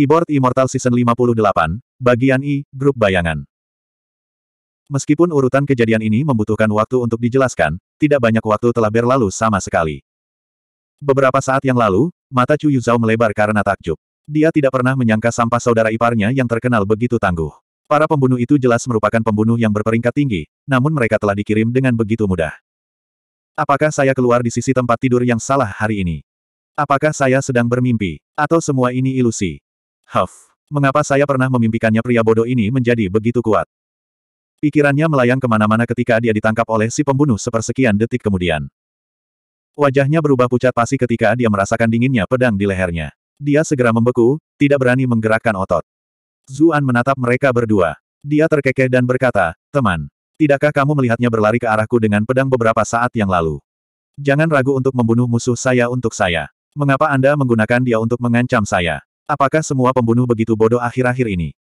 Keyboard Immortal Season 58, Bagian I, Grup Bayangan Meskipun urutan kejadian ini membutuhkan waktu untuk dijelaskan, tidak banyak waktu telah berlalu sama sekali. Beberapa saat yang lalu, mata Chu Yuzhao melebar karena takjub. Dia tidak pernah menyangka sampah saudara iparnya yang terkenal begitu tangguh. Para pembunuh itu jelas merupakan pembunuh yang berperingkat tinggi, namun mereka telah dikirim dengan begitu mudah. Apakah saya keluar di sisi tempat tidur yang salah hari ini? Apakah saya sedang bermimpi? Atau semua ini ilusi? Huff. Mengapa saya pernah memimpikannya pria bodoh ini menjadi begitu kuat? Pikirannya melayang kemana-mana ketika dia ditangkap oleh si pembunuh sepersekian detik kemudian. Wajahnya berubah pucat pasi ketika dia merasakan dinginnya pedang di lehernya. Dia segera membeku, tidak berani menggerakkan otot. Zuan menatap mereka berdua. Dia terkekeh dan berkata, Teman, tidakkah kamu melihatnya berlari ke arahku dengan pedang beberapa saat yang lalu? Jangan ragu untuk membunuh musuh saya untuk saya. Mengapa Anda menggunakan dia untuk mengancam saya? Apakah semua pembunuh begitu bodoh akhir-akhir ini?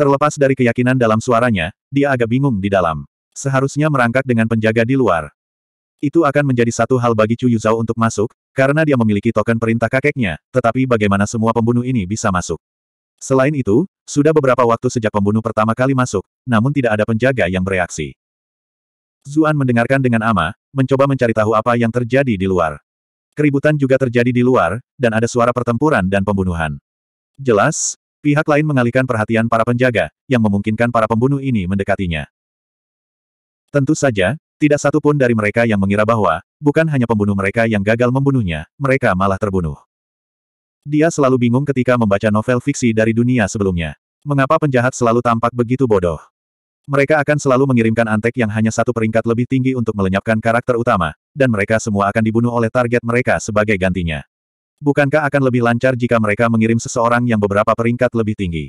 Terlepas dari keyakinan dalam suaranya, dia agak bingung di dalam. Seharusnya merangkak dengan penjaga di luar. Itu akan menjadi satu hal bagi Chu Yuzhao untuk masuk, karena dia memiliki token perintah kakeknya, tetapi bagaimana semua pembunuh ini bisa masuk. Selain itu, sudah beberapa waktu sejak pembunuh pertama kali masuk, namun tidak ada penjaga yang bereaksi. Zuan mendengarkan dengan ama, mencoba mencari tahu apa yang terjadi di luar. Keributan juga terjadi di luar, dan ada suara pertempuran dan pembunuhan. Jelas, pihak lain mengalihkan perhatian para penjaga, yang memungkinkan para pembunuh ini mendekatinya. Tentu saja, tidak satu pun dari mereka yang mengira bahwa, bukan hanya pembunuh mereka yang gagal membunuhnya, mereka malah terbunuh. Dia selalu bingung ketika membaca novel fiksi dari dunia sebelumnya. Mengapa penjahat selalu tampak begitu bodoh? Mereka akan selalu mengirimkan antek yang hanya satu peringkat lebih tinggi untuk melenyapkan karakter utama, dan mereka semua akan dibunuh oleh target mereka sebagai gantinya. Bukankah akan lebih lancar jika mereka mengirim seseorang yang beberapa peringkat lebih tinggi?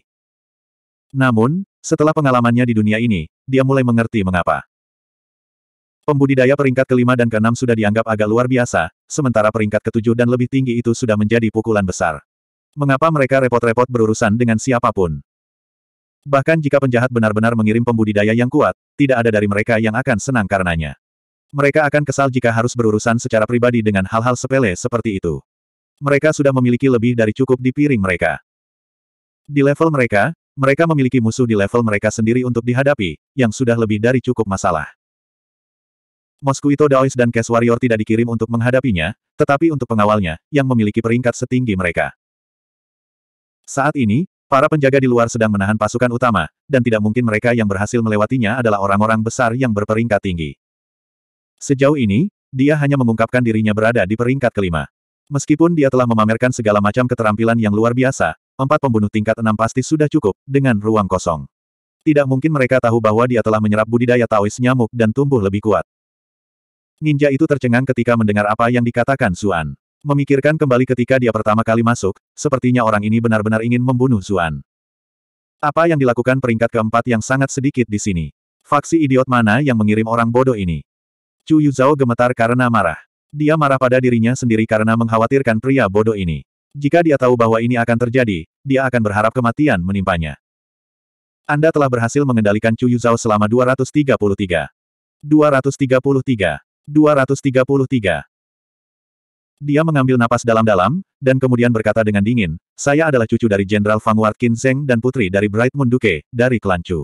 Namun, setelah pengalamannya di dunia ini, dia mulai mengerti mengapa. Pembudidaya peringkat kelima dan keenam sudah dianggap agak luar biasa, sementara peringkat ketujuh dan lebih tinggi itu sudah menjadi pukulan besar. Mengapa mereka repot-repot berurusan dengan siapapun? Bahkan jika penjahat benar-benar mengirim pembudidaya yang kuat, tidak ada dari mereka yang akan senang karenanya. Mereka akan kesal jika harus berurusan secara pribadi dengan hal-hal sepele seperti itu. Mereka sudah memiliki lebih dari cukup di piring mereka. Di level mereka, mereka memiliki musuh di level mereka sendiri untuk dihadapi, yang sudah lebih dari cukup masalah. Moskuito, Daois dan Cash Warrior tidak dikirim untuk menghadapinya, tetapi untuk pengawalnya, yang memiliki peringkat setinggi mereka. Saat ini, para penjaga di luar sedang menahan pasukan utama, dan tidak mungkin mereka yang berhasil melewatinya adalah orang-orang besar yang berperingkat tinggi. Sejauh ini, dia hanya mengungkapkan dirinya berada di peringkat kelima. Meskipun dia telah memamerkan segala macam keterampilan yang luar biasa, empat pembunuh tingkat enam pasti sudah cukup, dengan ruang kosong. Tidak mungkin mereka tahu bahwa dia telah menyerap budidaya Taois nyamuk dan tumbuh lebih kuat. Ninja itu tercengang ketika mendengar apa yang dikatakan Zuan. Memikirkan kembali ketika dia pertama kali masuk, sepertinya orang ini benar-benar ingin membunuh Zuan. Apa yang dilakukan peringkat keempat yang sangat sedikit di sini? Faksi idiot mana yang mengirim orang bodoh ini? Chu Yuzhao gemetar karena marah. Dia marah pada dirinya sendiri karena mengkhawatirkan pria bodoh ini. Jika dia tahu bahwa ini akan terjadi, dia akan berharap kematian menimpanya. Anda telah berhasil mengendalikan Chu Yuzhao selama 233. 233. 233. Dia mengambil napas dalam-dalam, dan kemudian berkata dengan dingin, saya adalah cucu dari Jenderal Fang Warqin Zeng dan putri dari Bright Moon Duke, dari klan Chu.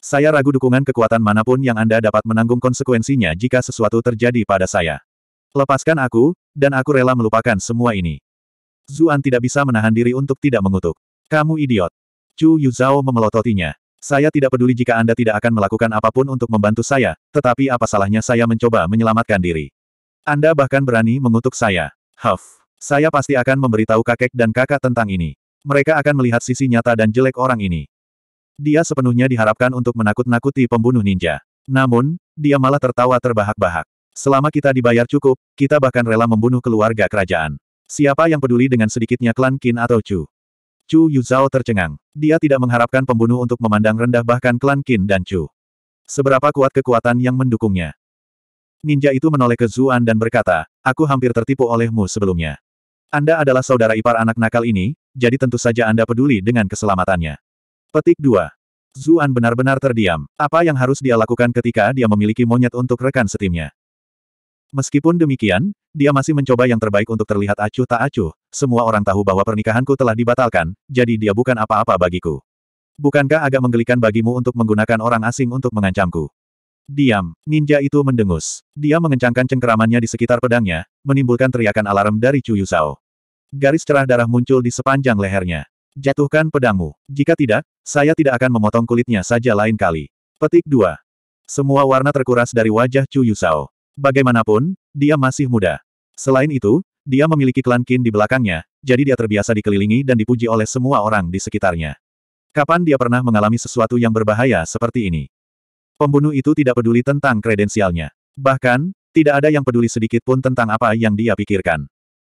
Saya ragu dukungan kekuatan manapun yang Anda dapat menanggung konsekuensinya jika sesuatu terjadi pada saya. Lepaskan aku, dan aku rela melupakan semua ini. Zuan tidak bisa menahan diri untuk tidak mengutuk. Kamu idiot. Chu Yu Zhao memelototinya. Saya tidak peduli jika Anda tidak akan melakukan apapun untuk membantu saya, tetapi apa salahnya saya mencoba menyelamatkan diri. Anda bahkan berani mengutuk saya. Huff. Saya pasti akan memberitahu kakek dan kakak tentang ini. Mereka akan melihat sisi nyata dan jelek orang ini. Dia sepenuhnya diharapkan untuk menakut-nakuti pembunuh ninja. Namun, dia malah tertawa terbahak-bahak. Selama kita dibayar cukup, kita bahkan rela membunuh keluarga kerajaan. Siapa yang peduli dengan sedikitnya klan Qin atau Chu? Chu Yuzhao tercengang. Dia tidak mengharapkan pembunuh untuk memandang rendah bahkan klan Qin dan Chu. Seberapa kuat kekuatan yang mendukungnya? Ninja itu menoleh ke Zuan dan berkata, aku hampir tertipu olehmu sebelumnya. Anda adalah saudara ipar anak nakal ini, jadi tentu saja Anda peduli dengan keselamatannya. Petik 2. Zuan benar-benar terdiam. Apa yang harus dia lakukan ketika dia memiliki monyet untuk rekan setimnya? Meskipun demikian, dia masih mencoba yang terbaik untuk terlihat acuh tak acuh, semua orang tahu bahwa pernikahanku telah dibatalkan, jadi dia bukan apa-apa bagiku. Bukankah agak menggelikan bagimu untuk menggunakan orang asing untuk mengancamku? Diam, ninja itu mendengus. Dia mengencangkan cengkeramannya di sekitar pedangnya, menimbulkan teriakan alarm dari Chu Yusao. Garis cerah darah muncul di sepanjang lehernya. Jatuhkan pedangmu. Jika tidak, saya tidak akan memotong kulitnya saja lain kali. Petik 2. Semua warna terkuras dari wajah Chu Yusao. Bagaimanapun, dia masih muda. Selain itu, dia memiliki klan Qin di belakangnya, jadi dia terbiasa dikelilingi dan dipuji oleh semua orang di sekitarnya. Kapan dia pernah mengalami sesuatu yang berbahaya seperti ini? Pembunuh itu tidak peduli tentang kredensialnya. Bahkan, tidak ada yang peduli sedikit pun tentang apa yang dia pikirkan.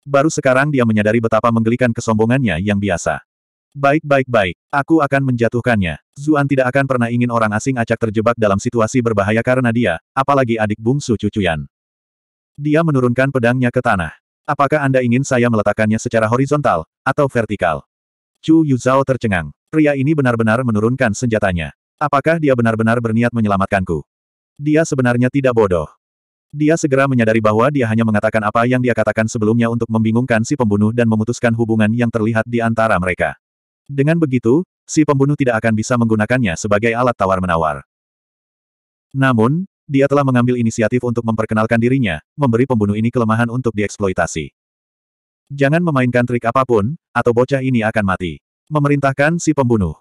Baru sekarang dia menyadari betapa menggelikan kesombongannya yang biasa. Baik baik baik, aku akan menjatuhkannya. Zuan tidak akan pernah ingin orang asing acak terjebak dalam situasi berbahaya karena dia, apalagi adik bungsu cucuyan. Dia menurunkan pedangnya ke tanah. Apakah Anda ingin saya meletakkannya secara horizontal, atau vertikal? Chu Yuzhao tercengang. Pria ini benar-benar menurunkan senjatanya. Apakah dia benar-benar berniat menyelamatkanku? Dia sebenarnya tidak bodoh. Dia segera menyadari bahwa dia hanya mengatakan apa yang dia katakan sebelumnya untuk membingungkan si pembunuh dan memutuskan hubungan yang terlihat di antara mereka. Dengan begitu, si pembunuh tidak akan bisa menggunakannya sebagai alat tawar-menawar. Namun, dia telah mengambil inisiatif untuk memperkenalkan dirinya, memberi pembunuh ini kelemahan untuk dieksploitasi. Jangan memainkan trik apapun, atau bocah ini akan mati. Memerintahkan si pembunuh.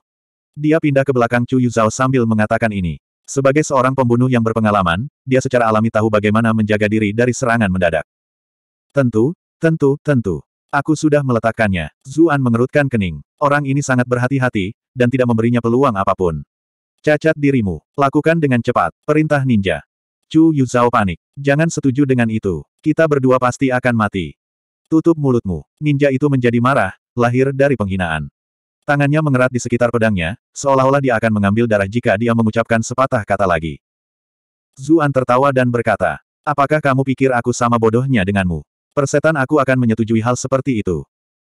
Dia pindah ke belakang Chu Yuzhao sambil mengatakan ini. Sebagai seorang pembunuh yang berpengalaman, dia secara alami tahu bagaimana menjaga diri dari serangan mendadak. Tentu, tentu, tentu. Aku sudah meletakkannya. Zuan mengerutkan kening. Orang ini sangat berhati-hati, dan tidak memberinya peluang apapun. Cacat dirimu. Lakukan dengan cepat. Perintah ninja. Chu Yuzhao panik. Jangan setuju dengan itu. Kita berdua pasti akan mati. Tutup mulutmu. Ninja itu menjadi marah, lahir dari penghinaan. Tangannya mengerat di sekitar pedangnya, seolah-olah dia akan mengambil darah jika dia mengucapkan sepatah kata lagi. Zuan tertawa dan berkata, Apakah kamu pikir aku sama bodohnya denganmu? Persetan aku akan menyetujui hal seperti itu.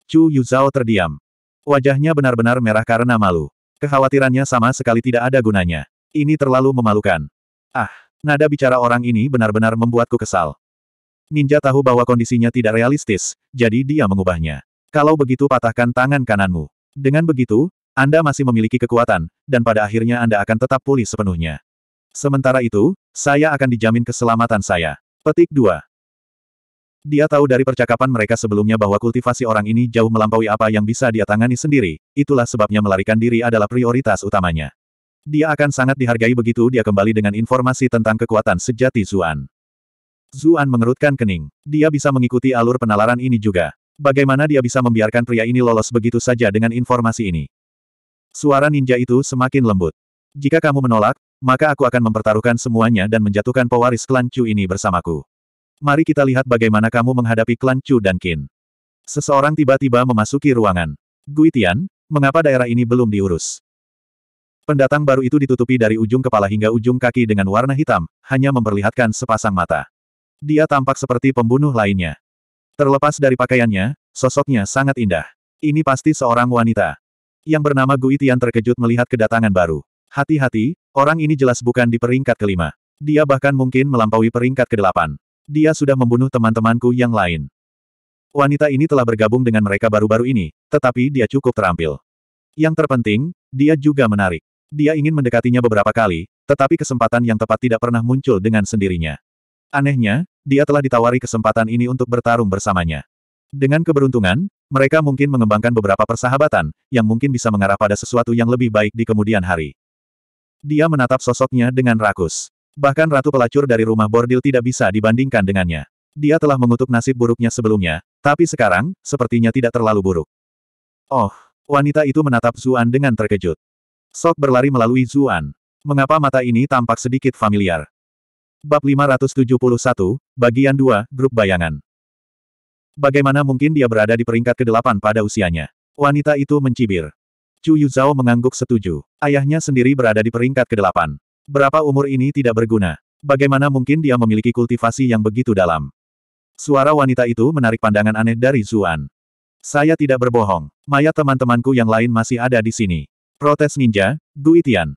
Chu Yuzhao terdiam. Wajahnya benar-benar merah karena malu. Kekhawatirannya sama sekali tidak ada gunanya. Ini terlalu memalukan. Ah, nada bicara orang ini benar-benar membuatku kesal. Ninja tahu bahwa kondisinya tidak realistis, jadi dia mengubahnya. Kalau begitu patahkan tangan kananmu. Dengan begitu, Anda masih memiliki kekuatan, dan pada akhirnya Anda akan tetap pulih sepenuhnya. Sementara itu, saya akan dijamin keselamatan saya. Petik 2. Dia tahu dari percakapan mereka sebelumnya bahwa kultivasi orang ini jauh melampaui apa yang bisa dia tangani sendiri, itulah sebabnya melarikan diri adalah prioritas utamanya. Dia akan sangat dihargai begitu dia kembali dengan informasi tentang kekuatan sejati Zuan. Zuan mengerutkan kening. Dia bisa mengikuti alur penalaran ini juga. Bagaimana dia bisa membiarkan pria ini lolos begitu saja dengan informasi ini? Suara ninja itu semakin lembut. Jika kamu menolak, maka aku akan mempertaruhkan semuanya dan menjatuhkan pewaris klan Chu ini bersamaku. Mari kita lihat bagaimana kamu menghadapi klan Chu dan Qin. Seseorang tiba-tiba memasuki ruangan. Guitian, mengapa daerah ini belum diurus? Pendatang baru itu ditutupi dari ujung kepala hingga ujung kaki dengan warna hitam, hanya memperlihatkan sepasang mata. Dia tampak seperti pembunuh lainnya. Terlepas dari pakaiannya, sosoknya sangat indah. Ini pasti seorang wanita. Yang bernama Gui Tian terkejut melihat kedatangan baru. Hati-hati, orang ini jelas bukan di peringkat kelima. Dia bahkan mungkin melampaui peringkat kedelapan. Dia sudah membunuh teman-temanku yang lain. Wanita ini telah bergabung dengan mereka baru-baru ini, tetapi dia cukup terampil. Yang terpenting, dia juga menarik. Dia ingin mendekatinya beberapa kali, tetapi kesempatan yang tepat tidak pernah muncul dengan sendirinya. Anehnya, dia telah ditawari kesempatan ini untuk bertarung bersamanya. Dengan keberuntungan, mereka mungkin mengembangkan beberapa persahabatan, yang mungkin bisa mengarah pada sesuatu yang lebih baik di kemudian hari. Dia menatap sosoknya dengan rakus. Bahkan ratu pelacur dari rumah bordil tidak bisa dibandingkan dengannya. Dia telah mengutuk nasib buruknya sebelumnya, tapi sekarang, sepertinya tidak terlalu buruk. Oh, wanita itu menatap Zuan dengan terkejut. Sok berlari melalui Zuan. Mengapa mata ini tampak sedikit familiar? Bab 571, Bagian 2, Grup Bayangan. Bagaimana mungkin dia berada di peringkat ke-8 pada usianya? Wanita itu mencibir. Chu Yuzhao mengangguk setuju. Ayahnya sendiri berada di peringkat ke-8. Berapa umur ini tidak berguna. Bagaimana mungkin dia memiliki kultivasi yang begitu dalam? Suara wanita itu menarik pandangan aneh dari Zuan. Saya tidak berbohong. Mayat teman-temanku yang lain masih ada di sini. Protes ninja, Guitian.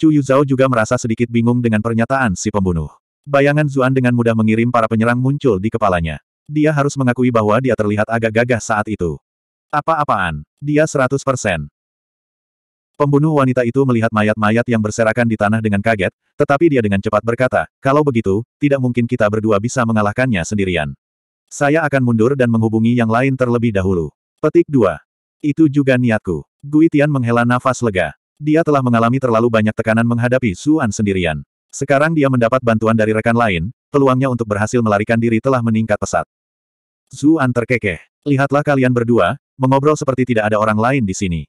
Chu Yuzhao juga merasa sedikit bingung dengan pernyataan si pembunuh. Bayangan Zuan dengan mudah mengirim para penyerang muncul di kepalanya. Dia harus mengakui bahwa dia terlihat agak gagah saat itu. Apa-apaan? Dia 100%. Pembunuh wanita itu melihat mayat-mayat yang berserakan di tanah dengan kaget, tetapi dia dengan cepat berkata, kalau begitu, tidak mungkin kita berdua bisa mengalahkannya sendirian. Saya akan mundur dan menghubungi yang lain terlebih dahulu. Petik 2. Itu juga niatku. Gui Tian menghela nafas lega. Dia telah mengalami terlalu banyak tekanan menghadapi Suan sendirian. Sekarang dia mendapat bantuan dari rekan lain, peluangnya untuk berhasil melarikan diri telah meningkat pesat. Suan terkekeh. Lihatlah kalian berdua, mengobrol seperti tidak ada orang lain di sini.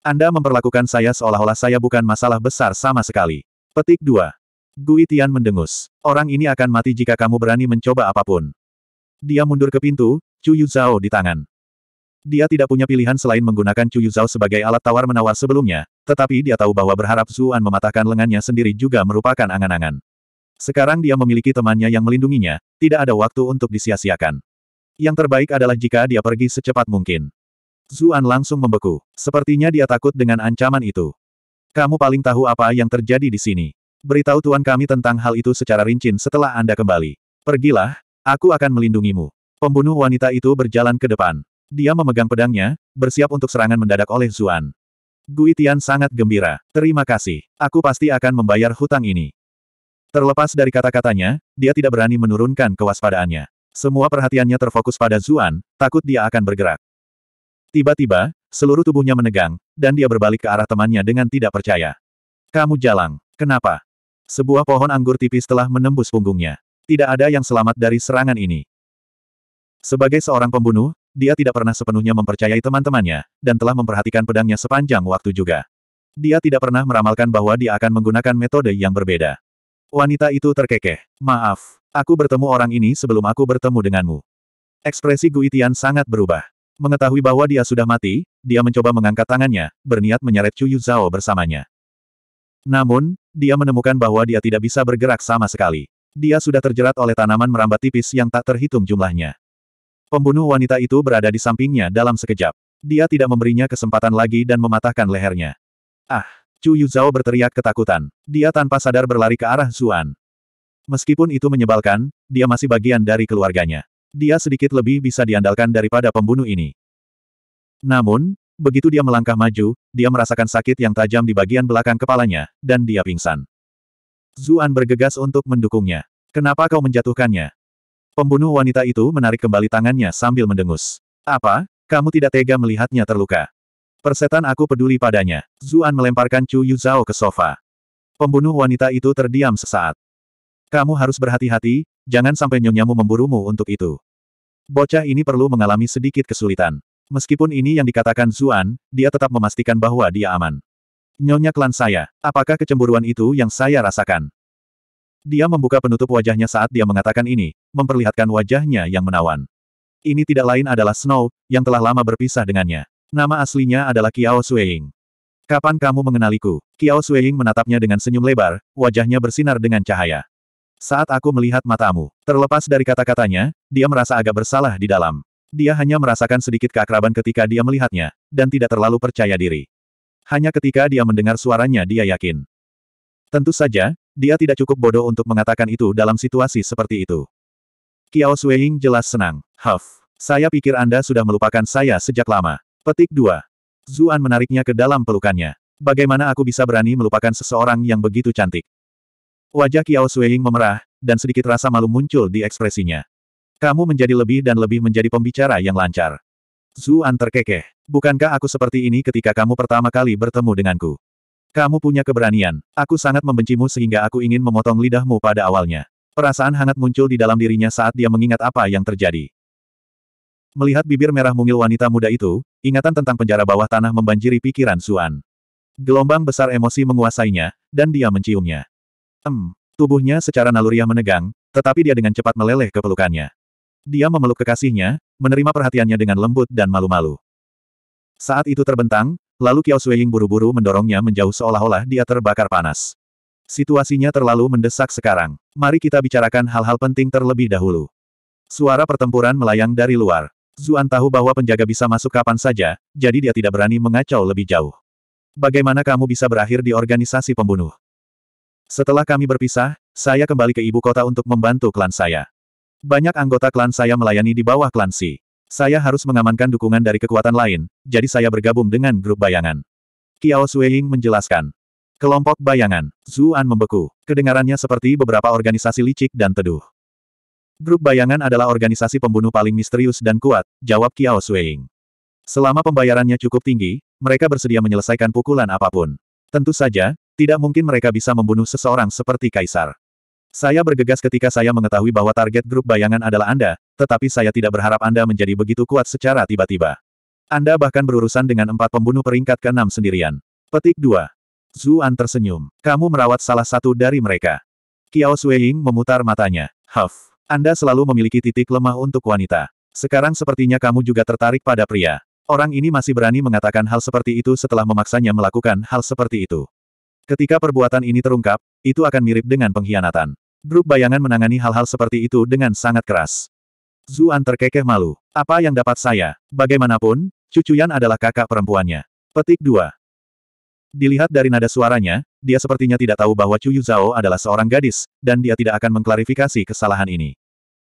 Anda memperlakukan saya seolah-olah saya bukan masalah besar sama sekali. Petik 2. Gui Tian mendengus. Orang ini akan mati jika kamu berani mencoba apapun. Dia mundur ke pintu, Yu Zhao di tangan. Dia tidak punya pilihan selain menggunakan Yu Zhao sebagai alat tawar-menawar sebelumnya, tetapi dia tahu bahwa berharap Zuan mematahkan lengannya sendiri juga merupakan angan-angan. Sekarang dia memiliki temannya yang melindunginya, tidak ada waktu untuk disia-siakan. Yang terbaik adalah jika dia pergi secepat mungkin. Zuan langsung membeku. Sepertinya dia takut dengan ancaman itu. Kamu paling tahu apa yang terjadi di sini. Beritahu tuan kami tentang hal itu secara rinci setelah Anda kembali. Pergilah, aku akan melindungimu. Pembunuh wanita itu berjalan ke depan. Dia memegang pedangnya, bersiap untuk serangan mendadak oleh Zuan. Gui Tian sangat gembira. Terima kasih. Aku pasti akan membayar hutang ini. Terlepas dari kata-katanya, dia tidak berani menurunkan kewaspadaannya. Semua perhatiannya terfokus pada Zuan, takut dia akan bergerak. Tiba-tiba, seluruh tubuhnya menegang, dan dia berbalik ke arah temannya dengan tidak percaya. Kamu jalang. Kenapa? Sebuah pohon anggur tipis telah menembus punggungnya. Tidak ada yang selamat dari serangan ini. Sebagai seorang pembunuh, dia tidak pernah sepenuhnya mempercayai teman-temannya, dan telah memperhatikan pedangnya sepanjang waktu juga. Dia tidak pernah meramalkan bahwa dia akan menggunakan metode yang berbeda. Wanita itu terkekeh. Maaf, aku bertemu orang ini sebelum aku bertemu denganmu. Ekspresi Guitian sangat berubah. Mengetahui bahwa dia sudah mati, dia mencoba mengangkat tangannya, berniat menyeret Chu Yuzhao bersamanya. Namun, dia menemukan bahwa dia tidak bisa bergerak sama sekali. Dia sudah terjerat oleh tanaman merambat tipis yang tak terhitung jumlahnya. Pembunuh wanita itu berada di sampingnya dalam sekejap. Dia tidak memberinya kesempatan lagi dan mematahkan lehernya. Ah! Chu Yuzhao berteriak ketakutan. Dia tanpa sadar berlari ke arah Zuan. Meskipun itu menyebalkan, dia masih bagian dari keluarganya. Dia sedikit lebih bisa diandalkan daripada pembunuh ini. Namun, begitu dia melangkah maju, dia merasakan sakit yang tajam di bagian belakang kepalanya, dan dia pingsan. Zuan bergegas untuk mendukungnya. Kenapa kau menjatuhkannya? Pembunuh wanita itu menarik kembali tangannya sambil mendengus. Apa? Kamu tidak tega melihatnya terluka. Persetan aku peduli padanya. Zuan melemparkan Chu Yuzao ke sofa. Pembunuh wanita itu terdiam sesaat. Kamu harus berhati-hati, jangan sampai nyonyamu memburumu untuk itu. Bocah ini perlu mengalami sedikit kesulitan. Meskipun ini yang dikatakan Zuan, dia tetap memastikan bahwa dia aman. Nyonya klan saya, apakah kecemburuan itu yang saya rasakan? Dia membuka penutup wajahnya saat dia mengatakan ini, memperlihatkan wajahnya yang menawan. Ini tidak lain adalah Snow, yang telah lama berpisah dengannya. Nama aslinya adalah Kiao Sueying. Kapan kamu mengenaliku? Kiao Sueying menatapnya dengan senyum lebar, wajahnya bersinar dengan cahaya. Saat aku melihat matamu, terlepas dari kata-katanya, dia merasa agak bersalah di dalam. Dia hanya merasakan sedikit keakraban ketika dia melihatnya, dan tidak terlalu percaya diri. Hanya ketika dia mendengar suaranya dia yakin. Tentu saja, dia tidak cukup bodoh untuk mengatakan itu dalam situasi seperti itu. Kiao Sueying jelas senang. Huff. Saya pikir Anda sudah melupakan saya sejak lama. Petik 2. Zuan menariknya ke dalam pelukannya. Bagaimana aku bisa berani melupakan seseorang yang begitu cantik? Wajah Kiao Sueying memerah, dan sedikit rasa malu muncul di ekspresinya. Kamu menjadi lebih dan lebih menjadi pembicara yang lancar. Zuan terkekeh. Bukankah aku seperti ini ketika kamu pertama kali bertemu denganku? Kamu punya keberanian. Aku sangat membencimu sehingga aku ingin memotong lidahmu pada awalnya. Perasaan hangat muncul di dalam dirinya saat dia mengingat apa yang terjadi. Melihat bibir merah mungil wanita muda itu, ingatan tentang penjara bawah tanah membanjiri pikiran Suan. Gelombang besar emosi menguasainya, dan dia menciumnya. Em, tubuhnya secara naluriah menegang, tetapi dia dengan cepat meleleh ke pelukannya. Dia memeluk kekasihnya, menerima perhatiannya dengan lembut dan malu-malu. Saat itu terbentang, lalu Qiao Suying buru-buru mendorongnya menjauh seolah-olah dia terbakar panas. Situasinya terlalu mendesak sekarang. Mari kita bicarakan hal-hal penting terlebih dahulu. Suara pertempuran melayang dari luar. Zuan tahu bahwa penjaga bisa masuk kapan saja, jadi dia tidak berani mengacau lebih jauh. Bagaimana kamu bisa berakhir di organisasi pembunuh? Setelah kami berpisah, saya kembali ke ibu kota untuk membantu klan saya. Banyak anggota klan saya melayani di bawah klan Si. Saya harus mengamankan dukungan dari kekuatan lain, jadi saya bergabung dengan grup bayangan. Kiao Sueying menjelaskan. Kelompok bayangan, Zuan membeku. Kedengarannya seperti beberapa organisasi licik dan teduh. Grup bayangan adalah organisasi pembunuh paling misterius dan kuat, jawab Kiao Sueying. Selama pembayarannya cukup tinggi, mereka bersedia menyelesaikan pukulan apapun. Tentu saja, tidak mungkin mereka bisa membunuh seseorang seperti Kaisar. Saya bergegas ketika saya mengetahui bahwa target grup bayangan adalah Anda, tetapi saya tidak berharap Anda menjadi begitu kuat secara tiba-tiba. Anda bahkan berurusan dengan empat pembunuh peringkat ke-6 sendirian. Petik 2. Zuan tersenyum. Kamu merawat salah satu dari mereka. Kiao Sueying memutar matanya. Huff. Anda selalu memiliki titik lemah untuk wanita. Sekarang sepertinya kamu juga tertarik pada pria. Orang ini masih berani mengatakan hal seperti itu setelah memaksanya melakukan hal seperti itu. Ketika perbuatan ini terungkap, itu akan mirip dengan pengkhianatan. Grup bayangan menangani hal-hal seperti itu dengan sangat keras. Zuan terkekeh malu. Apa yang dapat saya? Bagaimanapun, Cucuyan adalah kakak perempuannya. Petik 2. Dilihat dari nada suaranya, dia sepertinya tidak tahu bahwa Chu Zhao adalah seorang gadis, dan dia tidak akan mengklarifikasi kesalahan ini.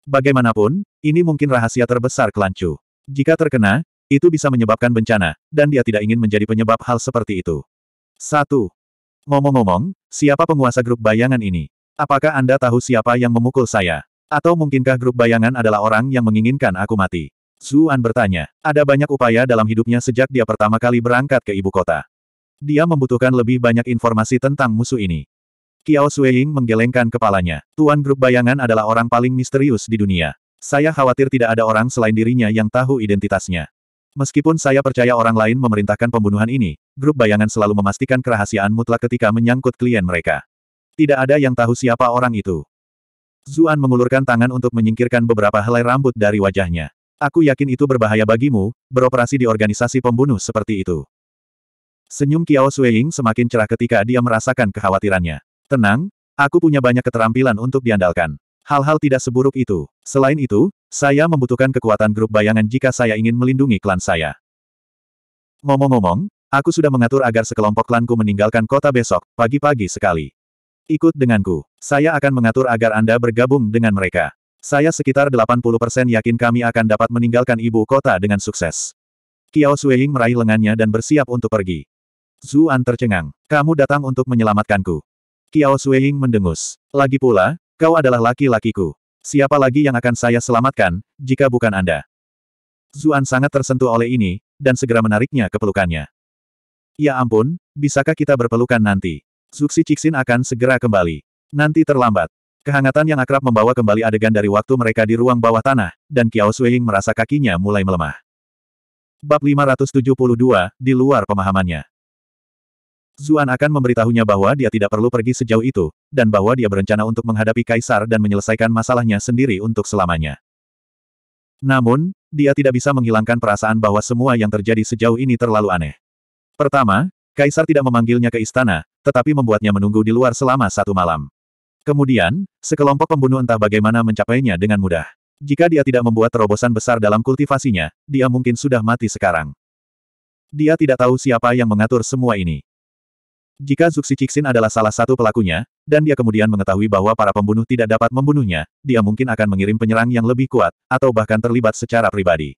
Bagaimanapun, ini mungkin rahasia terbesar klan Chu. Jika terkena, itu bisa menyebabkan bencana, dan dia tidak ingin menjadi penyebab hal seperti itu. 1. Ngomong-ngomong, siapa penguasa grup bayangan ini? Apakah Anda tahu siapa yang memukul saya? Atau mungkinkah grup bayangan adalah orang yang menginginkan aku mati? Zuan bertanya. Ada banyak upaya dalam hidupnya sejak dia pertama kali berangkat ke ibu kota. Dia membutuhkan lebih banyak informasi tentang musuh ini. Kiao Sueying menggelengkan kepalanya. Tuan grup bayangan adalah orang paling misterius di dunia. Saya khawatir tidak ada orang selain dirinya yang tahu identitasnya. Meskipun saya percaya orang lain memerintahkan pembunuhan ini, grup bayangan selalu memastikan kerahasiaan mutlak ketika menyangkut klien mereka. Tidak ada yang tahu siapa orang itu. Zuan mengulurkan tangan untuk menyingkirkan beberapa helai rambut dari wajahnya. Aku yakin itu berbahaya bagimu, beroperasi di organisasi pembunuh seperti itu. Senyum Kiao Sueying semakin cerah ketika dia merasakan kekhawatirannya. Tenang, aku punya banyak keterampilan untuk diandalkan. Hal-hal tidak seburuk itu. Selain itu, saya membutuhkan kekuatan grup bayangan jika saya ingin melindungi klan saya. Ngomong-ngomong, aku sudah mengatur agar sekelompok klanku meninggalkan kota besok, pagi-pagi sekali. Ikut denganku. Saya akan mengatur agar Anda bergabung dengan mereka. Saya sekitar 80% yakin kami akan dapat meninggalkan ibu kota dengan sukses. Kiao Sueying meraih lengannya dan bersiap untuk pergi. Zuan tercengang. Kamu datang untuk menyelamatkanku. Kiao Sueying mendengus. Lagi pula, kau adalah laki-lakiku. Siapa lagi yang akan saya selamatkan, jika bukan Anda? Zuan sangat tersentuh oleh ini, dan segera menariknya ke pelukannya. Ya ampun, bisakah kita berpelukan nanti? Zuxi Cixin akan segera kembali. Nanti terlambat. Kehangatan yang akrab membawa kembali adegan dari waktu mereka di ruang bawah tanah, dan Kiao Suiying merasa kakinya mulai melemah. Bab 572, di luar pemahamannya. Zuan akan memberitahunya bahwa dia tidak perlu pergi sejauh itu, dan bahwa dia berencana untuk menghadapi Kaisar dan menyelesaikan masalahnya sendiri untuk selamanya. Namun, dia tidak bisa menghilangkan perasaan bahwa semua yang terjadi sejauh ini terlalu aneh. Pertama, Kaisar tidak memanggilnya ke istana, tetapi membuatnya menunggu di luar selama satu malam. Kemudian, sekelompok pembunuh entah bagaimana mencapainya dengan mudah. Jika dia tidak membuat terobosan besar dalam kultivasinya, dia mungkin sudah mati sekarang. Dia tidak tahu siapa yang mengatur semua ini. Jika Zuxi Cixin adalah salah satu pelakunya, dan dia kemudian mengetahui bahwa para pembunuh tidak dapat membunuhnya, dia mungkin akan mengirim penyerang yang lebih kuat, atau bahkan terlibat secara pribadi.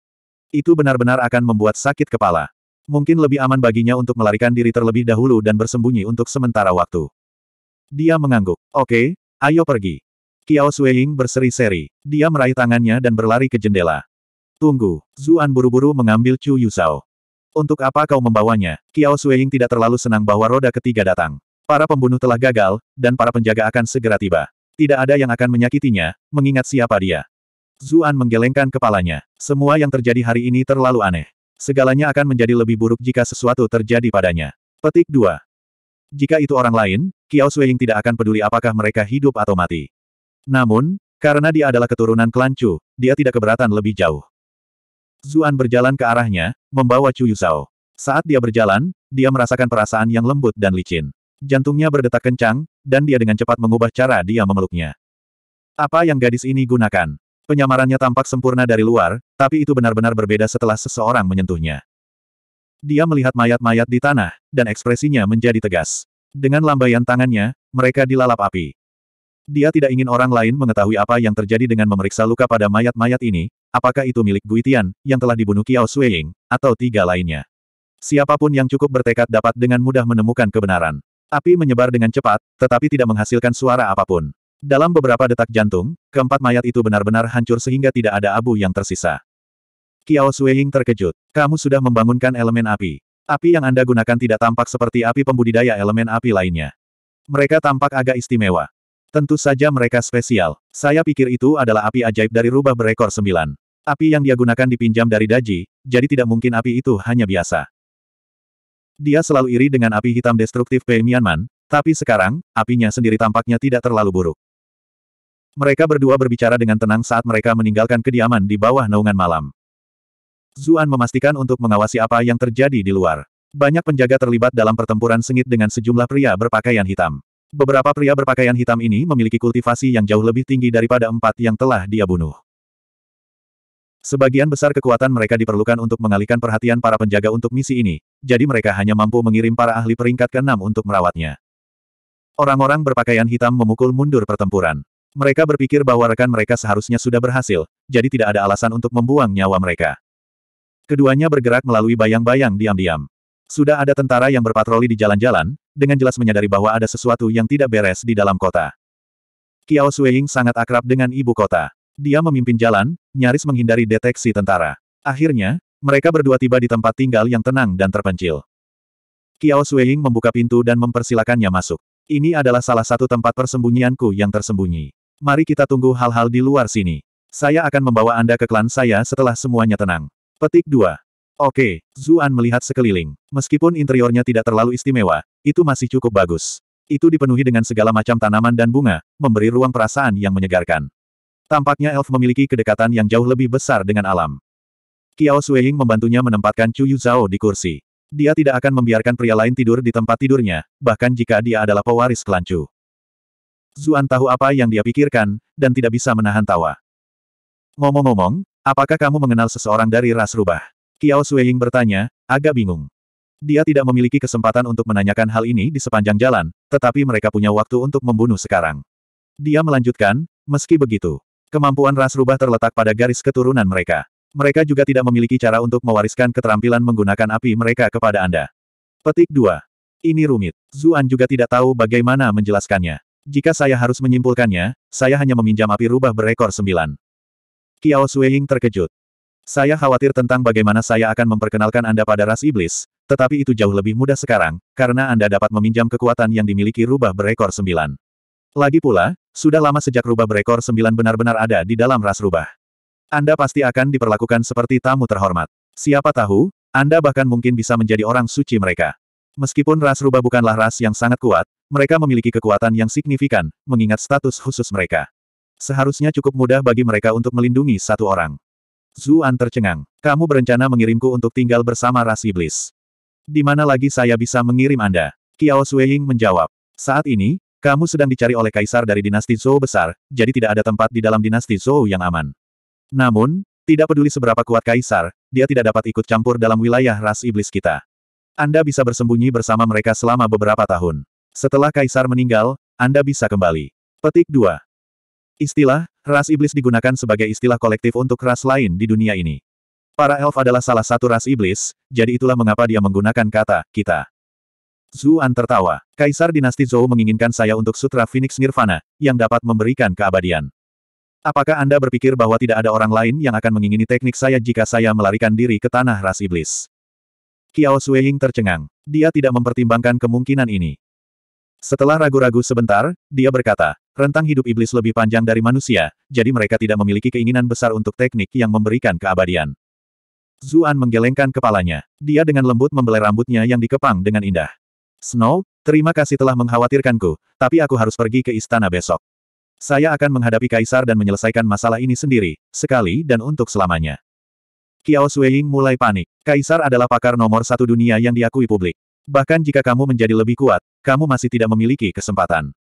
Itu benar-benar akan membuat sakit kepala. Mungkin lebih aman baginya untuk melarikan diri terlebih dahulu dan bersembunyi untuk sementara waktu. Dia mengangguk. Oke, ayo pergi. Kiao Sueying berseri-seri. Dia meraih tangannya dan berlari ke jendela. Tunggu, Zuan buru-buru mengambil Chu Yusao. Untuk apa kau membawanya? Kiao Sueying tidak terlalu senang bahwa roda ketiga datang. Para pembunuh telah gagal, dan para penjaga akan segera tiba. Tidak ada yang akan menyakitinya, mengingat siapa dia. Zuan menggelengkan kepalanya. Semua yang terjadi hari ini terlalu aneh. Segalanya akan menjadi lebih buruk jika sesuatu terjadi padanya. Petik 2. Jika itu orang lain, Kiao Sueying tidak akan peduli apakah mereka hidup atau mati. Namun, karena dia adalah keturunan klan dia tidak keberatan lebih jauh. Zuan berjalan ke arahnya, membawa Chu Yusao. Saat dia berjalan, dia merasakan perasaan yang lembut dan licin. Jantungnya berdetak kencang, dan dia dengan cepat mengubah cara dia memeluknya. Apa yang gadis ini gunakan? Penyamarannya tampak sempurna dari luar, tapi itu benar-benar berbeda setelah seseorang menyentuhnya. Dia melihat mayat-mayat di tanah, dan ekspresinya menjadi tegas. Dengan lambaian tangannya, mereka dilalap api. Dia tidak ingin orang lain mengetahui apa yang terjadi dengan memeriksa luka pada mayat-mayat ini, Apakah itu milik Guitian, yang telah dibunuh Kiao Sueying, atau tiga lainnya? Siapapun yang cukup bertekad dapat dengan mudah menemukan kebenaran. Api menyebar dengan cepat, tetapi tidak menghasilkan suara apapun. Dalam beberapa detak jantung, keempat mayat itu benar-benar hancur sehingga tidak ada abu yang tersisa. Kiao Sueying terkejut. Kamu sudah membangunkan elemen api. Api yang Anda gunakan tidak tampak seperti api pembudidaya elemen api lainnya. Mereka tampak agak istimewa. Tentu saja mereka spesial. Saya pikir itu adalah api ajaib dari rubah berekor sembilan. Api yang dia gunakan dipinjam dari Daji, jadi tidak mungkin api itu hanya biasa. Dia selalu iri dengan api hitam destruktif Pei Mianman, tapi sekarang, apinya sendiri tampaknya tidak terlalu buruk. Mereka berdua berbicara dengan tenang saat mereka meninggalkan kediaman di bawah naungan malam. Zuan memastikan untuk mengawasi apa yang terjadi di luar. Banyak penjaga terlibat dalam pertempuran sengit dengan sejumlah pria berpakaian hitam. Beberapa pria berpakaian hitam ini memiliki kultivasi yang jauh lebih tinggi daripada empat yang telah dia bunuh. Sebagian besar kekuatan mereka diperlukan untuk mengalihkan perhatian para penjaga untuk misi ini, jadi mereka hanya mampu mengirim para ahli peringkat ke-6 untuk merawatnya. Orang-orang berpakaian hitam memukul mundur pertempuran. Mereka berpikir bahwa rekan mereka seharusnya sudah berhasil, jadi tidak ada alasan untuk membuang nyawa mereka. Keduanya bergerak melalui bayang-bayang diam-diam. Sudah ada tentara yang berpatroli di jalan-jalan, dengan jelas menyadari bahwa ada sesuatu yang tidak beres di dalam kota. Kiao Suying sangat akrab dengan ibu kota. Dia memimpin jalan, nyaris menghindari deteksi tentara. Akhirnya, mereka berdua tiba di tempat tinggal yang tenang dan terpencil. Kiao Sueying membuka pintu dan mempersilakannya masuk. Ini adalah salah satu tempat persembunyianku yang tersembunyi. Mari kita tunggu hal-hal di luar sini. Saya akan membawa Anda ke klan saya setelah semuanya tenang. Petik 2. Oke, Zuan melihat sekeliling. Meskipun interiornya tidak terlalu istimewa, itu masih cukup bagus. Itu dipenuhi dengan segala macam tanaman dan bunga, memberi ruang perasaan yang menyegarkan. Tampaknya elf memiliki kedekatan yang jauh lebih besar dengan alam. Kiao Sueying membantunya menempatkan Chu Yu Zhao di kursi. Dia tidak akan membiarkan pria lain tidur di tempat tidurnya, bahkan jika dia adalah pewaris kelancu. Chu. Zuan tahu apa yang dia pikirkan, dan tidak bisa menahan tawa. Ngomong-ngomong, apakah kamu mengenal seseorang dari ras rubah? Kiao Sueying bertanya, agak bingung. Dia tidak memiliki kesempatan untuk menanyakan hal ini di sepanjang jalan, tetapi mereka punya waktu untuk membunuh sekarang. Dia melanjutkan, meski begitu, Kemampuan ras rubah terletak pada garis keturunan mereka. Mereka juga tidak memiliki cara untuk mewariskan keterampilan menggunakan api mereka kepada Anda. Petik 2. Ini rumit. Zuan juga tidak tahu bagaimana menjelaskannya. Jika saya harus menyimpulkannya, saya hanya meminjam api rubah berekor sembilan. Kiao Sueying terkejut. Saya khawatir tentang bagaimana saya akan memperkenalkan Anda pada ras iblis, tetapi itu jauh lebih mudah sekarang, karena Anda dapat meminjam kekuatan yang dimiliki rubah berekor sembilan. Lagi pula, sudah lama sejak rubah berekor sembilan benar-benar ada di dalam ras rubah. Anda pasti akan diperlakukan seperti tamu terhormat. Siapa tahu, Anda bahkan mungkin bisa menjadi orang suci mereka. Meskipun ras rubah bukanlah ras yang sangat kuat, mereka memiliki kekuatan yang signifikan, mengingat status khusus mereka. Seharusnya cukup mudah bagi mereka untuk melindungi satu orang. Zuan tercengang. Kamu berencana mengirimku untuk tinggal bersama ras iblis. Di mana lagi saya bisa mengirim Anda? Kiao Sueying menjawab. Saat ini, kamu sedang dicari oleh kaisar dari dinasti Zhou besar, jadi tidak ada tempat di dalam dinasti Zhou yang aman. Namun, tidak peduli seberapa kuat kaisar, dia tidak dapat ikut campur dalam wilayah ras iblis kita. Anda bisa bersembunyi bersama mereka selama beberapa tahun. Setelah kaisar meninggal, Anda bisa kembali. Petik 2. Istilah, ras iblis digunakan sebagai istilah kolektif untuk ras lain di dunia ini. Para elf adalah salah satu ras iblis, jadi itulah mengapa dia menggunakan kata, kita. Zuan tertawa. Kaisar Dinasti Zhou menginginkan saya untuk Sutra Phoenix Nirvana, yang dapat memberikan keabadian. Apakah Anda berpikir bahwa tidak ada orang lain yang akan mengingini teknik saya jika saya melarikan diri ke tanah ras iblis? Kiao Sueying tercengang. Dia tidak mempertimbangkan kemungkinan ini. Setelah ragu-ragu sebentar, dia berkata, rentang hidup iblis lebih panjang dari manusia, jadi mereka tidak memiliki keinginan besar untuk teknik yang memberikan keabadian. Zuan menggelengkan kepalanya. Dia dengan lembut membelai rambutnya yang dikepang dengan indah. Snow, terima kasih telah mengkhawatirkanku, tapi aku harus pergi ke istana besok. Saya akan menghadapi kaisar dan menyelesaikan masalah ini sendiri, sekali dan untuk selamanya. Kiao Sueying mulai panik. Kaisar adalah pakar nomor satu dunia yang diakui publik. Bahkan jika kamu menjadi lebih kuat, kamu masih tidak memiliki kesempatan.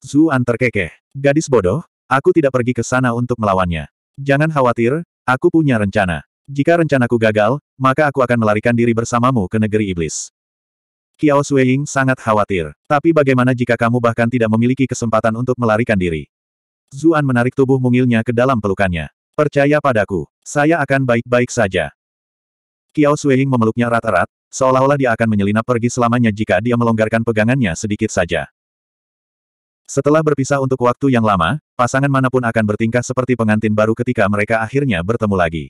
Zuan terkekeh. Gadis bodoh, aku tidak pergi ke sana untuk melawannya. Jangan khawatir, aku punya rencana. Jika rencanaku gagal, maka aku akan melarikan diri bersamamu ke negeri iblis. Kiao Sueying sangat khawatir. Tapi bagaimana jika kamu bahkan tidak memiliki kesempatan untuk melarikan diri? Zuan menarik tubuh mungilnya ke dalam pelukannya. Percaya padaku, saya akan baik-baik saja. Kiao Sueying memeluknya rata-rat, seolah-olah dia akan menyelinap pergi selamanya jika dia melonggarkan pegangannya sedikit saja. Setelah berpisah untuk waktu yang lama, pasangan manapun akan bertingkah seperti pengantin baru ketika mereka akhirnya bertemu lagi.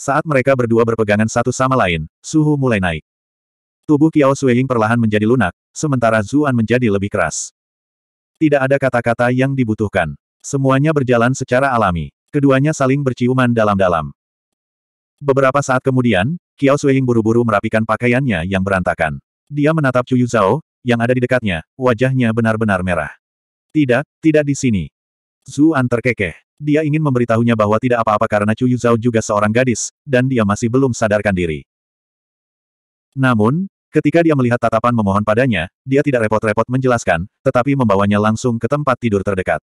Saat mereka berdua berpegangan satu sama lain, suhu mulai naik. Tubuh Kiao Sueying perlahan menjadi lunak, sementara Zuan menjadi lebih keras. Tidak ada kata-kata yang dibutuhkan. Semuanya berjalan secara alami. Keduanya saling berciuman dalam-dalam. Beberapa saat kemudian, Kiao Sueying buru-buru merapikan pakaiannya yang berantakan. Dia menatap Chu Zhao, yang ada di dekatnya, wajahnya benar-benar merah. Tidak, tidak di sini. Zuan terkekeh. Dia ingin memberitahunya bahwa tidak apa-apa karena Chu Zhao juga seorang gadis, dan dia masih belum sadarkan diri. Namun, Ketika dia melihat tatapan memohon padanya, dia tidak repot-repot menjelaskan, tetapi membawanya langsung ke tempat tidur terdekat.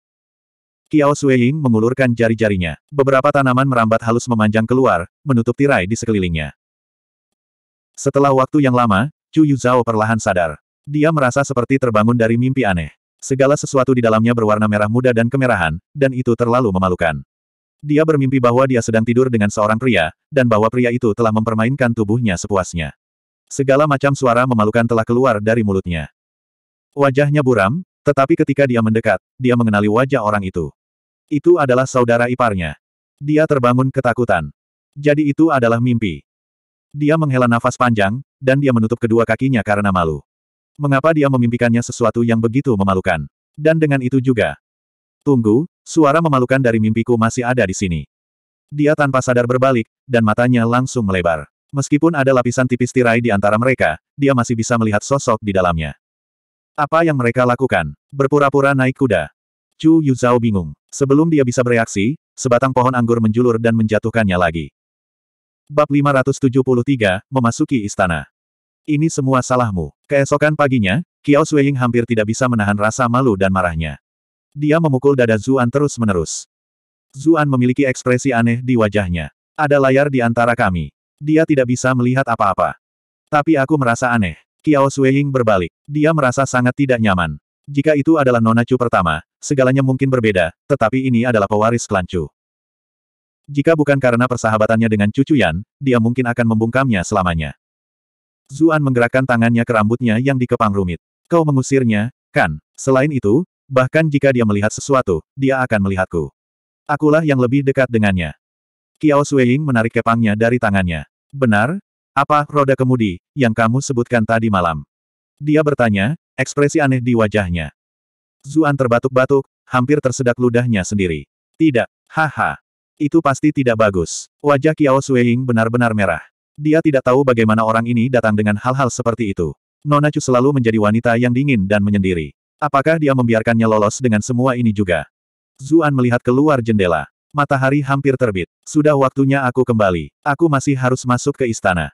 Kiao Sueying mengulurkan jari-jarinya. Beberapa tanaman merambat halus memanjang keluar, menutup tirai di sekelilingnya. Setelah waktu yang lama, Chu Yu Zhao perlahan sadar. Dia merasa seperti terbangun dari mimpi aneh. Segala sesuatu di dalamnya berwarna merah muda dan kemerahan, dan itu terlalu memalukan. Dia bermimpi bahwa dia sedang tidur dengan seorang pria, dan bahwa pria itu telah mempermainkan tubuhnya sepuasnya. Segala macam suara memalukan telah keluar dari mulutnya. Wajahnya buram, tetapi ketika dia mendekat, dia mengenali wajah orang itu. Itu adalah saudara iparnya. Dia terbangun ketakutan. Jadi itu adalah mimpi. Dia menghela nafas panjang, dan dia menutup kedua kakinya karena malu. Mengapa dia memimpikannya sesuatu yang begitu memalukan? Dan dengan itu juga. Tunggu, suara memalukan dari mimpiku masih ada di sini. Dia tanpa sadar berbalik, dan matanya langsung melebar. Meskipun ada lapisan tipis tirai di antara mereka, dia masih bisa melihat sosok di dalamnya. Apa yang mereka lakukan? Berpura-pura naik kuda. Chu Yuzhao bingung. Sebelum dia bisa bereaksi, sebatang pohon anggur menjulur dan menjatuhkannya lagi. Bab 573, Memasuki Istana. Ini semua salahmu. Keesokan paginya, Kiao Suying hampir tidak bisa menahan rasa malu dan marahnya. Dia memukul dada Zuan terus-menerus. Zuan memiliki ekspresi aneh di wajahnya. Ada layar di antara kami. Dia tidak bisa melihat apa-apa. Tapi aku merasa aneh. Kiao Sueying berbalik. Dia merasa sangat tidak nyaman. Jika itu adalah Nona Chu pertama, segalanya mungkin berbeda, tetapi ini adalah pewaris klan Chu. Jika bukan karena persahabatannya dengan cucu Yan, dia mungkin akan membungkamnya selamanya. Zuan menggerakkan tangannya ke rambutnya yang dikepang rumit. Kau mengusirnya, kan? Selain itu, bahkan jika dia melihat sesuatu, dia akan melihatku. Akulah yang lebih dekat dengannya. Kiao Sueying menarik kepangnya dari tangannya. Benar? Apa, roda kemudi, yang kamu sebutkan tadi malam? Dia bertanya, ekspresi aneh di wajahnya. Zuan terbatuk-batuk, hampir tersedak ludahnya sendiri. Tidak, haha. Itu pasti tidak bagus. Wajah Kiao Sueying benar-benar merah. Dia tidak tahu bagaimana orang ini datang dengan hal-hal seperti itu. Nona Chu selalu menjadi wanita yang dingin dan menyendiri. Apakah dia membiarkannya lolos dengan semua ini juga? Zuan melihat keluar jendela. Matahari hampir terbit. Sudah waktunya aku kembali. Aku masih harus masuk ke istana.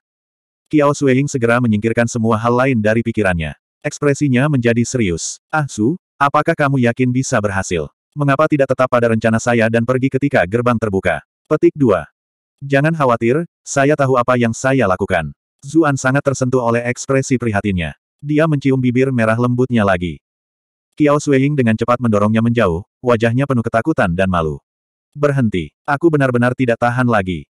Kiao Sueying segera menyingkirkan semua hal lain dari pikirannya. Ekspresinya menjadi serius. Ah Su, apakah kamu yakin bisa berhasil? Mengapa tidak tetap pada rencana saya dan pergi ketika gerbang terbuka? Petik 2. Jangan khawatir, saya tahu apa yang saya lakukan. Zuan sangat tersentuh oleh ekspresi prihatinnya. Dia mencium bibir merah lembutnya lagi. Kiao Sueying dengan cepat mendorongnya menjauh, wajahnya penuh ketakutan dan malu. Berhenti. Aku benar-benar tidak tahan lagi.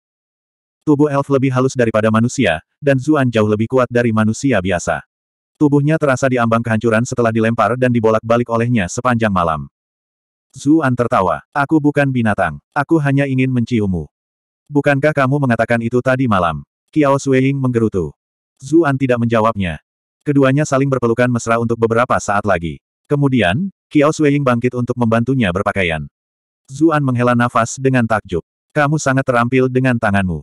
Tubuh elf lebih halus daripada manusia, dan Zuan jauh lebih kuat dari manusia biasa. Tubuhnya terasa diambang kehancuran setelah dilempar dan dibolak-balik olehnya sepanjang malam. Zuan tertawa. Aku bukan binatang. Aku hanya ingin menciummu. Bukankah kamu mengatakan itu tadi malam? Kiao Sueying menggerutu. Zuan tidak menjawabnya. Keduanya saling berpelukan mesra untuk beberapa saat lagi. Kemudian, Kiao Sueying bangkit untuk membantunya berpakaian. Zuan menghela nafas dengan takjub. Kamu sangat terampil dengan tanganmu.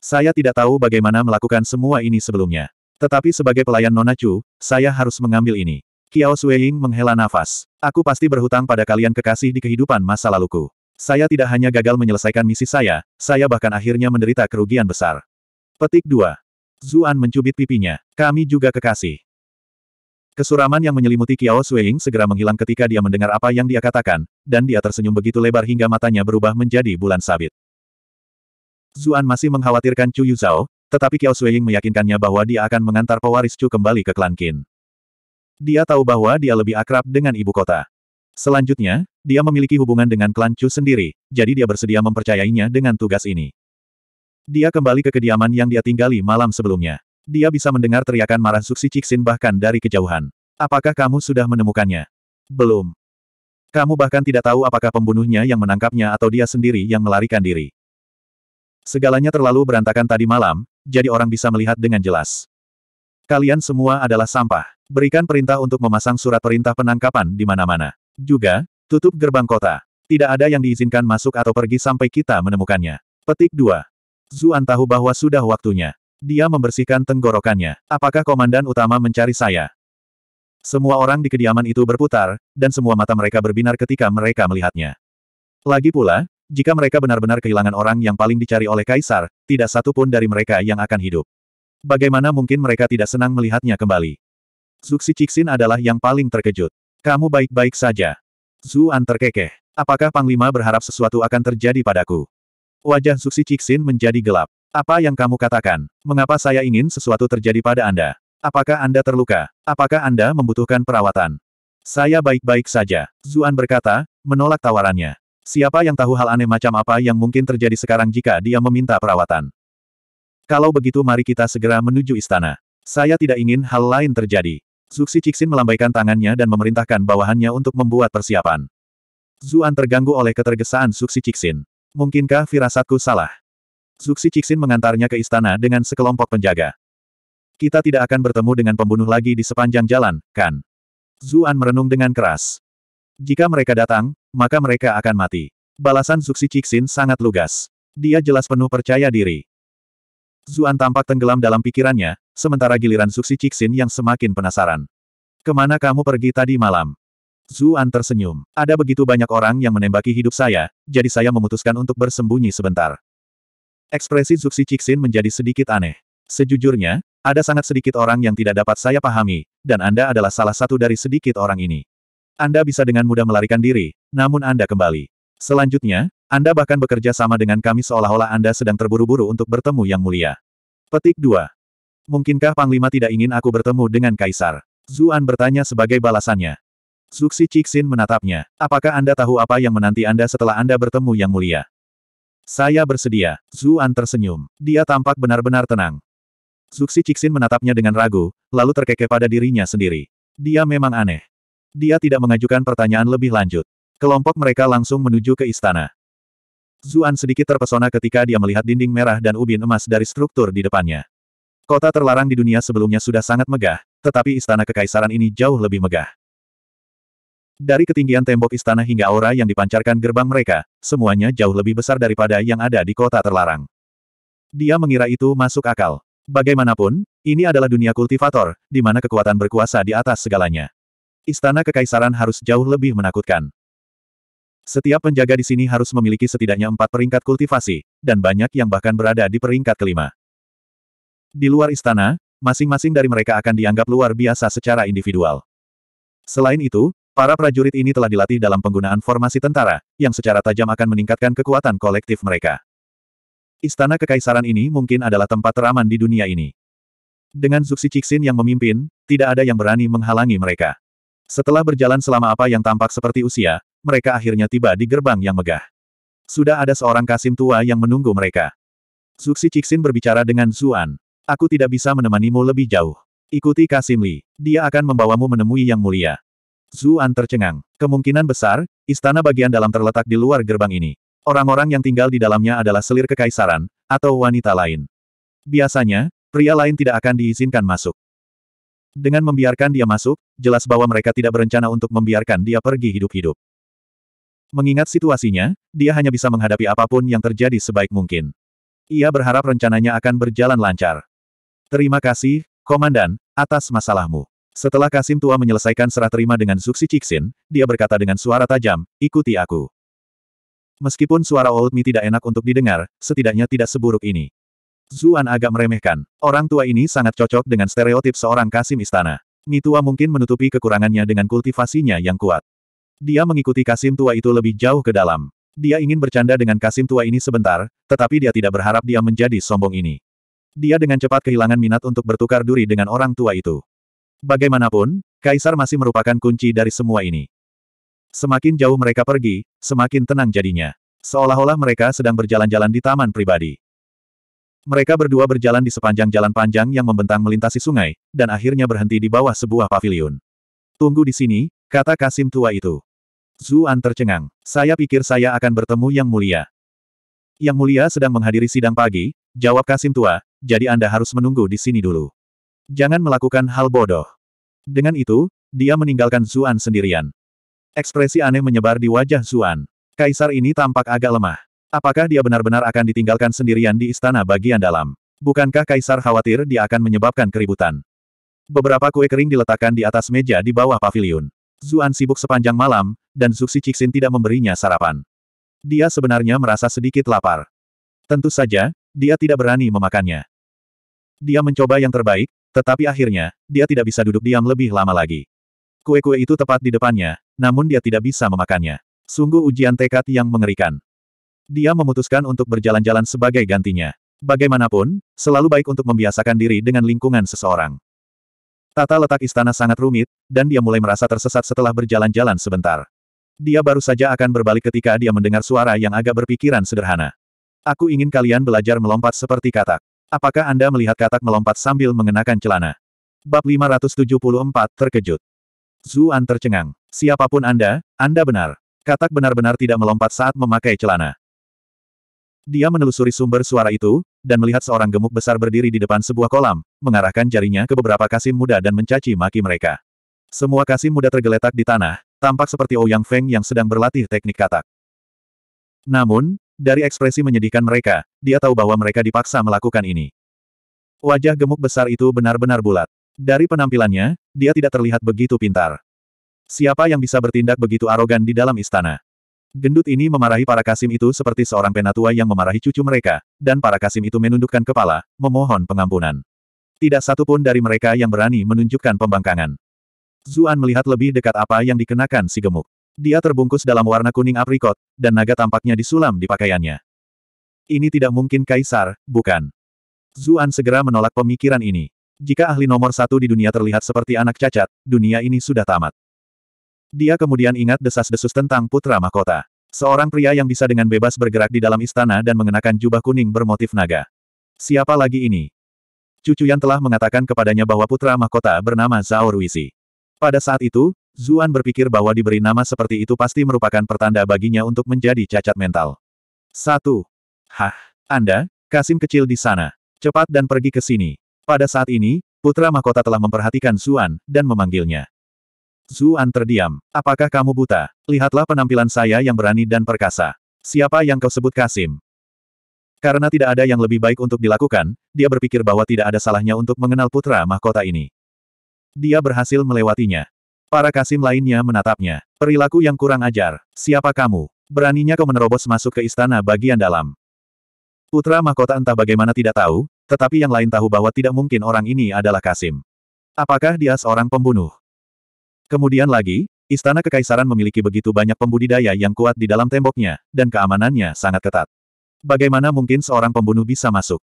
Saya tidak tahu bagaimana melakukan semua ini sebelumnya. Tetapi sebagai pelayan Nona Chu, saya harus mengambil ini. Kiao Sueying menghela nafas. Aku pasti berhutang pada kalian kekasih di kehidupan masa laluku. Saya tidak hanya gagal menyelesaikan misi saya, saya bahkan akhirnya menderita kerugian besar. Petik 2. Zuan mencubit pipinya. Kami juga kekasih. Kesuraman yang menyelimuti Kiao Suying segera menghilang ketika dia mendengar apa yang dia katakan, dan dia tersenyum begitu lebar hingga matanya berubah menjadi bulan sabit. Zuan masih mengkhawatirkan Chu Yu Zhao, tetapi Kiao Suying meyakinkannya bahwa dia akan mengantar pewaris Chu kembali ke klan Qin. Dia tahu bahwa dia lebih akrab dengan ibu kota. Selanjutnya, dia memiliki hubungan dengan klan Chu sendiri, jadi dia bersedia mempercayainya dengan tugas ini. Dia kembali ke kediaman yang dia tinggali malam sebelumnya. Dia bisa mendengar teriakan marah Suksi Cixin bahkan dari kejauhan. Apakah kamu sudah menemukannya? Belum. Kamu bahkan tidak tahu apakah pembunuhnya yang menangkapnya atau dia sendiri yang melarikan diri. Segalanya terlalu berantakan tadi malam, jadi orang bisa melihat dengan jelas. Kalian semua adalah sampah. Berikan perintah untuk memasang surat perintah penangkapan di mana-mana. Juga, tutup gerbang kota. Tidak ada yang diizinkan masuk atau pergi sampai kita menemukannya. Petik 2. Zuan tahu bahwa sudah waktunya. Dia membersihkan tenggorokannya. Apakah komandan utama mencari saya? Semua orang di kediaman itu berputar, dan semua mata mereka berbinar ketika mereka melihatnya. Lagi pula, jika mereka benar-benar kehilangan orang yang paling dicari oleh kaisar, tidak satu pun dari mereka yang akan hidup. Bagaimana mungkin mereka tidak senang melihatnya kembali? Zuxi Cixin adalah yang paling terkejut. Kamu baik-baik saja. Zuan terkekeh. Apakah Panglima berharap sesuatu akan terjadi padaku? Wajah Zuxi Cixin menjadi gelap. Apa yang kamu katakan? Mengapa saya ingin sesuatu terjadi pada Anda? Apakah Anda terluka? Apakah Anda membutuhkan perawatan? Saya baik-baik saja. Zuan berkata, menolak tawarannya. Siapa yang tahu hal aneh macam apa yang mungkin terjadi sekarang jika dia meminta perawatan? Kalau begitu mari kita segera menuju istana. Saya tidak ingin hal lain terjadi. Zuxi Cixin melambaikan tangannya dan memerintahkan bawahannya untuk membuat persiapan. Zuan terganggu oleh ketergesaan Zuxi Cixin. Mungkinkah firasatku salah? Zuxi Cixin mengantarnya ke istana dengan sekelompok penjaga. Kita tidak akan bertemu dengan pembunuh lagi di sepanjang jalan, kan? Zuan merenung dengan keras. Jika mereka datang, maka mereka akan mati. Balasan Zuxi Cixin sangat lugas. Dia jelas penuh percaya diri. Zuan tampak tenggelam dalam pikirannya, sementara giliran Zuxi Cixin yang semakin penasaran. Kemana kamu pergi tadi malam? Zuan tersenyum. Ada begitu banyak orang yang menembaki hidup saya, jadi saya memutuskan untuk bersembunyi sebentar. Ekspresi Zuxi Cixin menjadi sedikit aneh. Sejujurnya, ada sangat sedikit orang yang tidak dapat saya pahami, dan Anda adalah salah satu dari sedikit orang ini. Anda bisa dengan mudah melarikan diri, namun Anda kembali. Selanjutnya, Anda bahkan bekerja sama dengan kami seolah-olah Anda sedang terburu-buru untuk bertemu Yang Mulia. Petik 2. Mungkinkah Panglima tidak ingin aku bertemu dengan Kaisar? Zuan bertanya sebagai balasannya. Zuxi Cixin menatapnya. Apakah Anda tahu apa yang menanti Anda setelah Anda bertemu Yang Mulia? Saya bersedia. Zuan tersenyum. Dia tampak benar-benar tenang. Zuxi Cixin menatapnya dengan ragu, lalu terkekeh pada dirinya sendiri. Dia memang aneh. Dia tidak mengajukan pertanyaan lebih lanjut. Kelompok mereka langsung menuju ke istana. Zuan sedikit terpesona ketika dia melihat dinding merah dan ubin emas dari struktur di depannya. Kota terlarang di dunia sebelumnya sudah sangat megah, tetapi istana kekaisaran ini jauh lebih megah. Dari ketinggian tembok istana hingga aura yang dipancarkan gerbang mereka, semuanya jauh lebih besar daripada yang ada di kota terlarang. Dia mengira itu masuk akal. Bagaimanapun, ini adalah dunia kultivator, di mana kekuatan berkuasa di atas segalanya. Istana kekaisaran harus jauh lebih menakutkan. Setiap penjaga di sini harus memiliki setidaknya empat peringkat kultivasi, dan banyak yang bahkan berada di peringkat kelima. Di luar istana, masing-masing dari mereka akan dianggap luar biasa secara individual. Selain itu, Para prajurit ini telah dilatih dalam penggunaan formasi tentara, yang secara tajam akan meningkatkan kekuatan kolektif mereka. Istana Kekaisaran ini mungkin adalah tempat teraman di dunia ini. Dengan Zuxi Cixin yang memimpin, tidak ada yang berani menghalangi mereka. Setelah berjalan selama apa yang tampak seperti usia, mereka akhirnya tiba di gerbang yang megah. Sudah ada seorang kasim tua yang menunggu mereka. Zuxi Cixin berbicara dengan Zuan. Aku tidak bisa menemanimu lebih jauh. Ikuti Kasim Li. Dia akan membawamu menemui Yang Mulia. Zuan tercengang. Kemungkinan besar, istana bagian dalam terletak di luar gerbang ini. Orang-orang yang tinggal di dalamnya adalah selir kekaisaran, atau wanita lain. Biasanya, pria lain tidak akan diizinkan masuk. Dengan membiarkan dia masuk, jelas bahwa mereka tidak berencana untuk membiarkan dia pergi hidup-hidup. Mengingat situasinya, dia hanya bisa menghadapi apapun yang terjadi sebaik mungkin. Ia berharap rencananya akan berjalan lancar. Terima kasih, Komandan, atas masalahmu. Setelah Kasim tua menyelesaikan serah terima dengan Zuxi Cixin, dia berkata dengan suara tajam, ikuti aku. Meskipun suara Old Mi tidak enak untuk didengar, setidaknya tidak seburuk ini. Zuan agak meremehkan. Orang tua ini sangat cocok dengan stereotip seorang Kasim istana. Mi tua mungkin menutupi kekurangannya dengan kultivasinya yang kuat. Dia mengikuti Kasim tua itu lebih jauh ke dalam. Dia ingin bercanda dengan Kasim tua ini sebentar, tetapi dia tidak berharap dia menjadi sombong ini. Dia dengan cepat kehilangan minat untuk bertukar duri dengan orang tua itu. Bagaimanapun, Kaisar masih merupakan kunci dari semua ini. Semakin jauh mereka pergi, semakin tenang jadinya. Seolah-olah mereka sedang berjalan-jalan di taman pribadi. Mereka berdua berjalan di sepanjang jalan panjang yang membentang melintasi sungai, dan akhirnya berhenti di bawah sebuah paviliun. Tunggu di sini, kata Kasim tua itu. Zuan tercengang. Saya pikir saya akan bertemu Yang Mulia. Yang Mulia sedang menghadiri sidang pagi, jawab Kasim tua, jadi Anda harus menunggu di sini dulu. Jangan melakukan hal bodoh. Dengan itu, dia meninggalkan Zuan sendirian. Ekspresi aneh menyebar di wajah Zuan. Kaisar ini tampak agak lemah. Apakah dia benar-benar akan ditinggalkan sendirian di istana bagian dalam? Bukankah kaisar khawatir dia akan menyebabkan keributan? Beberapa kue kering diletakkan di atas meja di bawah pavilion. Zuan sibuk sepanjang malam, dan Zuxi Cixin tidak memberinya sarapan. Dia sebenarnya merasa sedikit lapar. Tentu saja, dia tidak berani memakannya. Dia mencoba yang terbaik, tetapi akhirnya, dia tidak bisa duduk diam lebih lama lagi. Kue-kue itu tepat di depannya, namun dia tidak bisa memakannya. Sungguh ujian tekad yang mengerikan. Dia memutuskan untuk berjalan-jalan sebagai gantinya. Bagaimanapun, selalu baik untuk membiasakan diri dengan lingkungan seseorang. Tata letak istana sangat rumit, dan dia mulai merasa tersesat setelah berjalan-jalan sebentar. Dia baru saja akan berbalik ketika dia mendengar suara yang agak berpikiran sederhana. Aku ingin kalian belajar melompat seperti katak. Apakah Anda melihat katak melompat sambil mengenakan celana? Bab 574 terkejut. Zuan tercengang. Siapapun Anda, Anda benar. Katak benar-benar tidak melompat saat memakai celana. Dia menelusuri sumber suara itu, dan melihat seorang gemuk besar berdiri di depan sebuah kolam, mengarahkan jarinya ke beberapa kasim muda dan mencaci maki mereka. Semua kasim muda tergeletak di tanah, tampak seperti Ouyang oh Feng yang sedang berlatih teknik katak. Namun, dari ekspresi menyedihkan mereka, dia tahu bahwa mereka dipaksa melakukan ini. Wajah gemuk besar itu benar-benar bulat. Dari penampilannya, dia tidak terlihat begitu pintar. Siapa yang bisa bertindak begitu arogan di dalam istana? Gendut ini memarahi para kasim itu seperti seorang penatua yang memarahi cucu mereka, dan para kasim itu menundukkan kepala, memohon pengampunan. Tidak satu pun dari mereka yang berani menunjukkan pembangkangan. Zuan melihat lebih dekat apa yang dikenakan si gemuk. Dia terbungkus dalam warna kuning aprikot, dan naga tampaknya disulam di pakaiannya. Ini tidak mungkin kaisar, bukan? Zuan segera menolak pemikiran ini. Jika ahli nomor satu di dunia terlihat seperti anak cacat, dunia ini sudah tamat. Dia kemudian ingat desas-desus tentang putra mahkota. Seorang pria yang bisa dengan bebas bergerak di dalam istana dan mengenakan jubah kuning bermotif naga. Siapa lagi ini? Cucu yang telah mengatakan kepadanya bahwa putra mahkota bernama Zhao Wisi. Pada saat itu, Zuan berpikir bahwa diberi nama seperti itu pasti merupakan pertanda baginya untuk menjadi cacat mental. Satu. Hah, Anda, Kasim kecil di sana. Cepat dan pergi ke sini. Pada saat ini, Putra Mahkota telah memperhatikan Zuan, dan memanggilnya. Zuan terdiam. Apakah kamu buta? Lihatlah penampilan saya yang berani dan perkasa. Siapa yang kau sebut Kasim? Karena tidak ada yang lebih baik untuk dilakukan, dia berpikir bahwa tidak ada salahnya untuk mengenal putra mahkota ini. Dia berhasil melewatinya. Para kasim lainnya menatapnya. Perilaku yang kurang ajar. Siapa kamu? Beraninya kau menerobos masuk ke istana bagian dalam. Putra mahkota entah bagaimana tidak tahu, tetapi yang lain tahu bahwa tidak mungkin orang ini adalah Kasim. Apakah dia seorang pembunuh? Kemudian lagi, istana kekaisaran memiliki begitu banyak pembudidaya yang kuat di dalam temboknya, dan keamanannya sangat ketat. Bagaimana mungkin seorang pembunuh bisa masuk?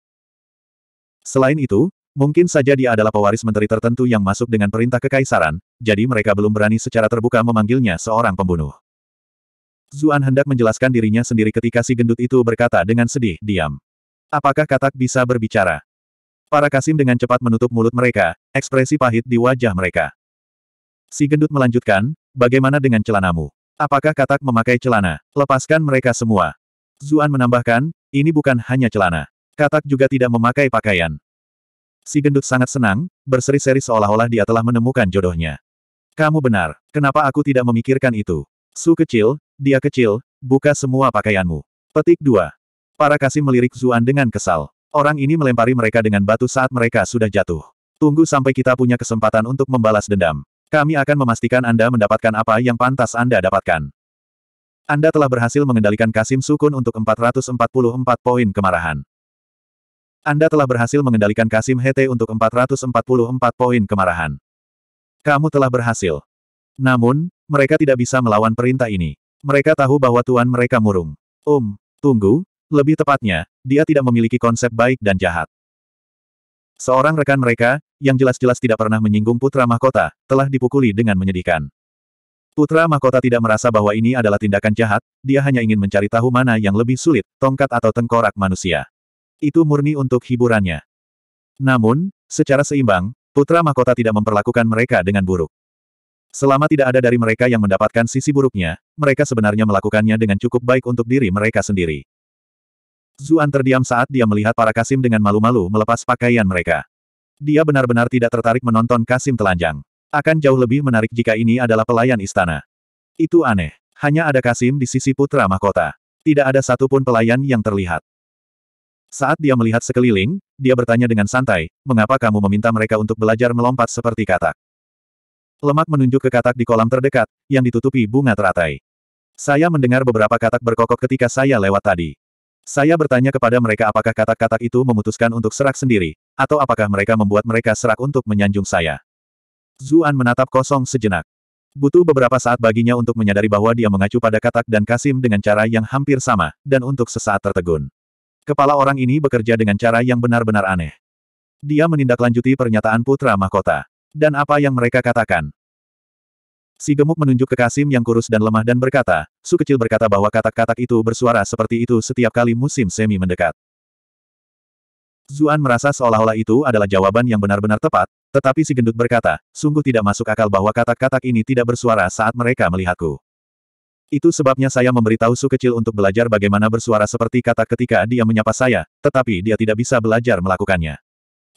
Selain itu, Mungkin saja dia adalah pewaris menteri tertentu yang masuk dengan perintah kekaisaran, jadi mereka belum berani secara terbuka memanggilnya seorang pembunuh. Zuan hendak menjelaskan dirinya sendiri ketika si gendut itu berkata dengan sedih, diam. Apakah katak bisa berbicara? Para kasim dengan cepat menutup mulut mereka, ekspresi pahit di wajah mereka. Si gendut melanjutkan, bagaimana dengan celanamu? Apakah katak memakai celana? Lepaskan mereka semua. Zuan menambahkan, ini bukan hanya celana. Katak juga tidak memakai pakaian. Si gendut sangat senang, berseri-seri seolah-olah dia telah menemukan jodohnya. Kamu benar, kenapa aku tidak memikirkan itu? Su kecil, dia kecil, buka semua pakaianmu. Petik 2. Para kasih melirik Zuan dengan kesal. Orang ini melempari mereka dengan batu saat mereka sudah jatuh. Tunggu sampai kita punya kesempatan untuk membalas dendam. Kami akan memastikan Anda mendapatkan apa yang pantas Anda dapatkan. Anda telah berhasil mengendalikan Kasim Sukun untuk 444 poin kemarahan. Anda telah berhasil mengendalikan Kasim Hete untuk 444 poin kemarahan. Kamu telah berhasil. Namun, mereka tidak bisa melawan perintah ini. Mereka tahu bahwa tuan mereka murung. um, tunggu, lebih tepatnya, dia tidak memiliki konsep baik dan jahat. Seorang rekan mereka, yang jelas-jelas tidak pernah menyinggung putra mahkota, telah dipukuli dengan menyedihkan. Putra mahkota tidak merasa bahwa ini adalah tindakan jahat, dia hanya ingin mencari tahu mana yang lebih sulit, tongkat atau tengkorak manusia itu murni untuk hiburannya. Namun, secara seimbang, Putra Mahkota tidak memperlakukan mereka dengan buruk. Selama tidak ada dari mereka yang mendapatkan sisi buruknya, mereka sebenarnya melakukannya dengan cukup baik untuk diri mereka sendiri. Zuan terdiam saat dia melihat para Kasim dengan malu-malu melepas pakaian mereka. Dia benar-benar tidak tertarik menonton Kasim telanjang. Akan jauh lebih menarik jika ini adalah pelayan istana. Itu aneh. Hanya ada Kasim di sisi putra mahkota. Tidak ada satupun pelayan yang terlihat. Saat dia melihat sekeliling, dia bertanya dengan santai, mengapa kamu meminta mereka untuk belajar melompat seperti katak? Lemak menunjuk ke katak di kolam terdekat, yang ditutupi bunga teratai. Saya mendengar beberapa katak berkokok ketika saya lewat tadi. Saya bertanya kepada mereka apakah katak-katak itu memutuskan untuk serak sendiri, atau apakah mereka membuat mereka serak untuk menyanjung saya. Zuan menatap kosong sejenak. Butuh beberapa saat baginya untuk menyadari bahwa dia mengacu pada katak dan Kasim dengan cara yang hampir sama, dan untuk sesaat tertegun. Kepala orang ini bekerja dengan cara yang benar-benar aneh. Dia menindaklanjuti pernyataan putra mahkota. Dan apa yang mereka katakan? Si gemuk menunjuk ke Kasim yang kurus dan lemah dan berkata, Su kecil berkata bahwa katak-katak itu bersuara seperti itu setiap kali musim semi mendekat. Zuan merasa seolah-olah itu adalah jawaban yang benar-benar tepat, tetapi si gendut berkata, sungguh tidak masuk akal bahwa katak-katak ini tidak bersuara saat mereka melihatku. Itu sebabnya saya memberitahu Su kecil untuk belajar bagaimana bersuara seperti kata ketika dia menyapa saya, tetapi dia tidak bisa belajar melakukannya.